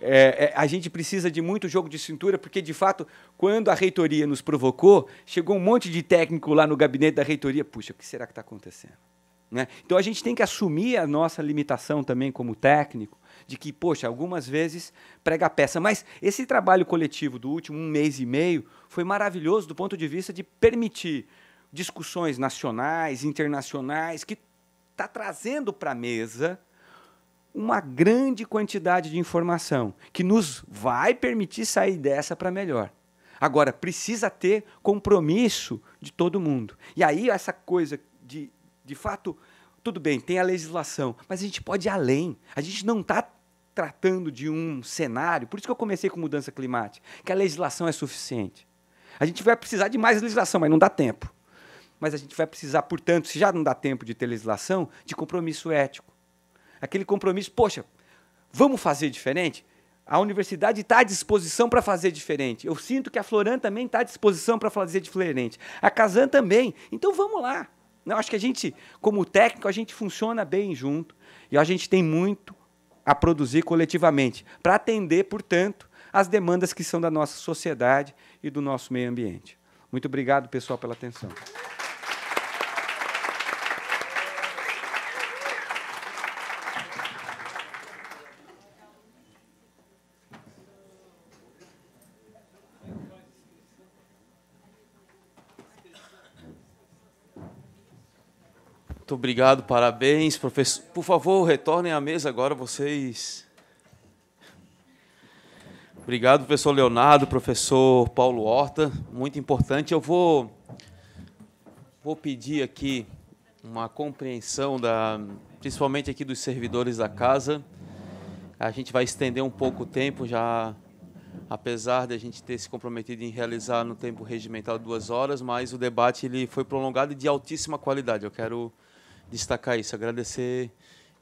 É, é, a gente precisa de muito jogo de cintura, porque, de fato, quando a reitoria nos provocou, chegou um monte de técnico lá no gabinete da reitoria. Puxa, o que será que está acontecendo? Né? Então, a gente tem que assumir a nossa limitação também como técnico, de que, poxa, algumas vezes prega a peça. Mas esse trabalho coletivo do último um mês e meio foi maravilhoso do ponto de vista de permitir discussões nacionais, internacionais, que está trazendo para a mesa uma grande quantidade de informação que nos vai permitir sair dessa para melhor. Agora, precisa ter compromisso de todo mundo. E aí, essa coisa de, de fato, tudo bem, tem a legislação, mas a gente pode ir além. A gente não está tratando de um cenário, por isso que eu comecei com mudança climática, que a legislação é suficiente. A gente vai precisar de mais legislação, mas não dá tempo. Mas a gente vai precisar, portanto, se já não dá tempo de ter legislação, de compromisso ético. Aquele compromisso, poxa, vamos fazer diferente? A universidade está à disposição para fazer diferente. Eu sinto que a Floran também está à disposição para fazer diferente. A Casan também. Então vamos lá. Não acho que a gente, como técnico, a gente funciona bem junto e a gente tem muito a produzir coletivamente para atender, portanto, as demandas que são da nossa sociedade e do nosso meio ambiente. Muito obrigado, pessoal, pela atenção. Muito obrigado, parabéns, professor. Por favor, retornem à mesa agora vocês. Obrigado, professor Leonardo, professor Paulo Horta, muito importante. Eu vou, vou pedir aqui uma compreensão, da, principalmente aqui dos servidores da casa. A gente vai estender um pouco o tempo, já apesar de a gente ter se comprometido em realizar no tempo regimental duas horas, mas o debate ele foi prolongado e de altíssima qualidade. Eu quero destacar isso, agradecer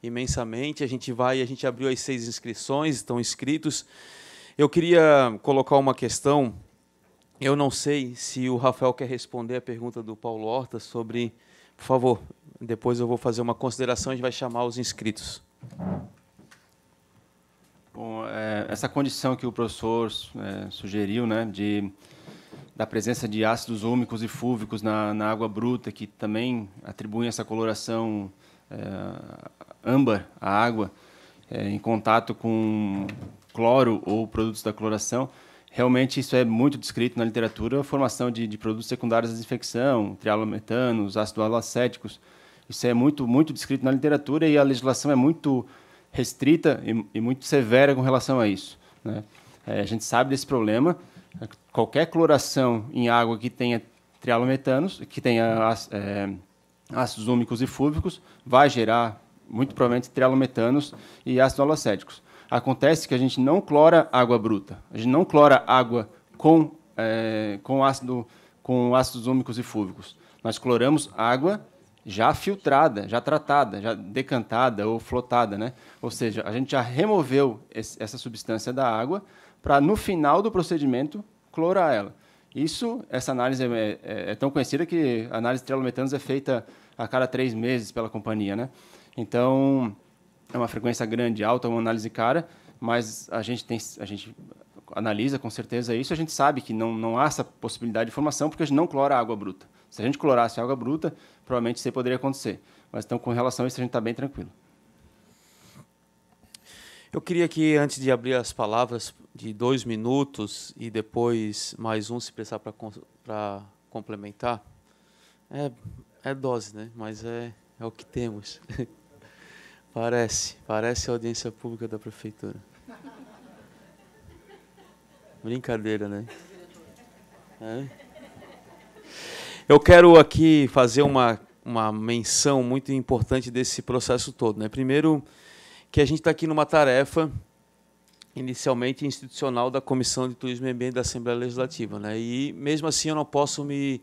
imensamente. A gente vai, a gente abriu as seis inscrições, estão inscritos. Eu queria colocar uma questão. Eu não sei se o Rafael quer responder a pergunta do Paulo Horta sobre. Por favor, depois eu vou fazer uma consideração e a gente vai chamar os inscritos. Bom, é, essa condição que o professor é, sugeriu, né, de da presença de ácidos úmicos e fúvicos na, na água bruta, que também atribuem essa coloração é, âmbar à água, é, em contato com cloro ou produtos da coloração. Realmente isso é muito descrito na literatura, a formação de, de produtos secundários à desinfecção, trialometanos, ácidos alacéticos. Isso é muito, muito descrito na literatura e a legislação é muito restrita e, e muito severa com relação a isso. Né? É, a gente sabe desse problema, qualquer cloração em água que tenha trialometanos, que tenha é, ácidos úmicos e fúbicos, vai gerar, muito provavelmente, trialometanos e ácidos alocéticos. Acontece que a gente não clora água bruta, a gente não clora água com, é, com, ácido, com ácidos úmicos e fúbicos. Nós cloramos água já filtrada, já tratada, já decantada ou flotada, né? Ou seja, a gente já removeu esse, essa substância da água, para, no final do procedimento, clorar ela. Isso, essa análise é, é, é tão conhecida que a análise de trialometanos é feita a cada três meses pela companhia. Né? Então, é uma frequência grande, alta, uma análise cara, mas a gente, tem, a gente analisa com certeza isso, a gente sabe que não, não há essa possibilidade de formação porque a gente não clora a água bruta. Se a gente clorasse a água bruta, provavelmente isso poderia acontecer. Mas então, com relação a isso, a gente está bem tranquilo. Eu queria que, antes de abrir as palavras de dois minutos e depois mais um, se precisar para complementar, é, é dose, né? Mas é, é o que temos. (laughs) parece, parece a audiência pública da prefeitura. Brincadeira, né? É. Eu quero aqui fazer uma, uma menção muito importante desse processo todo. Né? Primeiro, que a gente está aqui numa tarefa inicialmente institucional da Comissão de Turismo e Ambiente da Assembleia Legislativa, né? E mesmo assim eu não posso me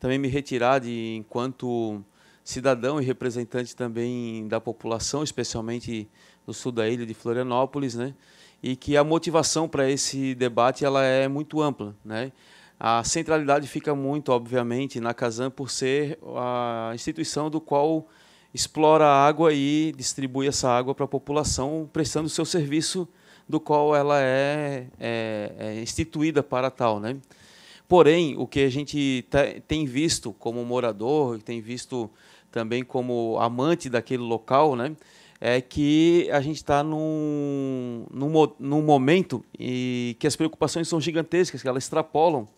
também me retirar de enquanto cidadão e representante também da população, especialmente do sul da ilha de Florianópolis, né? E que a motivação para esse debate ela é muito ampla, né? A centralidade fica muito, obviamente, na Casam por ser a instituição do qual explora a água e distribui essa água para a população, prestando o seu serviço do qual ela é, é, é instituída para tal. Né? Porém, o que a gente tem visto como morador, tem visto também como amante daquele local, né? é que a gente está num, num, num, momento e que as preocupações são gigantescas, que elas extrapolam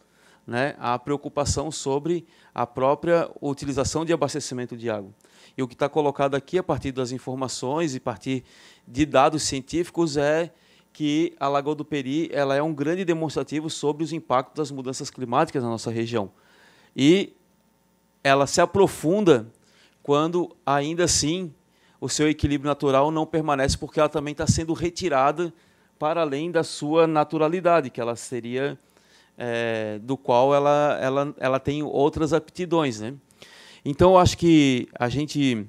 né, a preocupação sobre a própria utilização de abastecimento de água. E o que está colocado aqui, a partir das informações e a partir de dados científicos, é que a Lagoa do Peri ela é um grande demonstrativo sobre os impactos das mudanças climáticas na nossa região. E ela se aprofunda quando, ainda assim, o seu equilíbrio natural não permanece, porque ela também está sendo retirada para além da sua naturalidade, que ela seria é, do qual ela, ela, ela tem outras aptidões. Né? Então, eu acho que a gente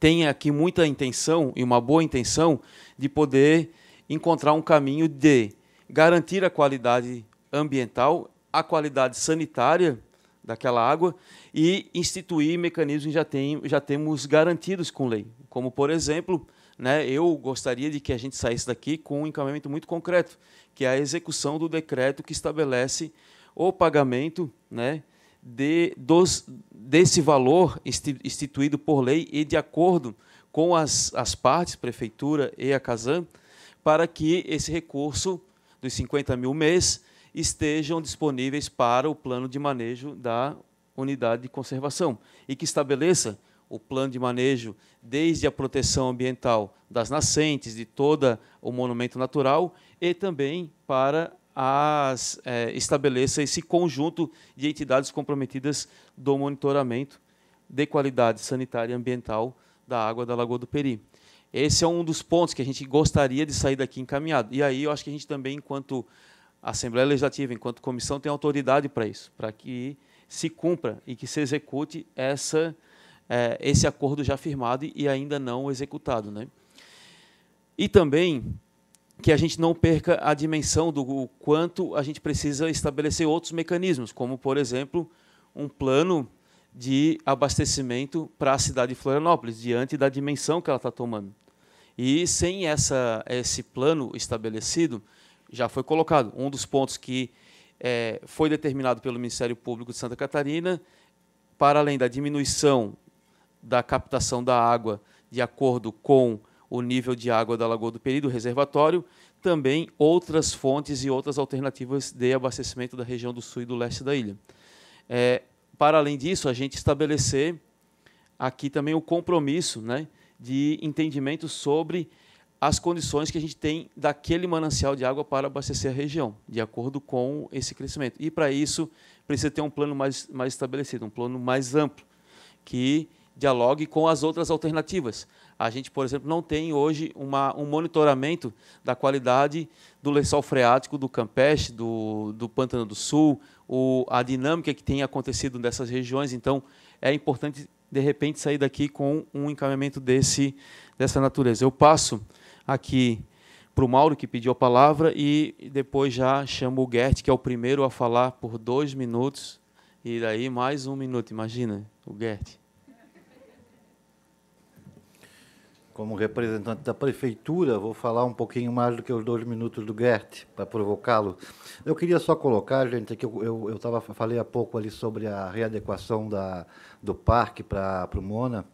tem aqui muita intenção e uma boa intenção de poder encontrar um caminho de garantir a qualidade ambiental, a qualidade sanitária daquela água e instituir mecanismos que já, tem, já temos garantidos com lei. Como, por exemplo, né, eu gostaria de que a gente saísse daqui com um encaminhamento muito concreto, que é a execução do decreto que estabelece o pagamento né, de, dos, desse valor instituído por lei e de acordo com as, as partes, prefeitura e a Casam para que esse recurso dos 50 mil mês estejam disponíveis para o plano de manejo da unidade de conservação e que estabeleça o plano de manejo desde a proteção ambiental das nascentes, de todo o monumento natural e também para as, é, estabeleça esse conjunto de entidades comprometidas do monitoramento de qualidade sanitária e ambiental da água da Lagoa do Peri. Esse é um dos pontos que a gente gostaria de sair daqui encaminhado. E aí eu acho que a gente também, enquanto Assembleia Legislativa, enquanto comissão, tem autoridade para isso, para que se cumpra e que se execute essa, é, esse acordo já firmado e ainda não executado. Né? E também que a gente não perca a dimensão do quanto a gente precisa estabelecer outros mecanismos, como, por exemplo, um plano de abastecimento para a cidade de Florianópolis, diante da dimensão que ela está tomando. E sem essa, esse plano estabelecido, já foi colocado. Um dos pontos que é, foi determinado pelo Ministério Público de Santa Catarina, para além da diminuição da captação da água de acordo com o nível de água da Lagoa do Peri, do reservatório, também outras fontes e outras alternativas de abastecimento da região do sul e do leste da ilha. É, para além disso, a gente estabelecer aqui também o compromisso né, de entendimento sobre as condições que a gente tem daquele manancial de água para abastecer a região, de acordo com esse crescimento. E, para isso, precisa ter um plano mais, mais estabelecido, um plano mais amplo, que dialogue com as outras alternativas. A gente, por exemplo, não tem hoje uma, um monitoramento da qualidade do lençol freático do Campeche, do, do Pantano do Sul, o, a dinâmica que tem acontecido nessas regiões. Então, é importante, de repente, sair daqui com um encaminhamento desse, dessa natureza. Eu passo aqui para o Mauro, que pediu a palavra, e depois já chamo o Gert, que é o primeiro a falar por dois minutos. E daí mais um minuto, imagina, o Gert. como representante da prefeitura, vou falar um pouquinho mais do que os dois minutos do Gert, para provocá-lo. Eu queria só colocar, gente, que eu, eu, eu tava, falei há pouco ali sobre a readequação da, do parque para o Mona,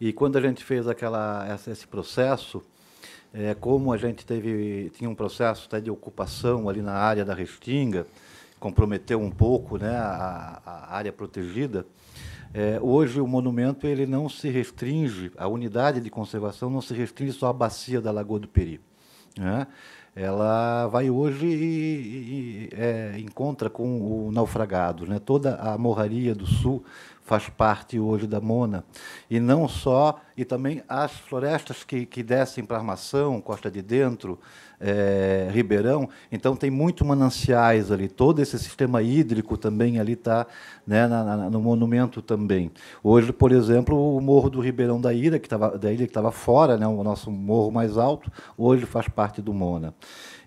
e quando a gente fez aquela, esse processo, é, como a gente teve, tinha um processo até de ocupação ali na área da Restinga, comprometeu um pouco né, a, a área protegida, é, hoje o monumento ele não se restringe, a unidade de conservação não se restringe só à bacia da Lagoa do Peri. Né? Ela vai hoje e, e é, encontra com o naufragado, né? toda a morraria do sul faz parte hoje da Mona. E não só, e também as florestas que, que descem para a Armação, Costa de Dentro, é, Ribeirão. Então, tem muito mananciais ali. Todo esse sistema hídrico também ali está né, no monumento também. Hoje, por exemplo, o Morro do Ribeirão da Ira que estava, da ilha que estava fora, né, o nosso morro mais alto, hoje faz parte do Mona.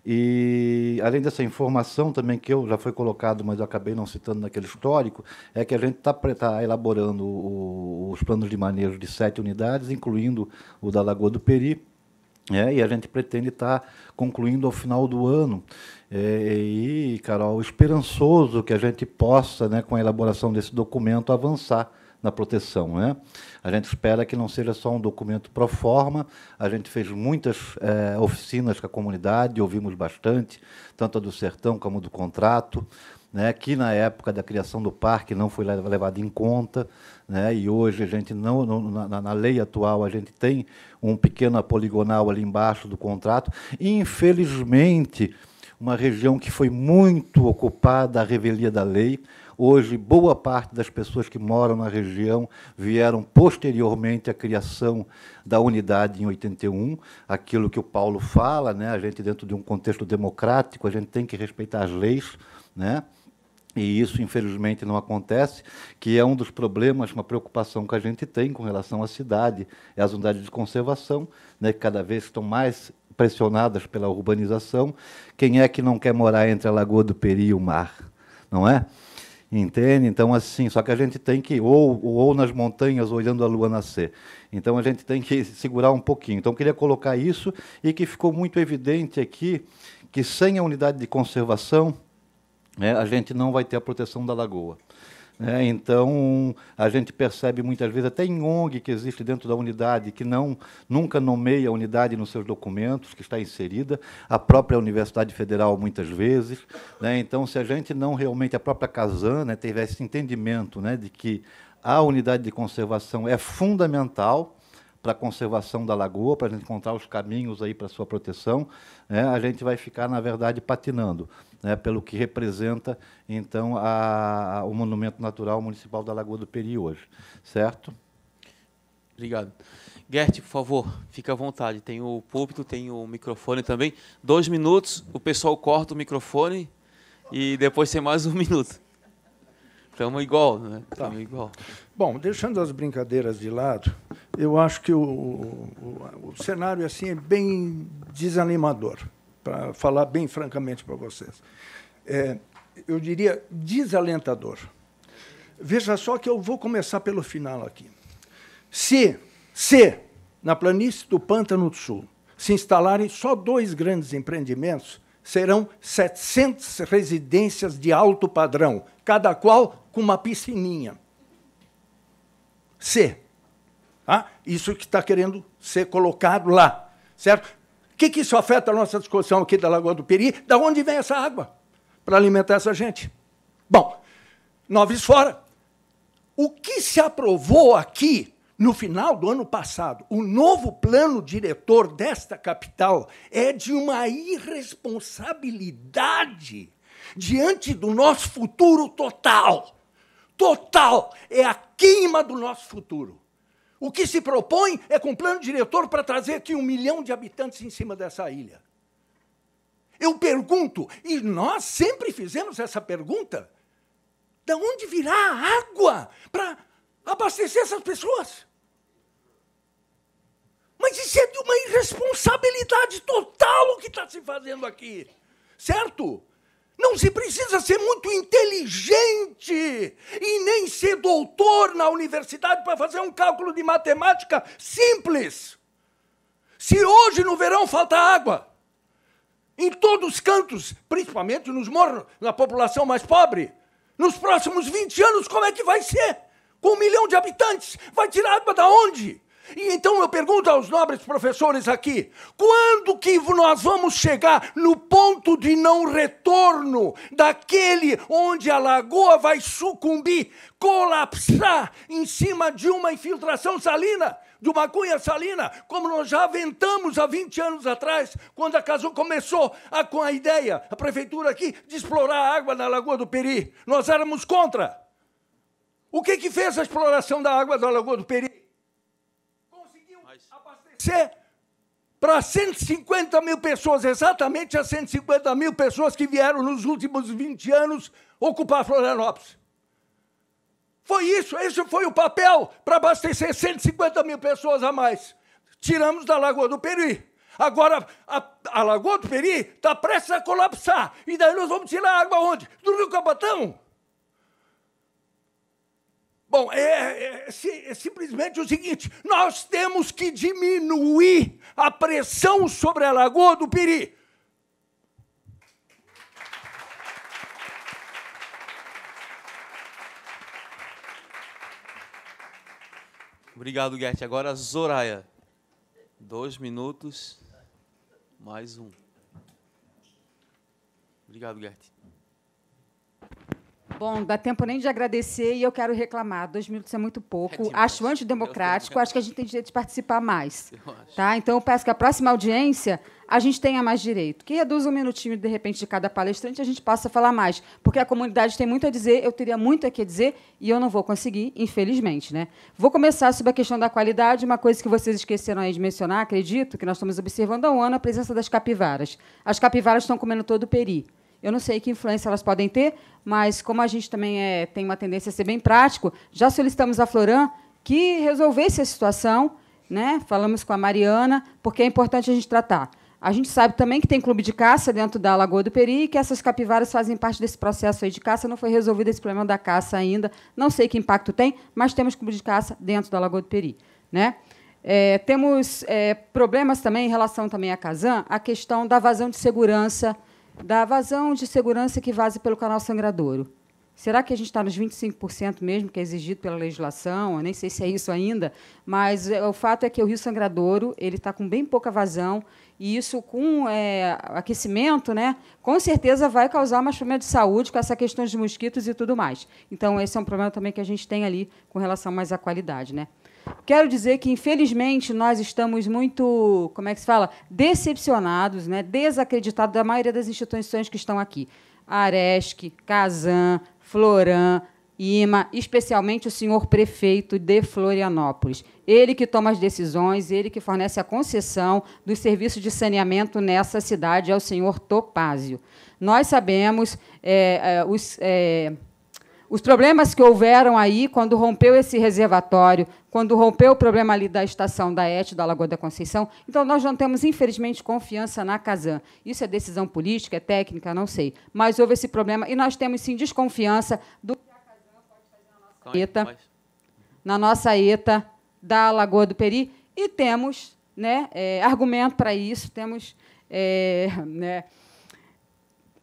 E além dessa informação também que eu já foi colocado, mas eu acabei não citando naquele histórico, é que a gente está tá elaborando o, os planos de manejo de sete unidades, incluindo o da Lagoa do Peri, é, e a gente pretende estar tá concluindo ao final do ano. É, e, Carol, esperançoso que a gente possa, né, com a elaboração desse documento, avançar na proteção. Né? A gente espera que não seja só um documento pro forma, a gente fez muitas eh, oficinas com a comunidade, ouvimos bastante, tanto a do sertão como a do contrato, né, que na época da criação do parque não foi levado em conta, né, e hoje a gente não, não na, na, lei atual a gente tem um pequeno poligonal ali embaixo do contrato, e infelizmente uma região que foi muito ocupada à revelia da lei, Hoje, boa parte das pessoas que moram na região vieram posteriormente à criação da unidade em 81, aquilo que o Paulo fala, né? a gente, dentro de um contexto democrático, a gente tem que respeitar as leis, né? e isso infelizmente não acontece, que é um dos problemas, uma preocupação que a gente tem com relação à cidade, é as unidades de conservação, né, que cada vez estão mais pressionadas pela urbanização. Quem é que não quer morar entre a Lagoa do Peri e o mar, não é? Entende? Então, assim, só que a gente tem que, ou, ou nas montanhas, olhando a lua nascer. Então, a gente tem que segurar um pouquinho. Então, queria colocar isso e que ficou muito evidente aqui que sem a unidade de conservação, né, a gente não vai ter a proteção da lagoa. É, então, a gente percebe muitas vezes, até em ONG que existe dentro da unidade, que não nunca nomeia a unidade nos seus documentos, que está inserida, a própria Universidade Federal, muitas vezes. Né? Então, se a gente não realmente, a própria Casan né, esse entendimento né, de que a unidade de conservação é fundamental para a conservação da lagoa, para a gente encontrar os caminhos aí para sua proteção, né, a gente vai ficar, na verdade, patinando, né, pelo que representa, então, a, a, o Monumento Natural Municipal da Lagoa do Peri hoje, certo? Obrigado. Gert, por favor, fique à vontade. Tem o púlpito, tem o microfone também. Dois minutos, o pessoal corta o microfone e depois tem mais um (laughs) minuto. Estamos igual, né? Estamos tá. igual. Bom, deixando as brincadeiras de lado, eu acho que o, o, o cenário assim é bem desanimador, para falar bem francamente para vocês. É, eu diria desalentador. Veja só que eu vou começar pelo final aqui. Se, se na planície do Pântano do Sul se instalarem só dois grandes empreendimentos, serão 700 residências de alto padrão, cada qual com uma piscininha. C. Tá? Ah, isso que está querendo ser colocado lá. Certo? O que, que isso afeta a nossa discussão aqui da Lagoa do Peri? Da onde vem essa água para alimentar essa gente? Bom, noves fora. O que se aprovou aqui no final do ano passado, o novo plano diretor desta capital é de uma irresponsabilidade diante do nosso futuro total total, é a queima do nosso futuro. O que se propõe é com o plano diretor para trazer aqui um milhão de habitantes em cima dessa ilha. Eu pergunto, e nós sempre fizemos essa pergunta: de onde virá a água para abastecer essas pessoas? Mas isso é de uma irresponsabilidade total o que está se fazendo aqui, certo? Não se precisa ser muito inteligente e nem ser doutor na universidade para fazer um cálculo de matemática simples. Se hoje no verão falta água, em todos os cantos, principalmente nos morros, na população mais pobre, nos próximos 20 anos, como é que vai ser? Com um milhão de habitantes, vai tirar água da onde? E então eu pergunto aos nobres professores aqui: quando que nós vamos chegar no ponto de não retorno daquele onde a lagoa vai sucumbir, colapsar em cima de uma infiltração salina? de uma cunha salina, como nós já aventamos há 20 anos atrás, quando a Casu começou a, com a ideia, a prefeitura aqui, de explorar a água na Lagoa do Peri. Nós éramos contra. O que, que fez a exploração da água da Lagoa do Peri? ser para 150 mil pessoas, exatamente as 150 mil pessoas que vieram nos últimos 20 anos ocupar Florianópolis. Foi isso, esse foi o papel para abastecer 150 mil pessoas a mais. Tiramos da Lagoa do Peri. Agora, a, a Lagoa do Peri está prestes a colapsar. E daí nós vamos tirar a água onde? Do Rio Capatão? Bom, é, é, é, é, simplesmente o seguinte: nós temos que diminuir a pressão sobre a Lagoa do Piri. Obrigado, Gert. Agora, Zoraia. Dois minutos, mais um. Obrigado, Gert. Bom, dá tempo nem de agradecer e eu quero reclamar. Dois minutos é muito pouco. É acho antidemocrático, acho que a gente tem direito de participar mais. Tá? Então, eu peço que a próxima audiência a gente tenha mais direito. Que reduza um minutinho, de repente, de cada palestrante, a gente possa falar mais. Porque a comunidade tem muito a dizer, eu teria muito a que dizer, e eu não vou conseguir, infelizmente. Né? Vou começar sobre a questão da qualidade, uma coisa que vocês esqueceram aí de mencionar, acredito, que nós estamos observando há é um ano a presença das capivaras. As capivaras estão comendo todo o peri. Eu não sei que influência elas podem ter, mas como a gente também é, tem uma tendência a ser bem prático, já solicitamos à Floran que resolvesse a situação, né? falamos com a Mariana, porque é importante a gente tratar. A gente sabe também que tem clube de caça dentro da Lagoa do Peri e que essas capivaras fazem parte desse processo aí de caça. Não foi resolvido esse problema da caça ainda. Não sei que impacto tem, mas temos clube de caça dentro da Lagoa do Peri. Né? É, temos é, problemas também em relação também à Casan, a questão da vazão de segurança da vazão de segurança que vaze pelo canal sangradouro. Será que a gente está nos 25% mesmo, que é exigido pela legislação? Eu nem sei se é isso ainda, mas é, o fato é que o Rio Sangradouro ele está com bem pouca vazão, e isso, com é, aquecimento, né, com certeza vai causar mais problema de saúde com essa questão de mosquitos e tudo mais. Então, esse é um problema também que a gente tem ali com relação mais à qualidade. Né? Quero dizer que, infelizmente, nós estamos muito, como é que se fala? Decepcionados, né? desacreditados da maioria das instituições que estão aqui. Aresc, Casan, Floran, IMA, especialmente o senhor prefeito de Florianópolis. Ele que toma as decisões, ele que fornece a concessão dos serviços de saneamento nessa cidade, é o senhor Topázio. Nós sabemos é, é, os. É, os problemas que houveram aí, quando rompeu esse reservatório, quando rompeu o problema ali da estação da ET, da Lagoa da Conceição, então nós não temos, infelizmente, confiança na Casan. Isso é decisão política, é técnica, não sei. Mas houve esse problema e nós temos, sim, desconfiança do que a Casan pode fazer na nossa então, ETA, na nossa ETA da Lagoa do Peri, e temos né, é, argumento para isso, temos. É, né,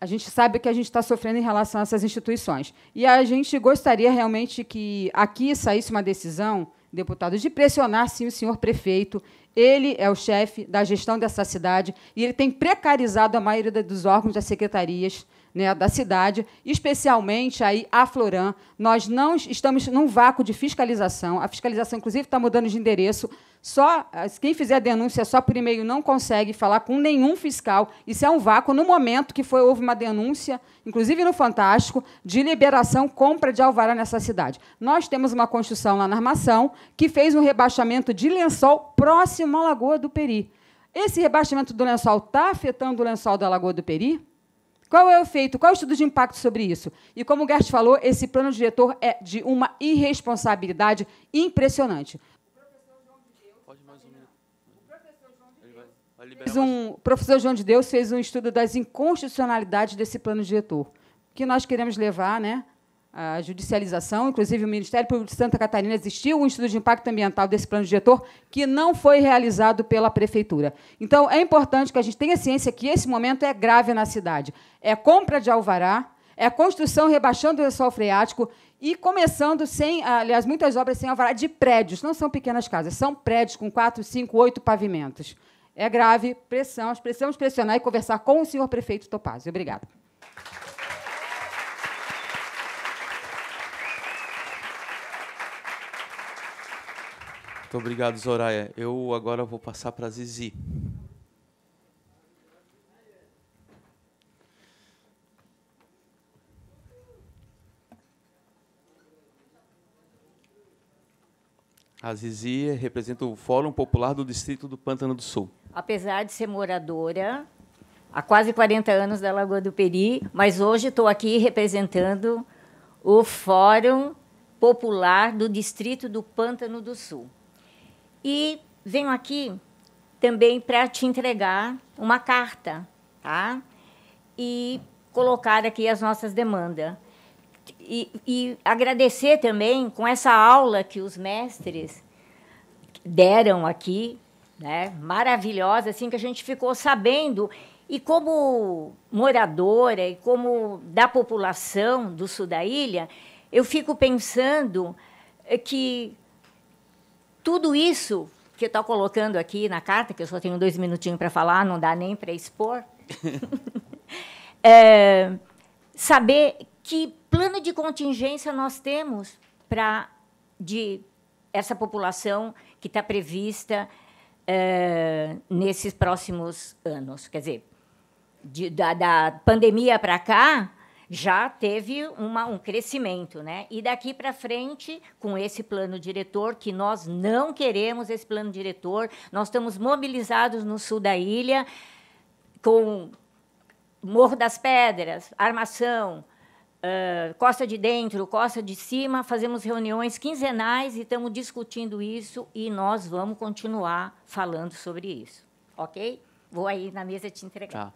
a gente sabe que a gente está sofrendo em relação a essas instituições. E a gente gostaria realmente que aqui saísse uma decisão, deputados, de pressionar sim o senhor prefeito. Ele é o chefe da gestão dessa cidade e ele tem precarizado a maioria dos órgãos das secretarias né, da cidade, especialmente aí a Floran. Nós não estamos num vácuo de fiscalização. A fiscalização, inclusive, está mudando de endereço. Só quem fizer denúncia só por e-mail não consegue falar com nenhum fiscal. Isso é um vácuo. No momento que foi houve uma denúncia, inclusive no Fantástico, de liberação compra de alvará nessa cidade. Nós temos uma construção lá na Armação que fez um rebaixamento de lençol próximo à Lagoa do Peri. Esse rebaixamento do lençol está afetando o lençol da Lagoa do Peri? Qual é o efeito? Qual é o estudo de impacto sobre isso? E como o Gert falou, esse plano diretor é de uma irresponsabilidade impressionante. Um, o professor João de Deus fez um estudo das inconstitucionalidades desse plano diretor, que nós queremos levar né, a judicialização. Inclusive, o Ministério Público de Santa Catarina existiu um estudo de impacto ambiental desse plano diretor que não foi realizado pela Prefeitura. Então, é importante que a gente tenha ciência que esse momento é grave na cidade. É compra de alvará, é construção rebaixando o lençol freático e começando sem, aliás, muitas obras sem alvará de prédios. Não são pequenas casas, são prédios com quatro, cinco, oito pavimentos. É grave, pressão, precisamos pressionar e conversar com o senhor prefeito Topazio. Obrigada. Muito obrigado, Zoraia. Eu agora vou passar para a Zizi. A Zizi representa o Fórum Popular do Distrito do Pântano do Sul. Apesar de ser moradora há quase 40 anos da Lagoa do Peri, mas hoje estou aqui representando o Fórum Popular do Distrito do Pântano do Sul. E venho aqui também para te entregar uma carta, tá? E colocar aqui as nossas demandas. E, e agradecer também com essa aula que os mestres deram aqui, né? Maravilhosa, assim que a gente ficou sabendo e como moradora e como da população do sul da ilha, eu fico pensando que tudo isso que estou colocando aqui na carta, que eu só tenho dois minutinhos para falar, não dá nem para expor, (laughs) é, saber que plano de contingência nós temos para de essa população que está prevista é, nesses próximos anos, quer dizer, de, da, da pandemia para cá, já teve uma, um crescimento, né? E daqui para frente, com esse plano diretor, que nós não queremos esse plano diretor, nós estamos mobilizados no sul da ilha com Morro das Pedras, Armação, Uh, costa de dentro, costa de cima, fazemos reuniões quinzenais e estamos discutindo isso e nós vamos continuar falando sobre isso, ok? Vou aí na mesa te entregar. Tá.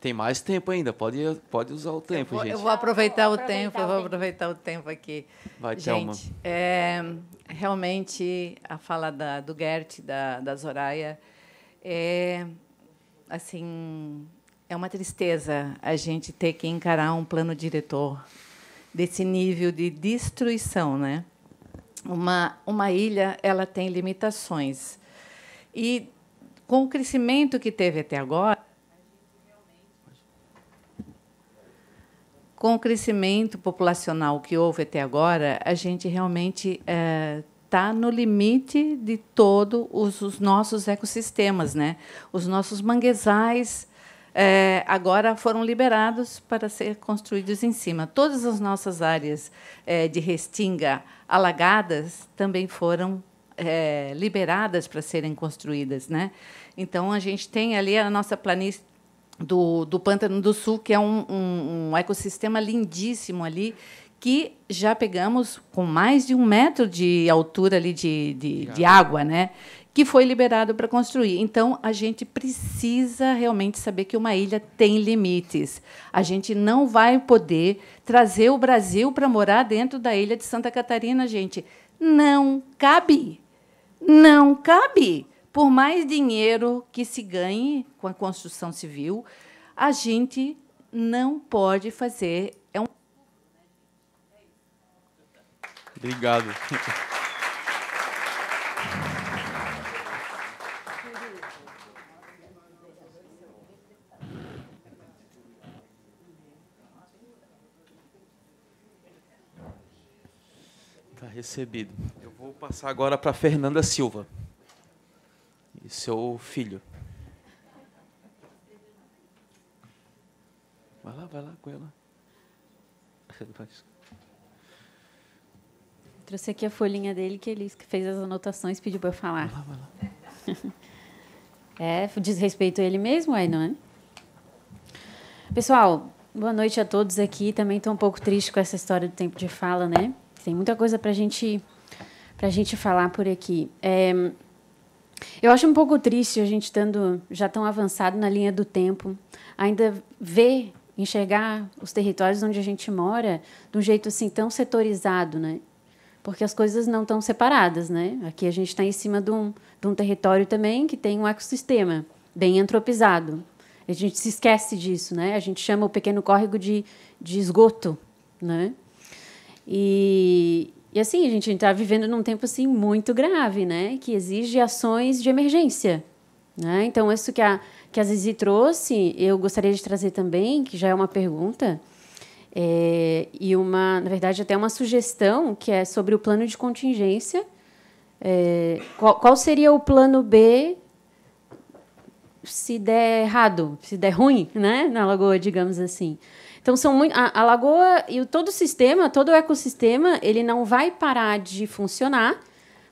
Tem mais tempo ainda, pode, pode usar o tempo, eu vou, gente. Eu vou aproveitar, aproveitar o tempo, eu vou aproveitar o tempo aqui. Vai, gente, é, realmente, a fala da, do Gert, da, da Zoraia, é, assim, é uma tristeza a gente ter que encarar um plano diretor desse nível de destruição, né? Uma, uma ilha, ela tem limitações. E, com o crescimento que teve até agora, com o crescimento populacional que houve até agora, a gente realmente está eh, é, no limite de todos os, os, nossos ecossistemas, né? Os nossos manguezais é, agora foram liberados para ser construídos em cima. Todas as nossas áreas é, de restinga alagadas também foram liberadas para serem construídas, né? Então a gente tem ali a nossa planície do, do Pântano do Sul, que é um, um, um ecossistema lindíssimo ali, que já pegamos com mais de um metro de altura ali de, de, de água, né? que foi liberado para construir. Então, a gente precisa realmente saber que uma ilha tem limites. A gente não vai poder trazer o Brasil para morar dentro da ilha de Santa Catarina, gente. Não cabe. Não cabe. Por mais dinheiro que se ganhe com a construção civil, a gente não pode fazer. É um... Obrigado. Está recebido. Eu vou passar agora para Fernanda Silva seu filho. Vai lá, vai lá com ela. (laughs) Trouxe aqui a folhinha dele que ele fez as anotações, pediu para eu falar. Vai lá, vai lá. (laughs) É, diz respeito a ele mesmo, aí é, não é? Pessoal, boa noite a todos aqui. Também estou um pouco triste com essa história do tempo de fala, né? Tem muita coisa para gente, a gente falar por aqui. É, eu acho um pouco triste a gente estando já tão avançado na linha do tempo, ainda ver, enxergar os territórios onde a gente mora de um jeito assim tão setorizado, né? Porque as coisas não estão separadas, né? Aqui a gente está em cima de um, de um território também que tem um ecossistema bem antropizado. A gente se esquece disso, né? A gente chama o pequeno córrego de, de esgoto, né? E, e assim, a gente está vivendo num tempo assim muito grave, né? Que exige ações de emergência. Né? Então, isso que a, que a Zizi trouxe, eu gostaria de trazer também, que já é uma pergunta, é, e uma, na verdade, até uma sugestão, que é sobre o plano de contingência. É, qual, qual seria o plano B se der errado, se der ruim, né? Na lagoa, digamos assim. Então são muito a, a lagoa e todo o sistema, todo o ecossistema, ele não vai parar de funcionar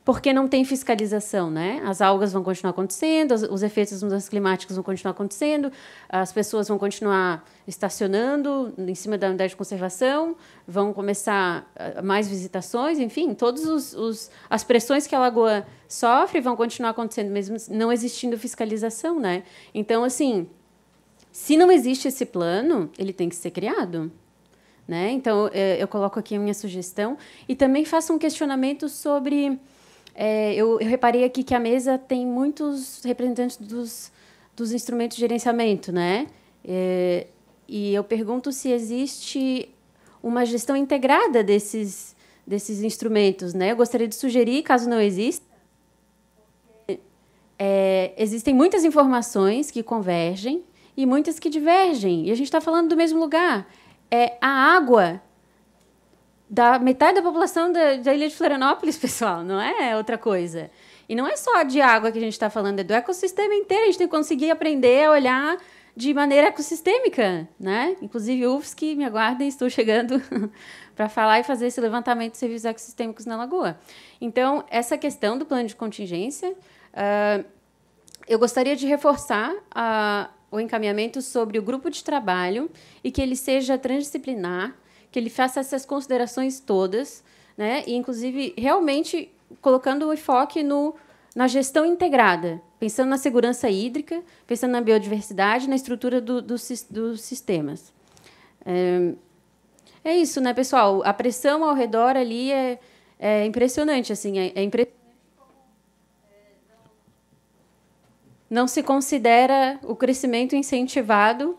porque não tem fiscalização, né? As algas vão continuar acontecendo, os, os efeitos das mudanças climáticas vão continuar acontecendo, as pessoas vão continuar estacionando em cima da unidade de conservação, vão começar ah, mais visitações, enfim, todas os, os, as pressões que a lagoa sofre vão continuar acontecendo mesmo não existindo fiscalização, né? Então, assim, se não existe esse plano, ele tem que ser criado. Né? Então, é, eu coloco aqui a minha sugestão e também faço um questionamento sobre. É, eu, eu, reparei aqui que a mesa tem muitos representantes dos, dos instrumentos de gerenciamento, né? É, e eu pergunto se existe uma gestão integrada desses, desses instrumentos, né? Eu gostaria de sugerir, caso não exista, é, existem muitas informações que convergem e muitas que divergem. E a gente está falando do mesmo lugar. É a água da metade da população da, da ilha de Florianópolis, (laughs) pessoal, não é outra coisa. E não é só de água que a gente está falando, é do ecossistema inteiro. A gente tem que conseguir aprender a olhar de maneira ecossistêmica, né? Inclusive, UFS que me aguardem, estou chegando (laughs) para falar e fazer esse levantamento de serviços ecossistêmicos na Lagoa. Então, essa questão do plano de contingência, uh, eu gostaria de reforçar a, o encaminhamento sobre o grupo de trabalho e que ele seja transdisciplinar, que ele faça essas considerações todas, né? E inclusive realmente colocando o enfoque no na gestão integrada, pensando na segurança hídrica, pensando na biodiversidade, na estrutura do, do, dos sistemas. É, é, isso, né, pessoal? A pressão ao redor ali é, é impressionante, assim, é, é impressionante. não se considera o crescimento incentivado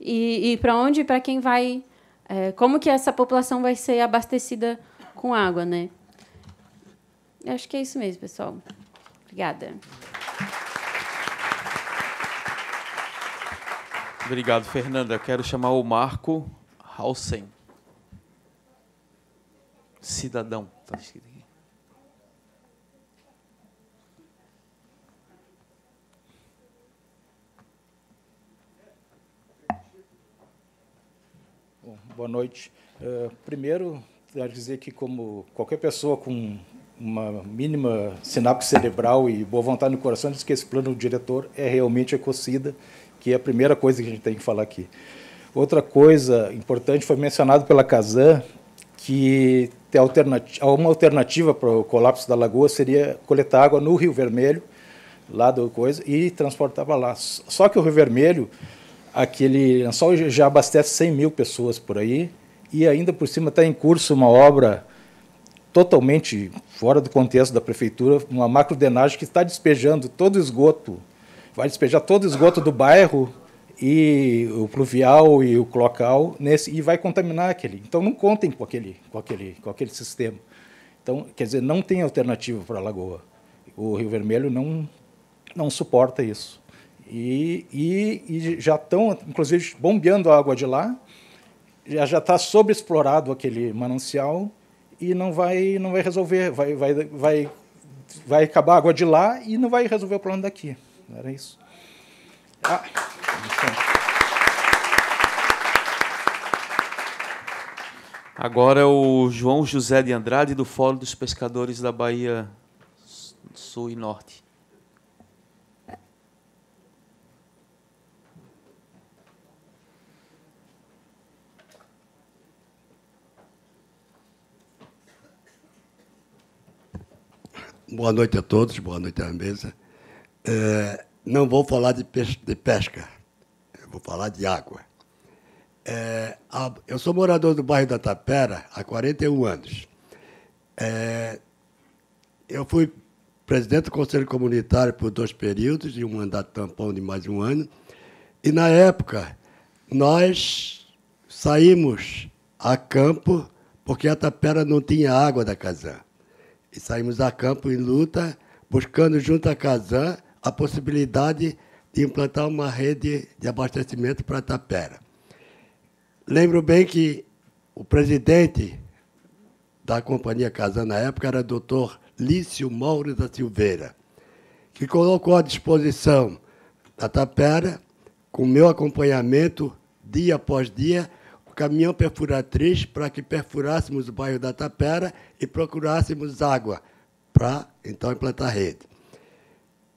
e, e para onde, para quem vai, é, como que essa população vai ser abastecida com água, né? Eu acho que é isso mesmo, pessoal. Obrigada. Obrigado, Fernanda. Quero chamar o Marco Hausen. Cidadão, está escrito aqui. Boa noite. Uh, primeiro, quero dizer que, como qualquer pessoa com uma mínima sinapse cerebral e boa vontade no coração, diz que esse plano diretor é realmente ecocida, que é a primeira coisa que a gente tem que falar aqui. Outra coisa importante foi mencionado pela Casan que alternativa, uma alternativa para o colapso da lagoa seria coletar água no Rio Vermelho, lá do coisa, e transportar para lá. Só que o Rio Vermelho aquele lençol já abastece 100 mil pessoas por aí, e ainda por cima está em curso uma obra totalmente fora do contexto da prefeitura, uma macrodenagem que está despejando todo o esgoto, vai despejar todo o esgoto do bairro e o pluvial e o cloacal nesse e vai contaminar aquele. Então não contem com aquele, com aquele, com aquele sistema. Então, quer dizer, não tem alternativa para a lagoa. O Rio Vermelho não não suporta isso. E, e, e já estão, inclusive, bombeando a água de lá. Já está sobreexplorado aquele manancial e não vai, não vai resolver. Vai, vai, vai, vai acabar a água de lá e não vai resolver o problema daqui. Era isso. Ah, Agora é o João José de Andrade, do Fórum dos Pescadores da Bahia Sul e Norte. Boa noite a todos, boa noite à mesa. É, não vou falar de, pesca, vou falar de água. É, a, eu sou morador do bairro da Tapera há 41 anos. É, eu fui presidente do Conselho Comunitário por dois períodos e um mandato tampão de mais um ano. E, na época, nós saímos a campo porque a Tapera não tinha água da Casan. E saímos a campo em luta, buscando junto à Casan a possibilidade de implantar uma rede de abastecimento para Tapera. Lembro bem que o presidente da companhia Casan na época era o doutor Lício Mauro da Silveira, que colocou à disposição da Tapera, com meu acompanhamento dia após dia, caminhão perfuratriz para que perfurássemos o bairro da Tapera e procurássemos água para então implantar rede.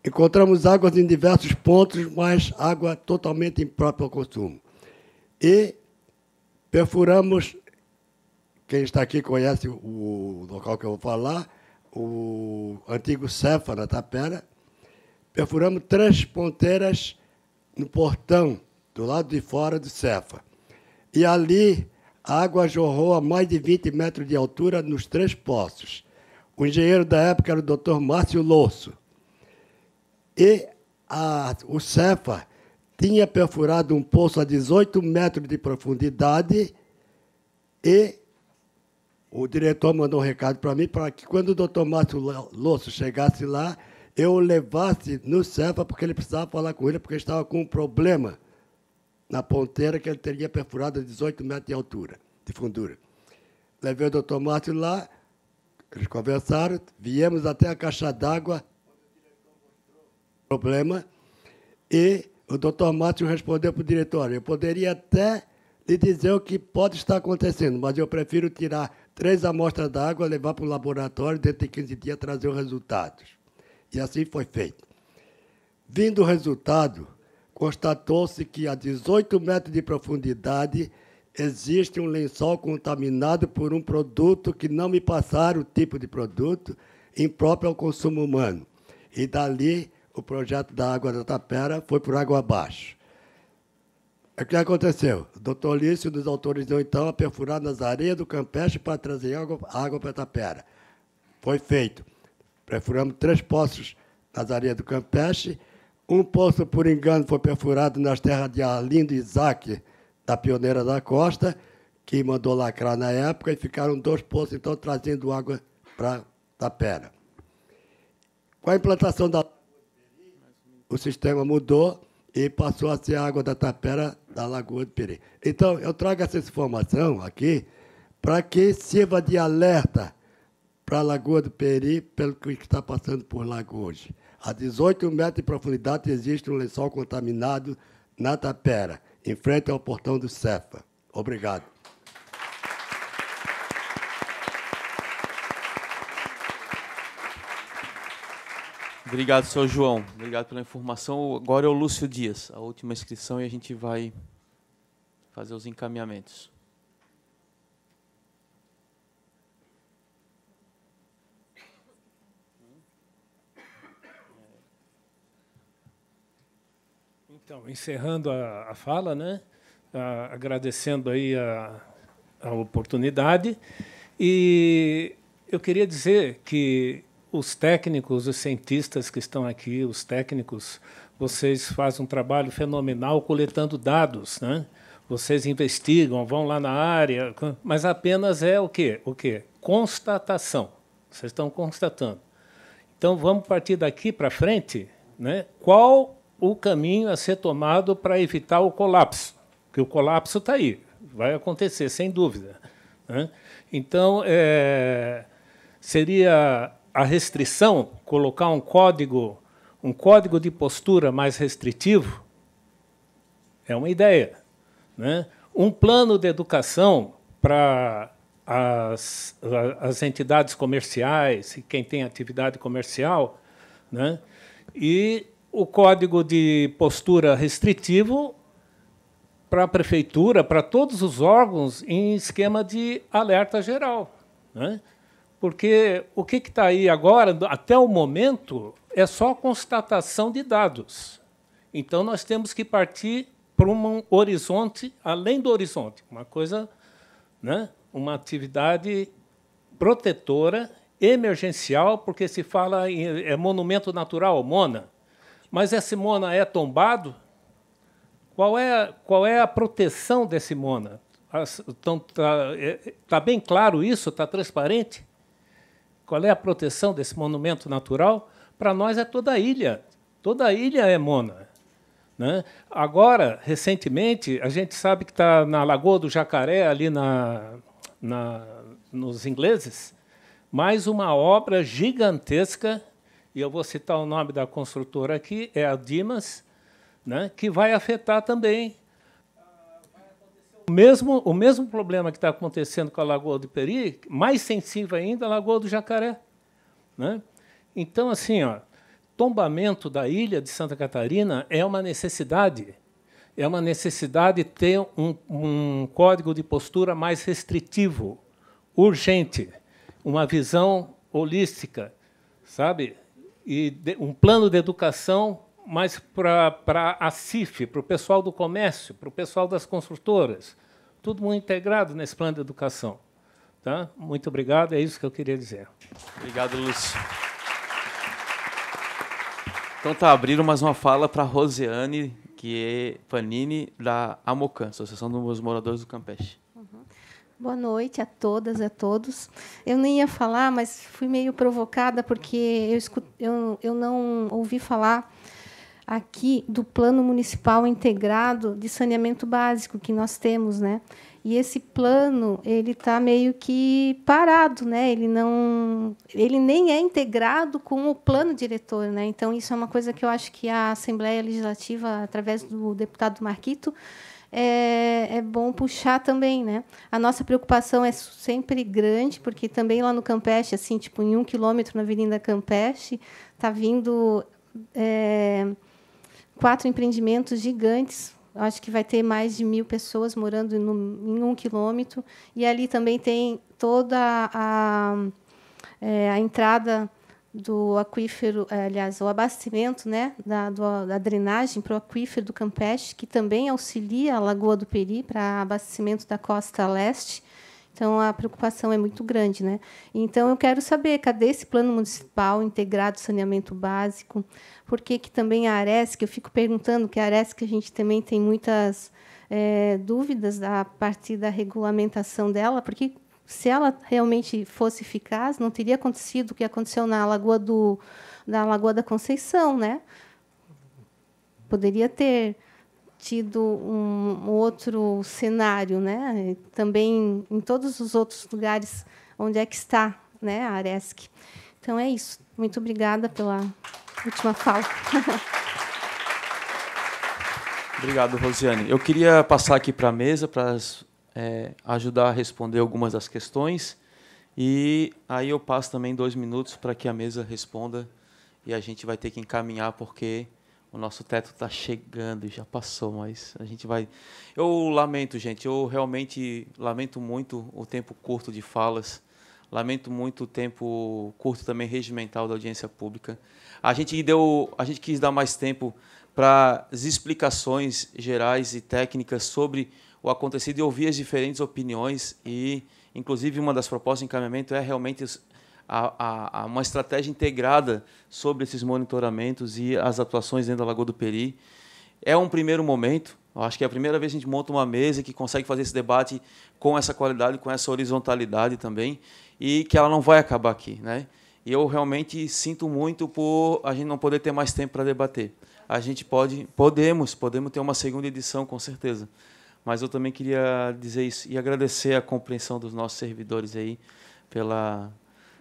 Encontramos águas em diversos pontos, mas água totalmente imprópria ao consumo. E perfuramos, quem está aqui conhece o local que eu vou falar, o antigo Cefa, na Tapera. Perfuramos três ponteiras no portão, do lado de fora do Cefa. E ali a água jorrou a mais de 20 metros de altura nos três poços. O engenheiro da época era o Dr. Márcio Louço. E a, o Cefa tinha perfurado um poço a 18 metros de profundidade e o diretor mandou um recado para mim para que quando o Dr. Márcio Louço chegasse lá, eu o levasse no Cefa porque ele precisava falar com ele porque estava com um problema na ponteira que ele teria perfurado a 18 metros de altura, de fundura. Levei o doutor Márcio lá, eles conversaram, viemos até a caixa d'água, problema, e o doutor Márcio respondeu para o diretor, eu poderia até lhe dizer o que pode estar acontecendo, mas eu prefiro tirar três amostras d'água, levar para o laboratório, dentro de 15 dias trazer os resultados. E assim foi feito. Vindo o resultado, constatou-se que a 18 metros de profundidade existe um lençol contaminado por um produto que não me passaram o tipo de produto impróprio ao consumo humano. E dali o projeto da água da Tapera foi por água abaixo. O que aconteceu? O doutor Lício nos autorizou, então, a perfurar nas areias do Campeche para trazer água, água para Tapera. Foi feito. Perfuramos três poços nas areias do Campeche um poço, por engano, foi perfurado nas terras de Arlindo Isaac, da pioneira da costa, que mandou lacrar na época, e ficaram dois poços, então, trazendo água para Tapera. Com a implantação da o sistema mudou e passou a ser água da Tapera da Lagoa do Peri. Então, eu trago essa informação aqui para que sirva de alerta para a Lagoa do Peri, pelo que está passando por lá hoje. A 18 metros de profundidade existe um lençol contaminado na Tapera, em frente ao portão do Cefa. Obrigado. Obrigado, senhor João. Obrigado pela informação. Agora é o Lúcio Dias, a última inscrição, e a gente vai fazer os encaminhamentos. Então, encerrando a, a fala, né? agradecendo aí a, a oportunidade. E eu queria dizer que os técnicos, os cientistas que estão aqui, os técnicos, vocês fazem um trabalho fenomenal coletando dados, né? Vocês investigam, vão lá na área, mas apenas é o quê? O quê? Constatação. Vocês estão constatando. Então vamos partir daqui para frente, né? Qual o caminho a ser tomado para evitar o colapso, que o colapso está aí, vai acontecer, sem dúvida. Né? Então, é, seria a restrição, colocar um código, um código de postura mais restritivo, é uma ideia. Né? Um plano de educação para as, as entidades comerciais e quem tem atividade comercial, né? e o código de postura restritivo para a prefeitura, para todos os órgãos, em esquema de alerta geral. Né? Porque o que está aí agora, até o momento, é só constatação de dados. Então, nós temos que partir para um horizonte além do horizonte, uma coisa, né? uma atividade protetora, emergencial, porque se fala em é monumento natural, MONA, mas esse é mona é tombado? Qual é, qual é a proteção desse mona? Está é, tá bem claro isso? Está transparente? Qual é a proteção desse monumento natural? Para nós é toda a ilha. Toda a ilha é mona. Né? Agora, recentemente, a gente sabe que está na Lagoa do Jacaré, ali na, na, nos ingleses, mais uma obra gigantesca e eu vou citar o nome da construtora aqui, é a Dimas, né, que vai afetar também o mesmo, o mesmo problema que está acontecendo com a Lagoa do Peri, mais sensível ainda, a Lagoa do Jacaré. Né? Então, assim, ó, tombamento da ilha de Santa Catarina é uma necessidade. É uma necessidade ter um, um código de postura mais restritivo, urgente, uma visão holística, sabe? e de, um plano de educação mais para a CIF, para o pessoal do comércio, para o pessoal das construtoras. Tudo muito integrado nesse plano de educação. Tá? Muito obrigado, é isso que eu queria dizer. Obrigado, Lúcio. Então tá, abrindo mais uma fala para Rosiane, que é Panini da AMOCAN, Associação dos Moradores do Campeche. Uhum. Boa noite a todas e a todos. Eu nem ia falar, mas fui meio provocada porque eu, eu, eu não ouvi falar aqui do Plano Municipal Integrado de Saneamento Básico que nós temos, né? E esse plano ele está meio que parado, né? Ele não, ele nem é integrado com o plano diretor, né? Então isso é uma coisa que eu acho que a Assembleia Legislativa, através do deputado Marquito, é, é bom puxar também, né? A nossa preocupação é sempre grande, porque também lá no Campeche, assim, tipo, em um quilômetro na Avenida Campeche, tá vindo é, quatro empreendimentos gigantes. Acho que vai ter mais de mil pessoas morando no, em um quilômetro. E ali também tem toda a, é, a entrada do aquífero, eh, aliás, o abastecimento né, da, do, da drenagem para o aquífero do Campeche, que também auxilia a Lagoa do Peri para abastecimento da costa leste. Então, a preocupação é muito grande. Né? Então, eu quero saber, cadê esse plano municipal integrado saneamento básico? Por que, que também a Aresc, eu fico perguntando, que a Aresc a gente também tem muitas é, dúvidas a partir da regulamentação dela, porque se ela realmente fosse eficaz, não teria acontecido o que aconteceu na Lagoa, do, na Lagoa da Conceição, né? Poderia ter tido um outro cenário, né? Também em todos os outros lugares onde é que está, né, a Aresc. Então é isso. Muito obrigada pela última fala. (laughs) Obrigado, Rosiane. Eu queria passar aqui para a mesa para as é, ajudar a responder algumas das questões. E aí eu passo também dois minutos para que a mesa responda e a gente vai ter que encaminhar porque o nosso teto está chegando, e já passou, mas a gente vai. Eu lamento, gente, eu realmente lamento muito o tempo curto de falas, lamento muito o tempo curto também regimental da audiência pública. A gente deu, a gente quis dar mais tempo para as explicações gerais e técnicas sobre o acontecido e ouvir as diferentes opiniões e, inclusive, uma das propostas de encaminhamento é realmente a, a, a uma estratégia integrada sobre esses monitoramentos e as atuações dentro da Lagoa do Peri. É um primeiro momento, acho que é a primeira vez que a gente monta uma mesa que consegue fazer esse debate com essa qualidade, com essa horizontalidade também, e que ela não vai acabar aqui. Né? E eu realmente sinto muito por a gente não poder ter mais tempo para debater. A gente pode, podemos, podemos ter uma segunda edição, com certeza. Mas eu também queria dizer isso e agradecer a compreensão dos nossos servidores aí pela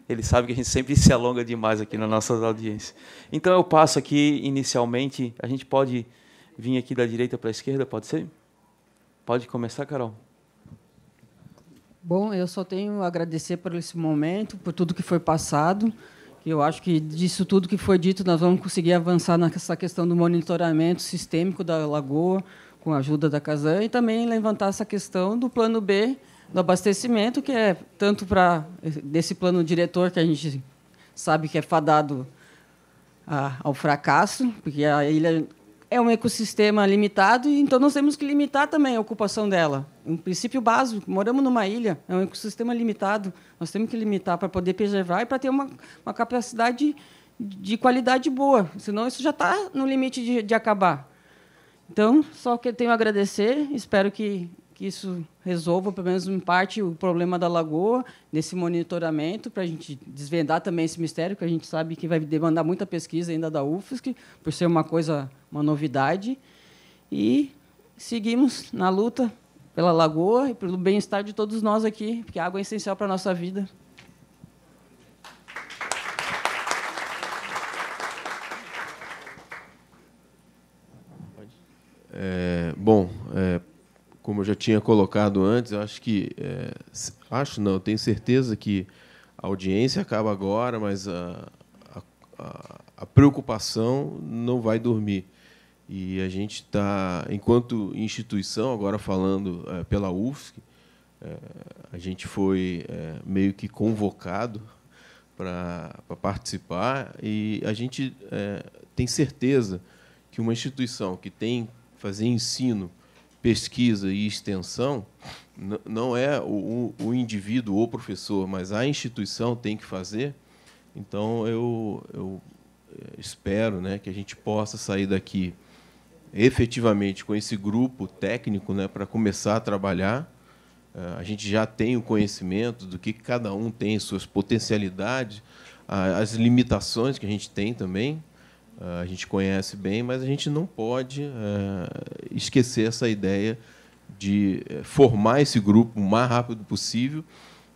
ele sabe que a gente sempre (laughs) se alonga demais aqui nas nossas audiências. Então eu passo aqui inicialmente, a gente pode vir aqui da direita para a esquerda, pode ser? Pode começar, Carol. Bom, eu só tenho a agradecer por esse momento, por tudo que foi passado. Eu acho que disso tudo que foi dito, nós vamos conseguir avançar nessa questão do monitoramento sistêmico da lagoa, com a ajuda da Casan, e também levantar essa questão do plano B do abastecimento, que é tanto para eh, desse plano diretor que a gente sabe que é fadado a, ao fracasso, porque a ilha é um ecossistema limitado, então nós temos que limitar também a ocupação dela. Um princípio básico, moramos numa ilha, é um ecossistema limitado, nós temos que limitar para poder preservar e para ter uma, uma capacidade de qualidade boa, senão isso já está no limite de, de acabar. Então, só que tenho a agradecer, espero que, que isso resolva, pelo menos em parte, o problema da lagoa, nesse monitoramento, para a gente desvendar também esse mistério, que a gente sabe que vai demandar muita pesquisa ainda da UFSC, por ser uma coisa, uma novidade. E seguimos na luta pela lagoa e pelo bem-estar de todos nós aqui, porque a água é essencial para a nossa vida. É, bom, é, como eu já tinha colocado antes, eu acho que. É, acho não, tenho certeza que a audiência acaba agora, mas a, a, a preocupação não vai dormir. E a gente está, enquanto instituição, agora falando é, pela UFSC, é, a gente foi é, meio que convocado para participar e a gente tem certeza que uma instituição que tem fazer ensino, pesquisa e extensão, não é o, o indivíduo ou professor, mas a instituição tem que fazer. Então, eu, eu eh, espero né, que a gente possa sair daqui efetivamente com esse grupo técnico né, para começar a trabalhar. Eh, a gente já tem o conhecimento do que cada um tem, suas potencialidades, as limitações que a gente tem também. Ah, a gente conhece bem, mas a gente não pode ah, esquecer essa ideia de eh, formar esse grupo o mais rápido possível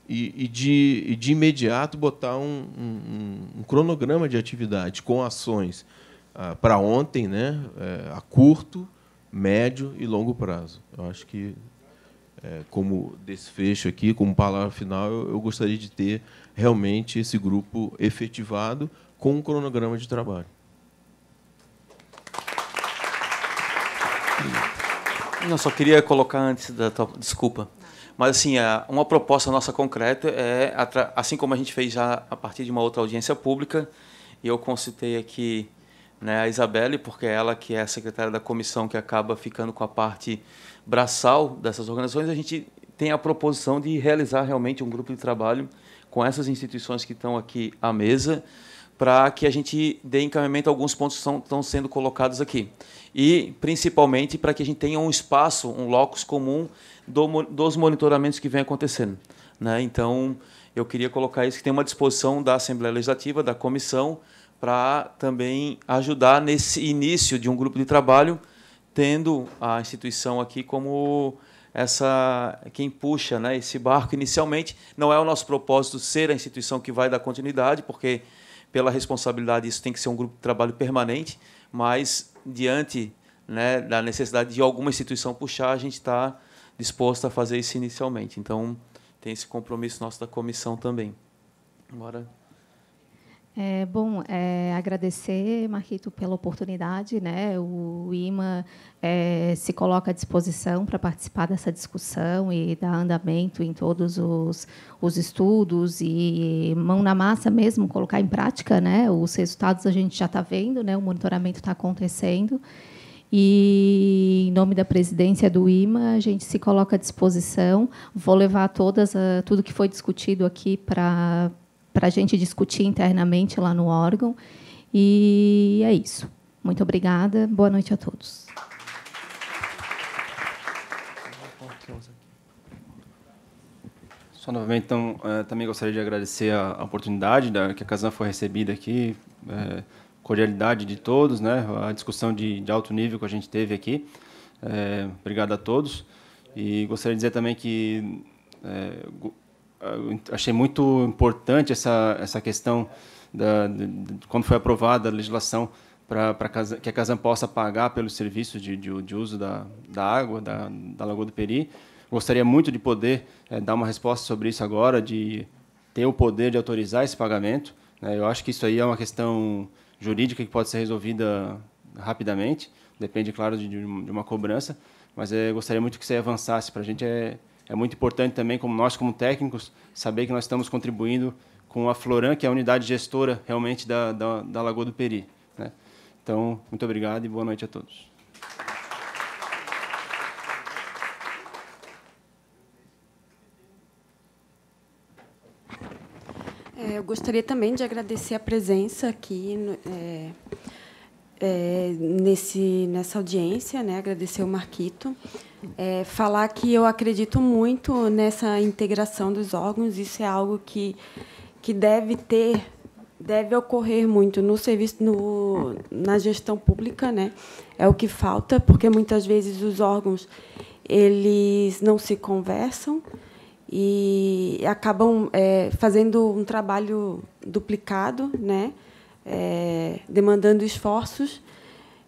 e, de, e de imediato botar um, um, um, cronograma de atividade com ações ah, para ontem, né, eh, a curto, médio e longo prazo. Eu acho que, eh, como desfecho aqui, como palavra final, eu gostaria de ter realmente esse grupo efetivado com um cronograma de trabalho. Não, só queria colocar antes da tua desculpa. Mas assim, é, uma proposta nossa concreta é, assim como a gente fez já a partir de uma outra audiência pública, e eu consultei aqui né, a Isabelle, porque é ela que é a secretária da comissão que acaba ficando com a parte braçal dessas organizações, a gente tem a proposição de realizar realmente um grupo de trabalho com essas instituições que estão aqui à mesa, para que a gente dê encaminhamento a alguns pontos que estão sendo colocados aqui e principalmente para que a gente tenha um espaço, um locus comum do, dos monitoramentos que vem acontecendo. Né? Então, eu queria colocar isso, que tem uma disposição da Assembleia Legislativa, da comissão, para também ajudar nesse início de um grupo de trabalho, tendo a instituição aqui como essa quem puxa né, esse barco inicialmente. Não é o nosso propósito ser a instituição que vai dar continuidade, porque pela responsabilidade isso tem que ser um grupo de trabalho permanente, mas diante né, da necessidade de alguma instituição puxar, a gente está disposto a fazer isso inicialmente. Então, tem esse compromisso nosso da comissão também. Agora, é, bom, é, agradecer, Marquito, pela oportunidade. Né? O IMA é, se coloca à disposição para participar dessa discussão e dar andamento em todos os, os estudos e mão na massa mesmo, colocar em prática. Né? Os resultados a gente já está vendo, né? o monitoramento está acontecendo. E, em nome da presidência do IMA, a gente se coloca à disposição. Vou levar todas a, tudo que foi discutido aqui para para a gente discutir internamente lá no órgão. E é isso. Muito obrigada. Boa noite a todos. Só novamente, então, eh, também gostaria de agradecer a, oportunidade da, que a Casan foi recebida aqui, é, cordialidade de todos, né? A discussão de, de alto nível que a gente teve aqui. É, obrigado a todos. E gostaria de dizer também que é, achei muito importante essa, essa questão da, de, de, quando foi aprovada a legislação para que a Casam possa pagar pelo serviço de, de, de uso da, da água da, da, Lagoa do Peri. Gostaria muito de poder é, dar uma resposta sobre isso agora, de ter o poder de autorizar esse pagamento. Né? Eu acho que isso aí é uma questão jurídica que pode ser resolvida rapidamente, depende, claro, de, de uma cobrança, mas é, gostaria muito que você avançasse. Para a gente é, é muito importante também, como nós, como técnicos, saber que nós estamos contribuindo com a Floran, que é a unidade gestora realmente da, da, da Lagoa do Peri. Né? Então, muito obrigado e boa noite a todos. É, eu gostaria também de agradecer a presença aqui é, é, nesse, nessa audiência, né, agradecer o Marquito, é, falar que eu acredito muito nessa integração dos órgãos, isso é algo que, que deve ter, deve ocorrer muito no serviço, no, na gestão pública, né, é o que falta, porque muitas vezes os órgãos eles não se conversam, e acabam é, fazendo um trabalho duplicado, né? é, demandando esforços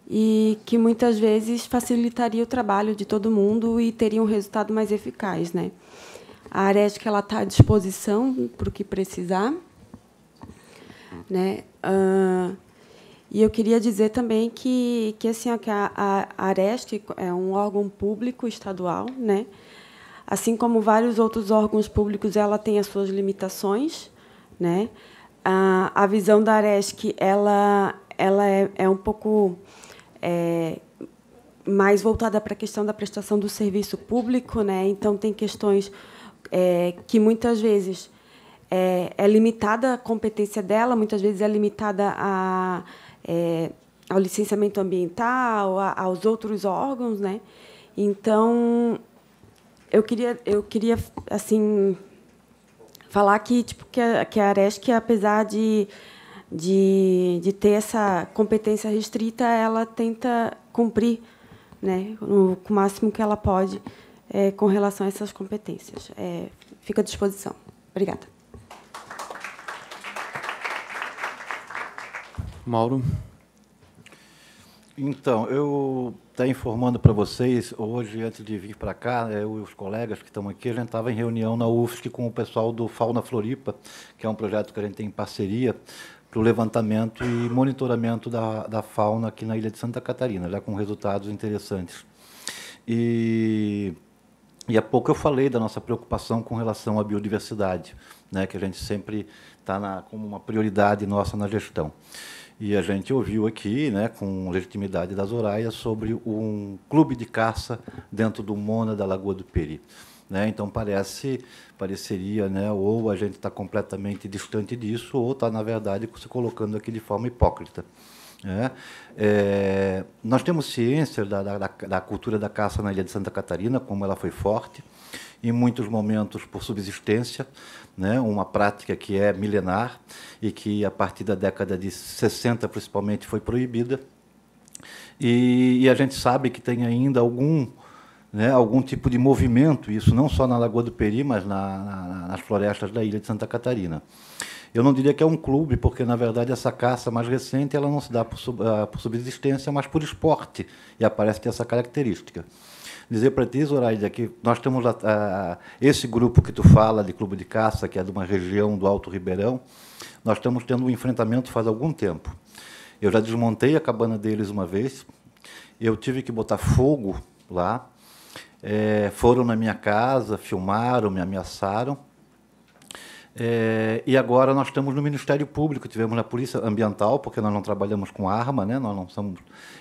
e que muitas vezes facilitaria o trabalho de todo mundo e teria um resultado mais eficaz. Né? A Ares que ela está à disposição para o que precisar. Né? Uh, e eu queria dizer também que, que, assim, que a, a Areste é um órgão público estadual, né? assim como vários outros órgãos públicos, ela tem as suas limitações. Né? a, a visão da Aresc ela, ela é, é um pouco é, mais voltada para a questão da prestação do serviço público, né? Então tem questões é, que muitas vezes é, é, limitada a competência dela, muitas vezes é limitada a, é, ao licenciamento ambiental, a, aos outros órgãos, né? Então eu queria eu queria assim falar que, tipo, que a, que a Aresc, apesar de, de, de ter essa competência restrita, ela tenta cumprir né, o, o máximo que ela pode é, com relação a essas competências. É, fica à disposição. Obrigada. Mauro. Então, eu está informando para vocês, hoje, antes de vir para cá, né, eu e os colegas que estão aqui, a gente estava em reunião na UFSC com o pessoal do Fauna Floripa, que é um projeto que a gente tem em parceria para o levantamento e monitoramento da, da fauna aqui na ilha de Santa Catarina, já com resultados interessantes. E, e há pouco eu falei da nossa preocupação com relação à biodiversidade, né, que a gente sempre está como uma prioridade nossa na gestão. E a gente ouviu aqui, né, com legitimidade da Zoraia, sobre um clube de caça dentro do Mona da Lagoa do Peri. Né? Então parece, pareceria, né, ou a gente está completamente distante disso, ou está, na verdade, se colocando aqui de forma hipócrita. É, é, nós temos ciência da, da, da, cultura da caça na Ilha de Santa Catarina, como ela foi forte, em muitos momentos por subsistência, né, uma prática que é milenar e que a partir da década de 60 principalmente foi proibida. E, e a gente sabe que tem ainda algum né, algum tipo de movimento, isso não só na Lagoa do Peri, mas na, na, nas florestas da ilha de Santa Catarina. Eu não diria que é um clube, porque na verdade essa caça mais recente ela não se dá por, sub, ah, por subsistência, mas por esporte, e aparece que essa característica dizer para ti, Zoraide, que nós temos a, a, esse grupo que tu fala de clube de caça, que é de uma região do Alto Ribeirão, nós estamos tendo um enfrentamento faz algum tempo. Eu já desmontei a cabana deles uma vez, eu tive que botar fogo lá, é, foram na minha casa, filmaram, me ameaçaram. É, e agora nós estamos no Ministério Público, tivemos na Polícia Ambiental, porque nós não trabalhamos com arma, né? nós não somos,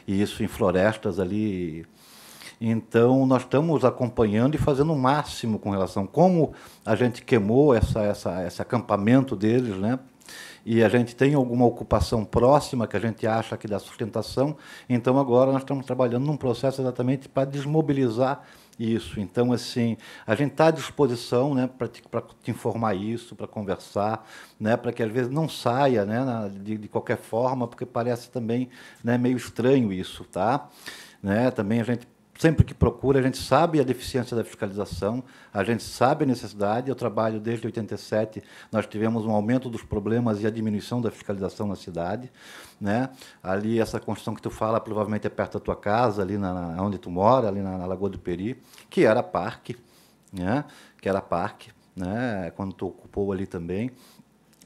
e isso em florestas ali, então, nós estamos acompanhando e fazendo o máximo com relação como a gente queimou essa, essa, esse acampamento deles, né? e a gente tem alguma ocupação próxima que a gente acha que dá sustentação, então agora nós estamos trabalhando num processo exatamente para desmobilizar isso. Então, assim, a gente está à disposição né, para te, te informar isso, para conversar, né, para que às vezes não saia né, na, de, de qualquer forma, porque parece também né, meio estranho isso, tá? Né? Também a gente sempre que procura, a gente sabe a deficiência da fiscalização, a gente sabe a necessidade. Eu trabalho desde 87, nós tivemos um aumento dos problemas e a diminuição da fiscalização na cidade. Né? Ali, essa construção que tu fala provavelmente é perto da tua casa, ali na, onde tu mora, ali na, na Lagoa do Peri, que era parque, né? que era parque, né? quando tu ocupou ali também.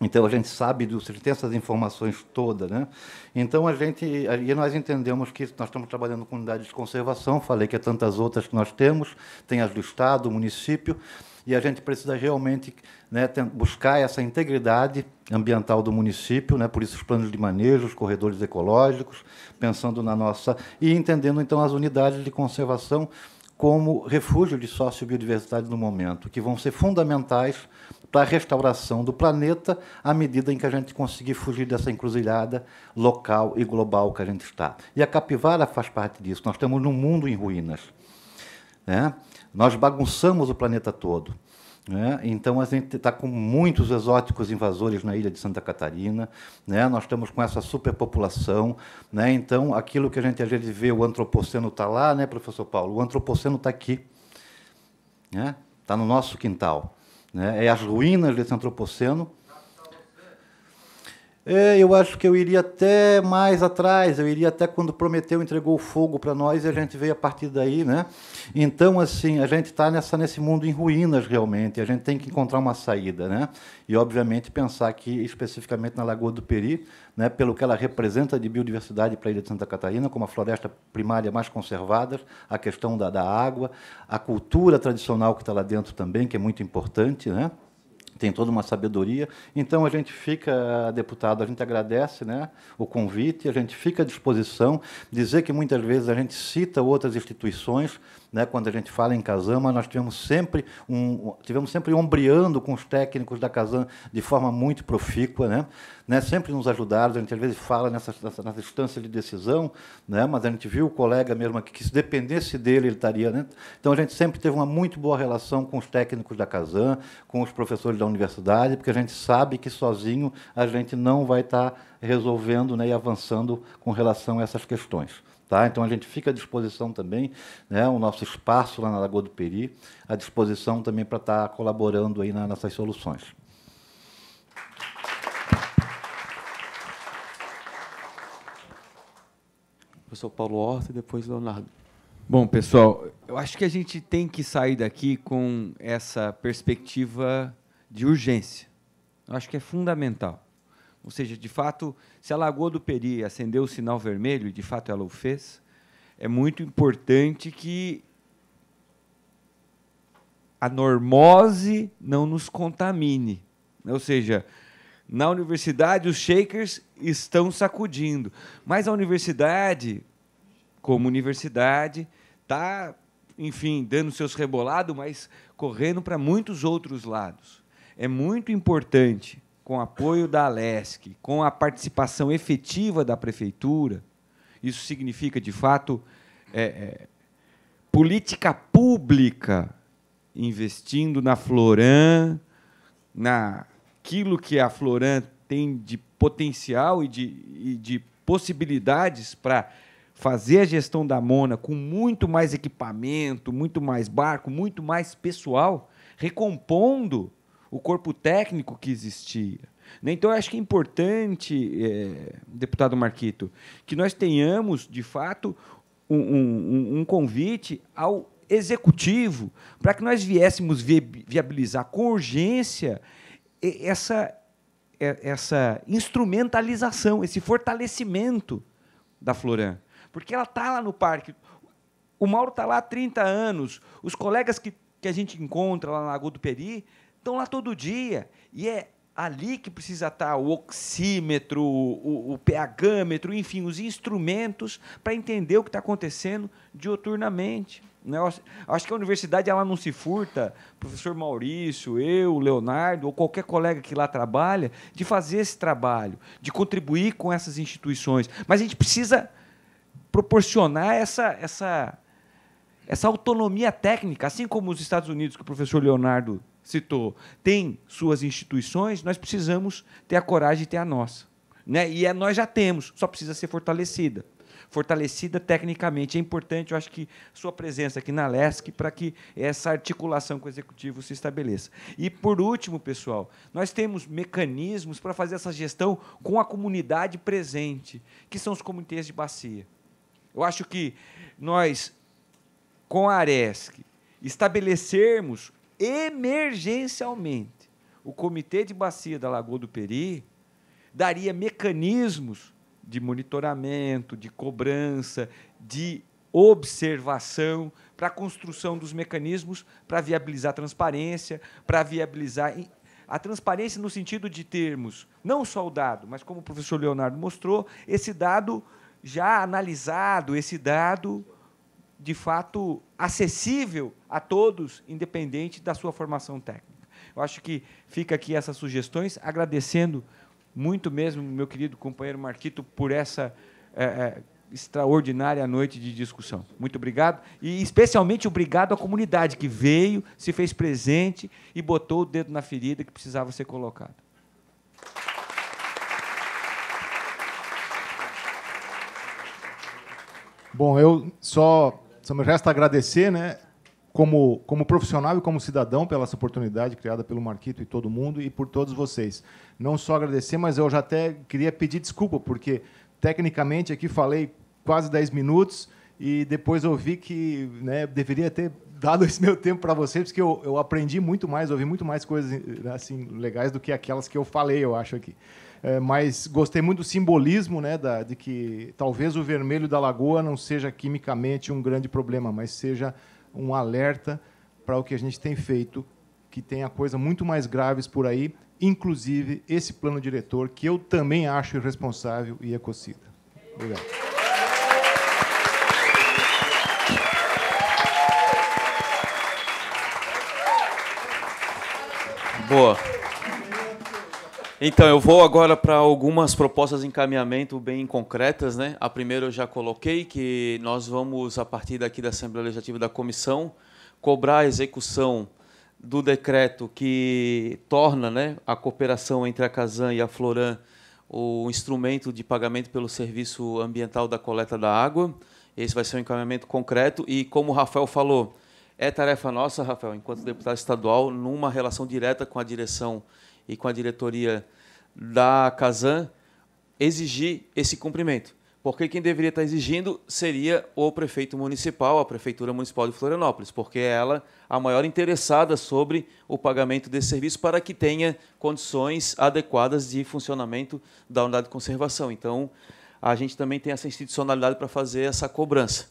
Então a gente sabe a gente tem essas informações todas, né? Então a gente e nós entendemos que nós estamos trabalhando com unidades de conservação, falei que é tantas outras que nós temos, tem as do estado, município, e a gente precisa realmente né, buscar essa integridade ambiental do município, né, por isso os planos de manejo, os corredores ecológicos, pensando na nossa e entendendo então as unidades de conservação como refúgio de sócio biodiversidade no momento, que vão ser fundamentais para a restauração do planeta à medida em que a gente conseguir fugir dessa encruzilhada local e global que a gente está. E a capivara faz parte disso. Nós estamos num mundo em ruínas. Né? Nós bagunçamos o planeta todo. Né? Então, a gente está com muitos exóticos invasores na ilha de Santa Catarina, né? nós estamos com essa superpopulação. Né? Então, aquilo que a gente às vezes vê, o antropoceno está lá, né, professor Paulo? O antropoceno está aqui, está né? no nosso quintal né? é as ruínas desse antropoceno é, eu acho que eu iria até mais atrás, eu iria até quando Prometeu entregou o fogo para nós e a gente veio a partir daí, né? Então, assim, a gente está nesse mundo em ruínas realmente, a gente tem que encontrar uma saída, né? E, obviamente, pensar aqui especificamente na Lagoa do Peri, né, pelo que ela representa de biodiversidade para a ilha de Santa Catarina, como a floresta primária mais conservada, a questão da, da água, a cultura tradicional que está lá dentro também, que é muito importante, né? tem toda uma sabedoria. Então a gente fica, deputado, a gente agradece né, o convite, a gente fica à disposição. Dizer que muitas vezes a gente cita outras instituições né, quando a gente fala em Kazama, nós tivemos sempre um, tivemos sempre ombreando com os técnicos da Kazan de forma muito profícua, né, né, sempre nos ajudaram. A gente às vezes fala nessa, nessa, nessa instância de decisão, né, mas a gente viu o colega mesmo aqui que se dependesse dele ele estaria. Né, então a gente sempre teve uma muito boa relação com os técnicos da Kazan, com os professores da universidade, porque a gente sabe que sozinho a gente não vai estar resolvendo né, e avançando com relação a essas questões. Tá? Então a gente fica à disposição também, né? o nosso espaço lá na Lagoa do Peri, à disposição também para estar tá colaborando aí nessas soluções. Professor Paulo Horta e depois Leonardo. Bom, pessoal, eu acho que a gente tem que sair daqui com essa perspectiva de urgência. Eu acho que é fundamental. Ou seja, de fato, se a Lagoa do Peri acendeu o sinal vermelho, e de fato ela o fez, é muito importante que a normose não nos contamine. Ou seja, na universidade os shakers estão sacudindo, mas a universidade, como universidade, está, enfim, dando seus rebolados, mas correndo para muitos outros lados. É muito importante com apoio da Alesc, com a participação efetiva da prefeitura, isso significa, de fato, é, é, política pública investindo na Floran, naquilo que a Floran tem de potencial e de, e de possibilidades para fazer a gestão da Mona com muito mais equipamento, muito mais barco, muito mais pessoal, recompondo o corpo técnico que existia. Né? Então, eu acho que é importante, é, deputado Marquito, que nós tenhamos, de fato, um, um, um convite ao executivo para que nós viéssemos viabilizar com urgência essa, essa instrumentalização, esse fortalecimento da Florã. Porque ela está lá no parque. O Mauro está lá há 30 anos. Os colegas que, que a gente encontra lá na Lagoa do Peri estão lá todo dia. E é ali que precisa estar o oxímetro, o, o pHmetro, enfim, os instrumentos para entender o que está acontecendo dioturnamente. Né? Acho que a universidade ela não se furta, professor Maurício, eu, Leonardo, ou qualquer colega que lá trabalha, de fazer esse trabalho, de contribuir com essas instituições. Mas a gente precisa proporcionar essa, essa, essa autonomia técnica, assim como os Estados Unidos, que o professor Leonardo citou, tem suas instituições, nós precisamos ter a coragem de ter a nossa. Né? E é nós já temos, só precisa ser fortalecida. Fortalecida tecnicamente. É importante, eu acho que sua presença aqui na LESC para que essa articulação com o executivo se estabeleça. E, por último, pessoal, nós temos mecanismos para fazer essa gestão com a comunidade presente, que são os comitês de bacia. Eu acho que nós, com a Aresc, estabelecermos emergencialmente, o Comitê de Bacia da Lagoa do Peri daria mecanismos de monitoramento, de cobrança, de observação para a construção dos mecanismos para viabilizar a transparência, para viabilizar a transparência no sentido de termos não só o dado, mas como o professor Leonardo mostrou, esse dado já analisado, esse dado de fato acessível a todos, independente da sua formação técnica. Eu acho que fica aqui essas sugestões, agradecendo muito mesmo meu querido companheiro Marquito por essa é, extraordinária noite de discussão. Muito obrigado. E especialmente obrigado à comunidade que veio, se fez presente e botou o dedo na ferida que precisava ser colocado. Bom, eu só só me resta agradecer, né, como, como profissional e como cidadão, pela essa oportunidade criada pelo Marquito e todo mundo e por todos vocês. Não só agradecer, mas eu já até queria pedir desculpa, porque tecnicamente aqui falei quase 10 minutos e depois eu vi que né, deveria ter dado esse meu tempo para vocês, porque eu, eu aprendi muito mais, ouvi muito mais coisas assim legais do que aquelas que eu falei, eu acho aqui. É, mas gostei muito do simbolismo, né, da, de que talvez o vermelho da lagoa não seja quimicamente um grande problema, mas seja um alerta para o que a gente tem feito, que tem a coisa muito mais graves por aí, inclusive esse plano diretor, que eu também acho irresponsável e ecocida. Obrigado. Boa. Então, eu vou agora para algumas propostas de encaminhamento bem concretas. Né? A primeira eu já coloquei, que nós vamos, a partir daqui da Assembleia Legislativa da Comissão, cobrar a execução do decreto que torna né, a cooperação entre a Casan e a Floran o instrumento de pagamento pelo serviço ambiental da coleta da água. Esse vai ser um encaminhamento concreto e, como o Rafael falou, é tarefa nossa, Rafael, enquanto deputado estadual, numa relação direta com a direção e com a diretoria da Casan exigir esse cumprimento. Porque quem deveria estar exigindo seria o prefeito municipal, a Prefeitura Municipal de Florianópolis, porque é ela a maior interessada sobre o pagamento desse serviço para que tenha condições adequadas de funcionamento da unidade de conservação. Então, a gente também tem essa institucionalidade para fazer essa cobrança.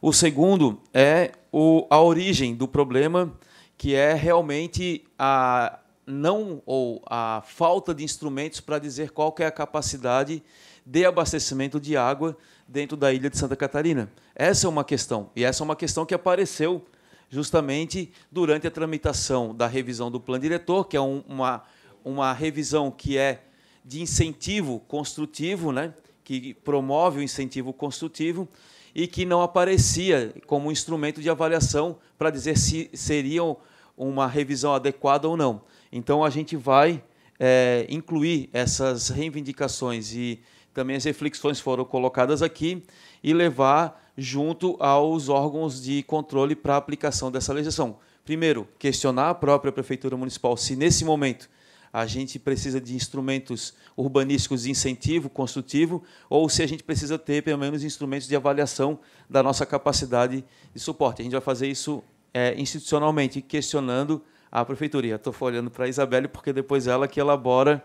O segundo é o, a origem do problema, que é realmente a não ou a falta de instrumentos para dizer qual é a capacidade de abastecimento de água dentro da ilha de Santa Catarina. Essa é uma questão, e essa é uma questão que apareceu justamente durante a tramitação da revisão do plano diretor, que é um, uma, uma revisão que é de incentivo construtivo, né? que promove o incentivo construtivo e que não aparecia como instrumento de avaliação para dizer se seriam uma revisão adequada ou não. Então a gente vai é, incluir essas reivindicações e também as reflexões foram colocadas aqui e levar junto aos órgãos de controle para a aplicação dessa legislação. Primeiro, questionar a própria prefeitura municipal se nesse momento a gente precisa de instrumentos urbanísticos de incentivo construtivo ou se a gente precisa ter pelo menos instrumentos de avaliação da nossa capacidade de suporte. A gente vai fazer isso é, institucionalmente, questionando à prefeitura. Estou olhando para a Isabelle, porque depois ela que elabora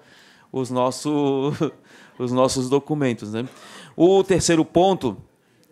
os, nosso, (laughs) os nossos documentos. Né? O terceiro ponto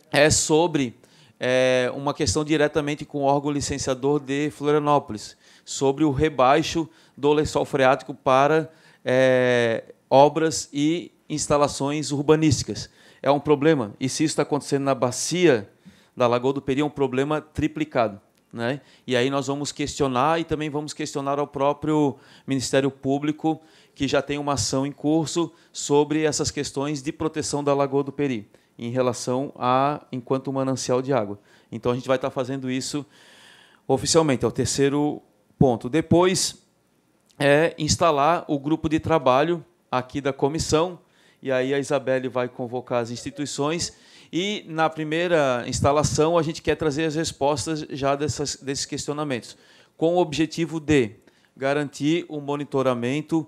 é sobre é, uma questão diretamente com o órgão licenciador de Florianópolis, sobre o rebaixo do lençol freático para é, obras e instalações urbanísticas. É um problema, e se isso está acontecendo na bacia da Lagoa do Peri, é um problema triplicado. Né? E aí nós vamos questionar e também vamos questionar ao próprio Ministério Público, que já tem uma ação em curso sobre essas questões de proteção da Lagoa do Peri, em relação a enquanto manancial de água. Então a gente vai estar fazendo isso oficialmente, é o terceiro ponto. Depois é instalar o grupo de trabalho aqui da comissão, e aí a Isabelle vai convocar as instituições e na primeira instalação, a gente quer trazer as respostas já dessas, desses questionamentos, com o objetivo de garantir o um monitoramento,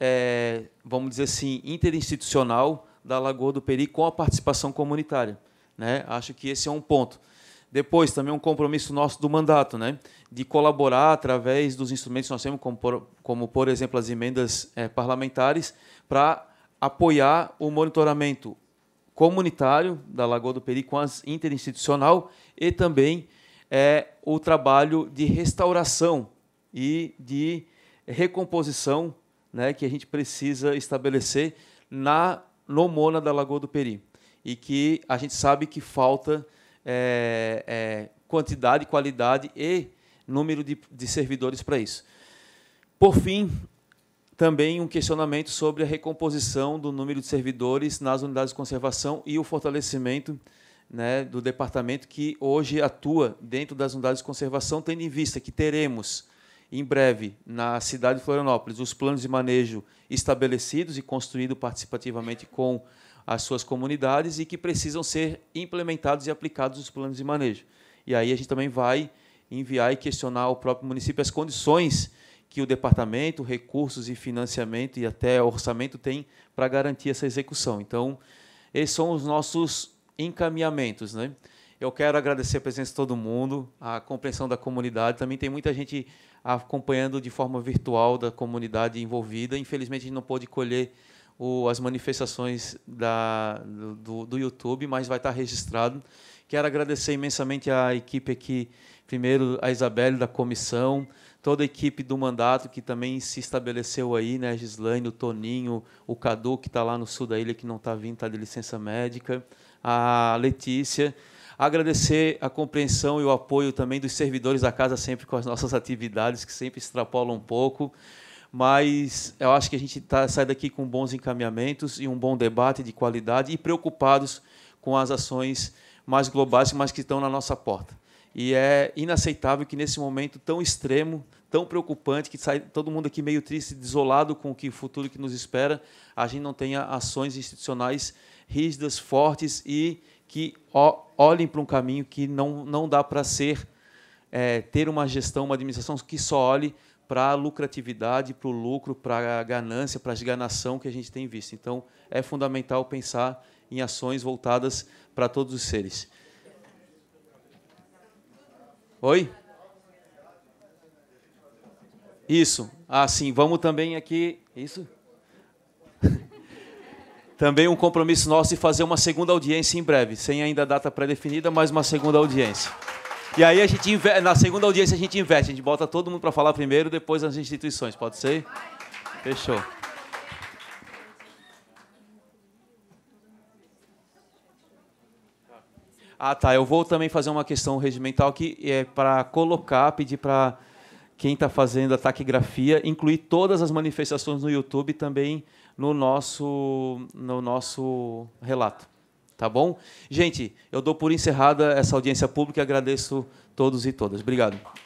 é, vamos dizer assim, interinstitucional da Lagoa do Peri com a participação comunitária. Né? Acho que esse é um ponto. Depois, também um compromisso nosso do mandato, né? de colaborar através dos instrumentos que nós temos, como, por, como, por exemplo, as emendas é, parlamentares, para apoiar o monitoramento comunitário da Lagoa do Peri com as interinstitucional e também é, o trabalho de restauração e de recomposição né, que a gente precisa estabelecer na nomona da Lagoa do Peri e que a gente sabe que falta é, é, quantidade, qualidade e número de, de servidores para isso. Por fim, também um questionamento sobre a recomposição do número de servidores nas unidades de conservação e o fortalecimento né, do departamento que hoje atua dentro das unidades de conservação, tendo em vista que teremos em breve na cidade de Florianópolis os planos de manejo estabelecidos e construídos participativamente com as suas comunidades e que precisam ser implementados e aplicados os planos de manejo. E aí a gente também vai enviar e questionar ao próprio município as condições que o departamento, recursos e financiamento e até orçamento tem para garantir essa execução. Então, esses são os nossos encaminhamentos, né? Eu quero agradecer a presença de todo mundo, a compreensão da comunidade. Também tem muita gente acompanhando de forma virtual da comunidade envolvida. Infelizmente, a gente não pôde colher o, as manifestações da, do, do, YouTube, mas vai estar registrado. Quero agradecer imensamente à equipe aqui, primeiro a Isabelle da comissão, toda a equipe do mandato que também se estabeleceu aí, né? Gislaine, o Toninho, o Cadu, que está lá no sul da ilha, que não está vindo, está de licença médica, a Letícia. Agradecer a compreensão e o apoio também dos servidores da casa, sempre com as (laughs) nossas atividades, que sempre extrapolam um pouco. Mas eu acho que a gente tá, sai daqui com bons encaminhamentos e um bom debate de qualidade e preocupados com as ações mais globais, mas que estão na nossa porta. E é inaceitável que nesse momento tão extremo, tão preocupante, que sai todo mundo aqui meio triste, desolado com o que o futuro que nos espera, a gente não tenha ações institucionais rígidas, fortes e que olhem para um caminho que não, não dá para ser é, ter uma gestão, uma administração que só olhe para a lucratividade, para o lucro, para a ganância, para a esganação que a gente tem visto. Então, é fundamental pensar em ações voltadas para todos os seres. Oi? Isso. Ah, sim. vamos também aqui. Isso? (laughs) também um compromisso nosso de fazer uma segunda audiência em breve, sem ainda a data pré-definida, mas uma segunda audiência. E aí a gente na segunda audiência a gente investe, a gente bota todo mundo para falar primeiro, depois as instituições, pode ser? Fechou. Ah, tá. Eu vou também fazer uma questão regimental que é para colocar, pedir para quem está fazendo a taquigrafia incluir todas as manifestações no YouTube também no nosso, no nosso relato. Tá bom? Gente, eu dou por encerrada essa audiência pública e agradeço todos e todas. Obrigado.